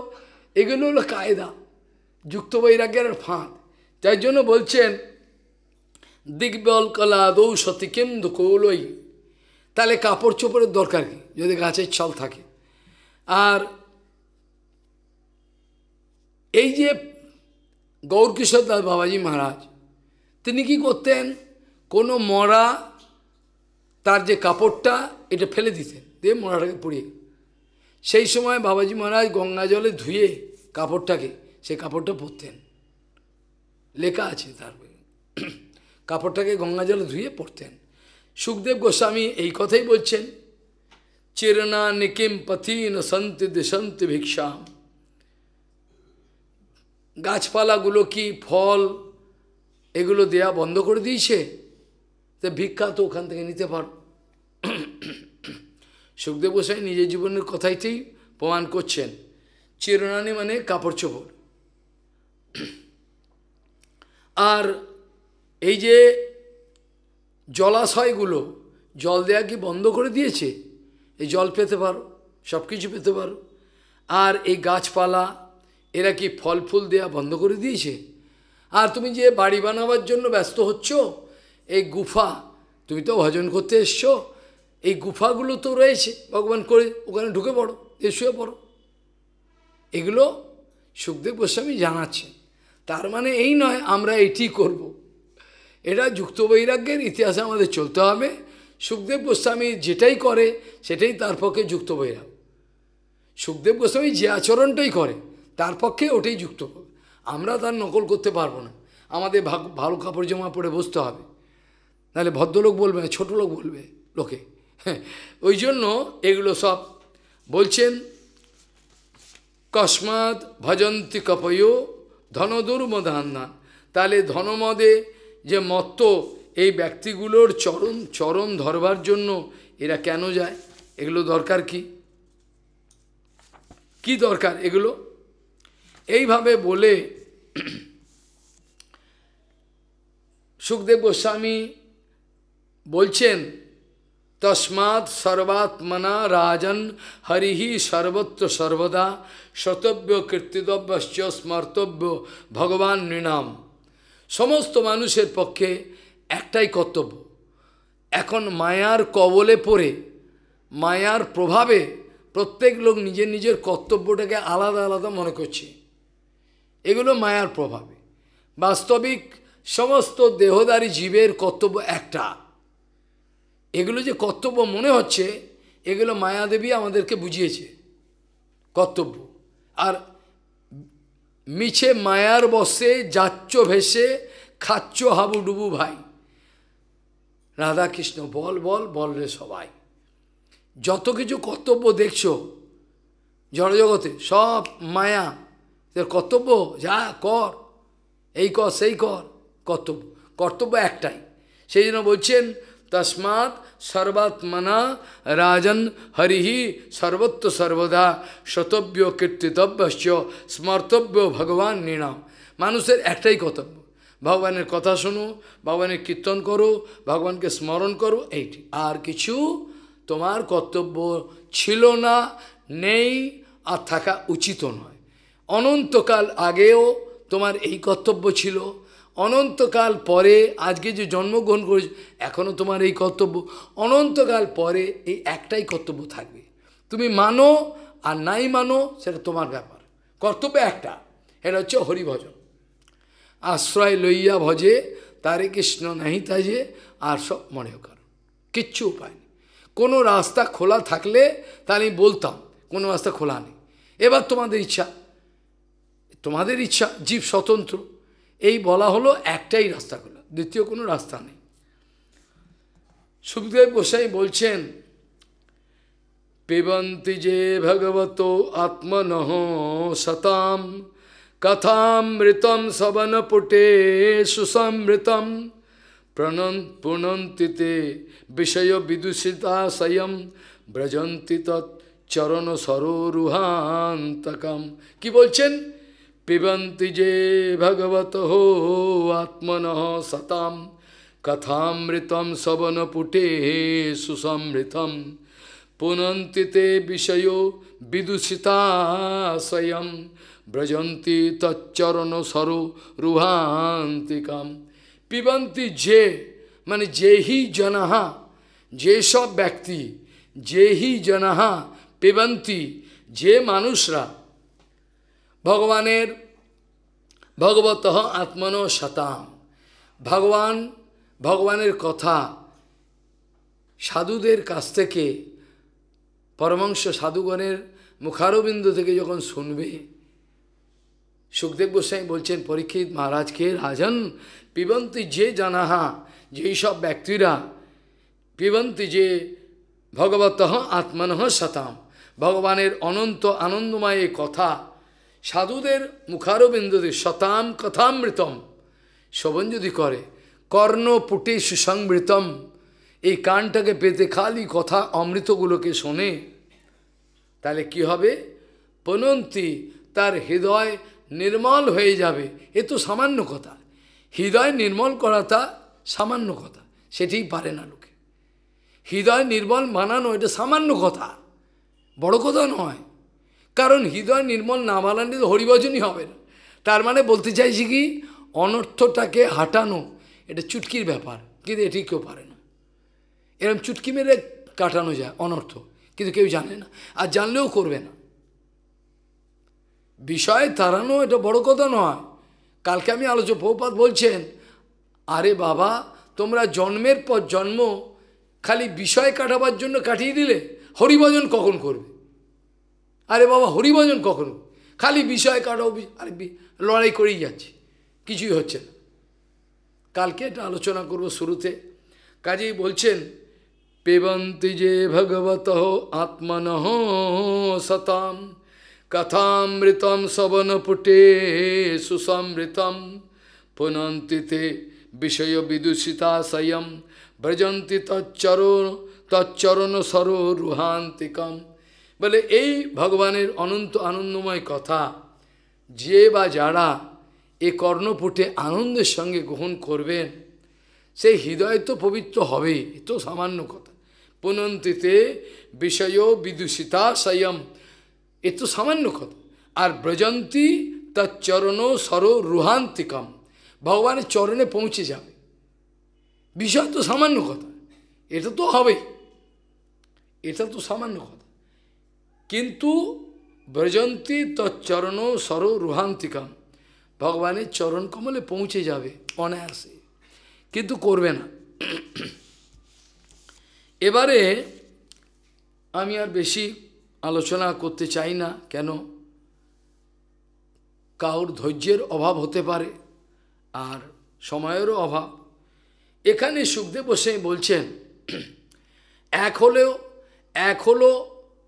এগুলো হলো কায়দা যুক্ত বৈরাগ্যের ফাঁদ তাই জন্য বলছেন দিগ্বল কলা দৌষতি কেন্দু কৌলই তাহলে কাপড় চোপড়ের দরকার কি যদি গাছের ছল থাকে আর এই যে গৌরকিশোর দাস বাবাজি মহারাজ তিনি কি করতেন কোনো মরা তার যে কাপড়টা এটা ফেলে দিতেন দিয়ে মরাটাকে পুড়িয়ে সেই সময় বাবাজি মহারাজ গঙ্গা জলে ধুয়ে কাপড়টাকে সে কাপড়টা পরতেন লেখা আছে তার কাপড়টাকে গঙ্গা জলে ধুয়ে পরতেন সুখদেব গোস্বামী এই কথাই বলছেন চেরনা নিকিম পথিন সন্ত দিশন্ত ভিক্ষাম গাছপালাগুলো কি ফল এগুলো দেয়া বন্ধ করে দিয়েছে তো ভিক্ষা তো ওখান থেকে নিতে পার সুখদেব গোসাই নিজের জীবনের কথাইতেই প্রমাণ করছেন চিরনানি মানে কাপড় চোপড় আর এই যে জলাশয়গুলো জল দেয়া কি বন্ধ করে দিয়েছে এই জল পেতে পারো সব কিছু পেতে পারো আর এই গাছপালা এরা কি ফল ফুল দেওয়া বন্ধ করে দিয়েছে আর তুমি যে বাড়ি বানাবার জন্য ব্যস্ত হচ্ছ এই গুফা তুমি তো ভজন করতে এসছো এই গুফাগুলো তো রয়েছে ভগবান করে ওখানে ঢুকে পড়ো এসে শুয়ে পড়ো এগুলো সুখদেব গোস্বামী জানাচ্ছে তার মানে এই নয় আমরা এটি করব। এটা যুক্ত বৈরাগ্যের ইতিহাসে আমাদের চলতে হবে সুখদেব গোস্বামী যেটাই করে সেটাই তার পক্ষে যুক্ত বৈরাগ সুখদেব গোস্বামী যে আচরণটাই করে তার পক্ষে ওটাই যুক্ত আমরা তার নকল করতে পারবো না আমাদের ভালো কাপড় জমা পরে বসতে হবে নাহলে ভদ্রলোক বলবে না লোক বলবে লোকে হ্যাঁ, ওই জন্য এগুলো সব বলছেন কসমাত ভজন্তি কপয় ধনদুর্মদান্নান তাহলে ধনমদে যে মত্ত এই ব্যক্তিগুলোর চরম চরম ধরবার জন্য এরা কেন যায় এগুলো দরকার কি কি দরকার এগুলো এইভাবে বলে সুখদেব গোস্বামী বলছেন তসমাৎ সর্বাত্মনা রাজন হরিহি সর্বত্র সর্বদা সতব্য কীর্তিতব্যশ্চ স্মর্তব্য ভগবান নৃণাম সমস্ত মানুষের পক্ষে একটাই কর্তব্য এখন মায়ার কবলে পড়ে মায়ার প্রভাবে প্রত্যেক লোক নিজের নিজের কর্তব্যটাকে আলাদা আলাদা মনে করছে এগুলো মায়ার প্রভাবে বাস্তবিক সমস্ত দেহদারী জীবের কর্তব্য একটা এগুলো যে কর্তব্য মনে হচ্ছে এগুলো মায়াদেবী আমাদেরকে বুঝিয়েছে কর্তব্য আর মিছে মায়ার বসে যাচ্ছ ভেসে খাচ্ছ ডুবু ভাই রাধাকৃষ্ণ বল বল বল রে সবাই যত কিছু কর্তব্য দেখছ জড়জগতে সব মায়া কর্তব্য যা কর এই কর সেই কর কর্তব্য কর্তব্য একটাই সেই জন্য বলছেন তসমাৎ সর্বাত্মনা রাজন হরিহি সর্বত্র সর্বদা শতব্য কীর্তিতব্যশ্চ স্মর্তব্য ভগবান নৃণাম মানুষের একটাই কর্তব্য ভগবানের কথা শুনো ভগবানের কীর্তন করো ভগবানকে স্মরণ করো এইটি আর কিছু তোমার কর্তব্য ছিল না নেই আর থাকা উচিত নয় অনন্তকাল আগেও তোমার এই কর্তব্য ছিল অনন্তকাল পরে আজকে যে জন্মগ্রহণ করেছ এখনও তোমার এই কর্তব্য অনন্তকাল পরে এই একটাই কর্তব্য থাকবে তুমি মানো আর নাই মানো সেটা তোমার ব্যাপার কর্তব্য একটা এটা হচ্ছে হরিভজন আশ্রয় লইয়া ভজে তারে কৃষ্ণ নাহি তাজে আর সব মনে কর কিচ্ছু উপায় নেই কোনো রাস্তা খোলা থাকলে তাহলে বলতাম কোনো রাস্তা খোলা নেই এবার তোমাদের ইচ্ছা তোমাদের ইচ্ছা জীব স্বতন্ত্র এই বলা হলো একটাই রাস্তা খোলা দ্বিতীয় কোনো রাস্তা নেই সুখদেব গোসাই বলছেন পেবন্তি যে ভগবত আত্মনহ সতাম কথামৃতম পুটে সুসমৃতম প্রণন প্রণন্তিতে বিষয় বিদূষিতা স্বয়ং ব্রজন্তি তৎ চরণ সরোরুহান্তকম কি বলছেন पिबंति जे भगवत हो आत्मन सता कथा सवन पुटे सुसमृतम पुनंति ते विषय विदुषिता स्वयं ब्रजंती तच्चरण सरो रुहांतिकम पिबंती जे मान जे ही जनहा जे सब व्यक्ति जे ही जनहा पिबंती जे मानुषरा ভগবানের ভগবত আত্মন শতাম ভগবান ভগবানের কথা সাধুদের কাছ থেকে পরমাংশ সাধুগণের মুখারবিন্দু থেকে যখন শুনবে সুখদেব গোস্বাই বলছেন পরীক্ষিত মহারাজকে রাজন পিবন্তি যে জানাহা যেই সব ব্যক্তিরা পিবন্তি যে ভগবত আত্মনহ শতাম ভগবানের অনন্ত আনন্দময় কথা সাধুদের মুখারবিন্দুদের শতাম কথামৃতম শোভন যদি করে কর্ণ পুটে সুসংবৃতম এই কানটাকে পেতে খালি কথা অমৃতগুলোকে শোনে তাহলে কি হবে পনন্তি তার হৃদয় নির্মল হয়ে যাবে এ তো সামান্য কথা হৃদয় নির্মল করাটা সামান্য কথা সেটিই পারে না লোকে হৃদয় নির্মল মানানো এটা সামান্য কথা বড় কথা নয় কারণ হৃদয় নির্মল না তো হরিভজনই হবে তার মানে বলতে চাইছি কি অনর্থটাকে হাঁটানো এটা চুটকির ব্যাপার কিন্তু এটি কেউ পারে না এরকম চুটকি মেরে কাটানো যায় অনর্থ কিন্তু কেউ জানে না আর জানলেও করবে না বিষয়ে তাড়ানো এটা বড় কথা নয় কালকে আমি আলোচ বহুপাত বলছেন আরে বাবা তোমরা জন্মের পর জন্ম খালি বিষয় কাটাবার জন্য কাটিয়ে দিলে হরিভজন কখন করবে আরে বাবা হরিভজন কখনো খালি বিষয় কারো আরে লড়াই করেই যাচ্ছে কিছুই হচ্ছে না কালকে এটা আলোচনা করব শুরুতে কাজেই বলছেন পেবন্তি যে ভগবত আত্মন সতাম কথামৃতম শবনপুটে সুসমৃতম পুনন্তিতে বিষয় বিদূষিতা সয়ম ব্রজন্তি তচ্চর তচ্চরণ সরো রুহান্তিকম বলে এই ভগবানের অনন্ত আনন্দময় কথা যে বা যারা এ কর্ণপুটে আনন্দের সঙ্গে গ্রহণ করবেন সেই হৃদয় তো পবিত্র হবে তো সামান্য কথা পুনন্তিতে বিষয় বিদূষিতা সয়ম এ তো সামান্য কথা আর ব্রজন্তী তার চরণ সর রুহান্তিকম ভগবানের চরণে পৌঁছে যাবে বিষয় তো সামান্য কথা এটা তো হবে এটা তো সামান্য কথা কিন্তু ব্রজন্তী তচ্চরণ সর রুহান্তিকাম ভগবানের চরণ কমলে পৌঁছে যাবে অনায়াসে কিন্তু করবে না এবারে আমি আর বেশি আলোচনা করতে চাই না কেন কাউর ধৈর্যের অভাব হতে পারে আর সময়েরও অভাব এখানে সুখদেব গোস্বামী বলছেন এক হলেও এক হলো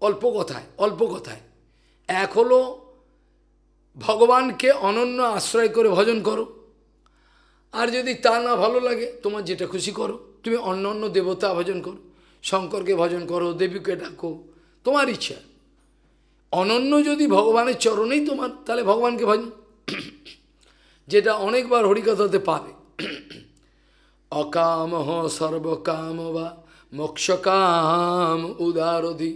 অল্প কথায় অল্প কথায় এক হলো ভগবানকে অনন্য আশ্রয় করে ভজন করো আর যদি তা না ভালো লাগে তোমার যেটা খুশি করো তুমি অন্য অন্য দেবতা ভজন করো শঙ্করকে ভজন করো দেবীকে ডাকো তোমার ইচ্ছা অনন্য যদি ভগবানের চরণেই তোমার তাহলে ভগবানকে ভজন যেটা অনেকবার হরিকথাতে পাবে অকাম সর্বকাম বা মোক্ষকাম উদারধি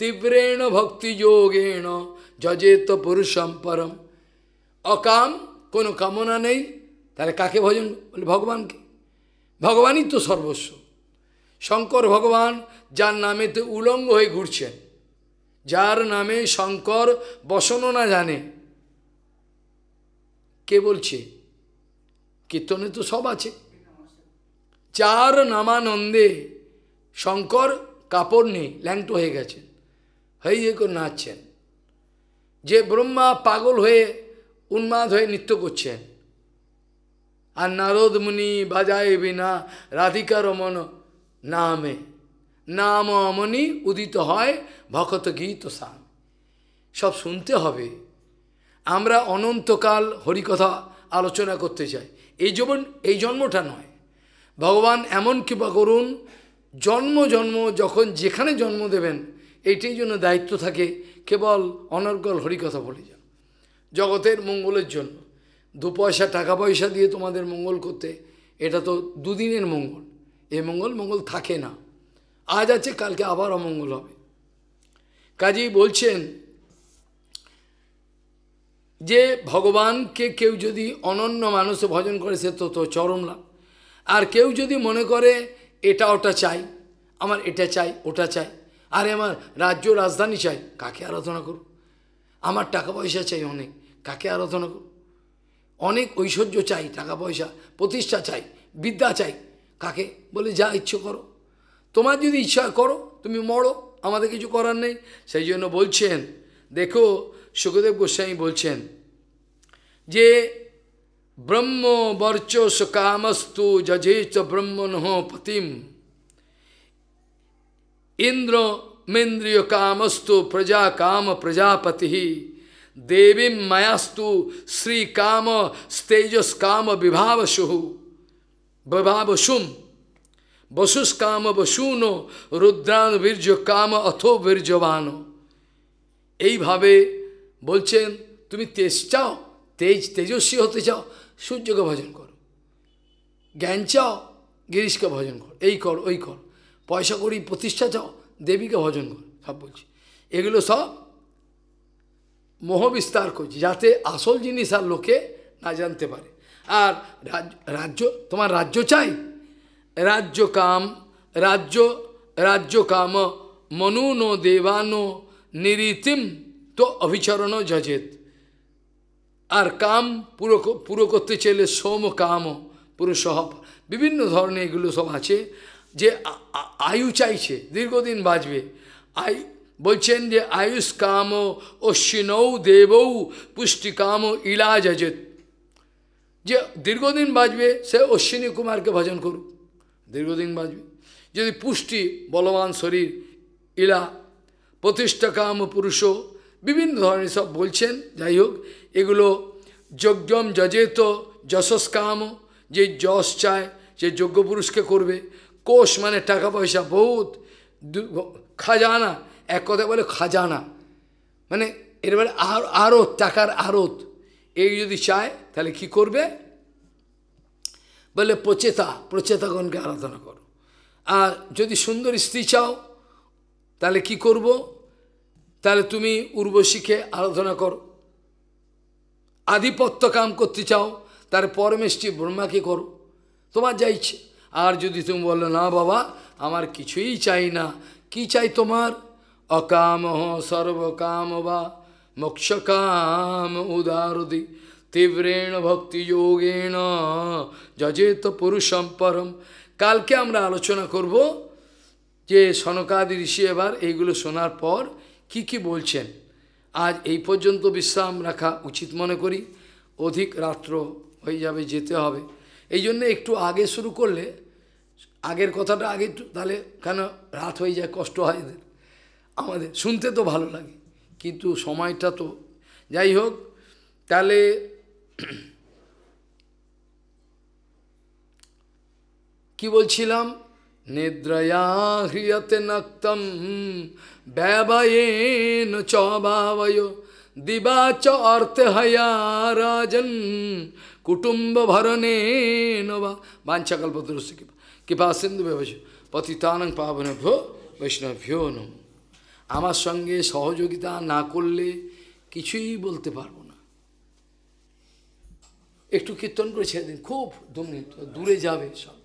তীব্রেণ ভক্তিযোগেণ যোগেণ যজেত পুরুষম পরম অকাম কোনো কামনা নেই তাহলে কাকে ভজন বলে ভগবানকে ভগবানই তো সর্বস্ব শঙ্কর ভগবান যার নামেতে উলঙ্গ হয়ে ঘুরছেন যার নামে শঙ্কর বসনও না জানে কে বলছে কীর্তনে তো সব আছে চার নামানন্দে শঙ্কর কাপড় নেই ল্যাংটো হয়ে গেছে হয়ে করে নাচছেন যে ব্রহ্মা পাগল হয়ে উন্মাদ হয়ে নৃত্য করছেন আর নারদ মুনি বাজায় বিনা রাধিকা রমন নামে নাম অমনি উদিত হয় ভকত গীত সাম সব শুনতে হবে আমরা অনন্তকাল হরিকথা আলোচনা করতে চাই এই জীবন এই জন্মটা নয় ভগবান এমন কৃপা করুন জন্ম জন্ম যখন যেখানে জন্ম দেবেন এটাই জন্য দায়িত্ব থাকে কেবল অনর্গল হরিকথা বলে যান জগতের মঙ্গলের জন্য দু পয়সা টাকা পয়সা দিয়ে তোমাদের মঙ্গল করতে এটা তো দুদিনের মঙ্গল এ মঙ্গল মঙ্গল থাকে না আজ আছে কালকে আবার অমঙ্গল হবে কাজী বলছেন যে ভগবানকে কেউ যদি অনন্য মানুষে ভজন করে সে তো তো চরম লাভ আর কেউ যদি মনে করে এটা ওটা চাই আমার এটা চাই ওটা চাই আরে আমার রাজ্য রাজধানী চাই কাকে আরাধনা করো আমার টাকা পয়সা চাই অনেক কাকে আরাধনা করো অনেক ঐশ্বর্য চাই টাকা পয়সা প্রতিষ্ঠা চাই বিদ্যা চাই কাকে বলে যা ইচ্ছে করো তোমার যদি ইচ্ছা করো তুমি মরো আমাদের কিছু করার নেই সেই জন্য বলছেন দেখো সুখদেব গোস্বামী বলছেন যে ব্রহ্ম বর্চস কামস্তু যজেচ নহ পতিম इंद्र मिंद्रिय कामस्तु प्रजा काम प्रजापति देवी मयास्तु श्री काम तेजस काम विभावशु विभावशुम वसुष काम वसुनो रुद्रान वीर्ज काम अथो वीर्जवान यही भावे बोल तुम्हें तेज चाओ तेज तेजस्वी होते चाओ सूर्य का भजन करो ज्ञान चाओ गिरीश का भजन करो यही करो वही करो পয়সা করি প্রতিষ্ঠা চাও দেবীকে ভজন কর সব বলছি এগুলো সব মোহ বিস্তার করছি যাতে আসল জিনিস আর লোকে না জানতে পারে আর রাজ্য তোমার রাজ্য চাই রাজ্য কাম রাজ্য রাজ্য কাম মনুনো দেবানো নিরীতিম তো অভিচরণ যজেত আর কাম পুরো পুরো করতে চাইলে সোম কাম পুরো বিভিন্ন ধরনের এগুলো সব আছে যে আয়ু চাইছে দীর্ঘদিন বাঁচবে আয়ু বলছেন যে আয়ুষ্কাম অশ্বিনৌ দেবৌ পুষ্টিকাম ইলাজ অজিত যে দীর্ঘদিন বাঁচবে সে অশ্বিনী কুমারকে ভজন করুক দীর্ঘদিন বাঁচবে যদি পুষ্টি বলবান শরীর ইলা প্রতিষ্ঠাকাম পুরুষ বিভিন্ন ধরনের সব বলছেন যাই হোক এগুলো যজ্ঞম যজেত যশস্কাম যে যশ চায় সে যজ্ঞ পুরুষকে করবে কোষ মানে টাকা পয়সা বহুত খাজানা এক কথা বলে খাজানা মানে এর মানে আর আড়ত টাকার আড়ত এই যদি চায় তাহলে কি করবে বলে প্রচেতা প্রচেতাগণকে আরাধনা করো আর যদি সুন্দর স্ত্রী চাও তাহলে কি করব তাহলে তুমি উর্বশীকে আরাধনা করো আধিপত্য কাম করতে চাও তার পরমেশ্রী ব্রহ্মাকে করো তোমার যা ইচ্ছে আর যদি তুমি বললো না বাবা আমার কিছুই চাই না কি চাই তোমার অকাম সর্বকাম বা মোক্ষকাম উদারদি তীব্রেণ ভক্তিযোগেণ যজেত পুরুষম পরম কালকে আমরা আলোচনা করব যে সনকাদি ঋষি এবার এইগুলো শোনার পর কি কি বলছেন আজ এই পর্যন্ত বিশ্রাম রাখা উচিত মনে করি অধিক রাত্র হয়ে যাবে যেতে হবে এই জন্য একটু আগে শুরু করলে আগের কথাটা আগে তাহলে কেন রাত হয়ে যায় কষ্ট হয় এদের আমাদের শুনতে তো ভালো লাগে কিন্তু সময়টা তো যাই হোক তাহলে কি বলছিলাম নিদ্রয়া হৃয়তে নক্তম ব্যবায়েন চবাবয় দিবা চ অর্থে হয়া রাজন কুটুম্ব ভরণে নবা বাঞ্ছাকল্পতরস্য কৃপা কৃপা সিন্ধু ব্যবস পতিতানং পাবনভ্য ভিও নম আমার সঙ্গে সহযোগিতা না করলে কিছুই বলতে পারবো না একটু কীর্তন করে ছেড়ে দিন খুব দূরে যাবে সব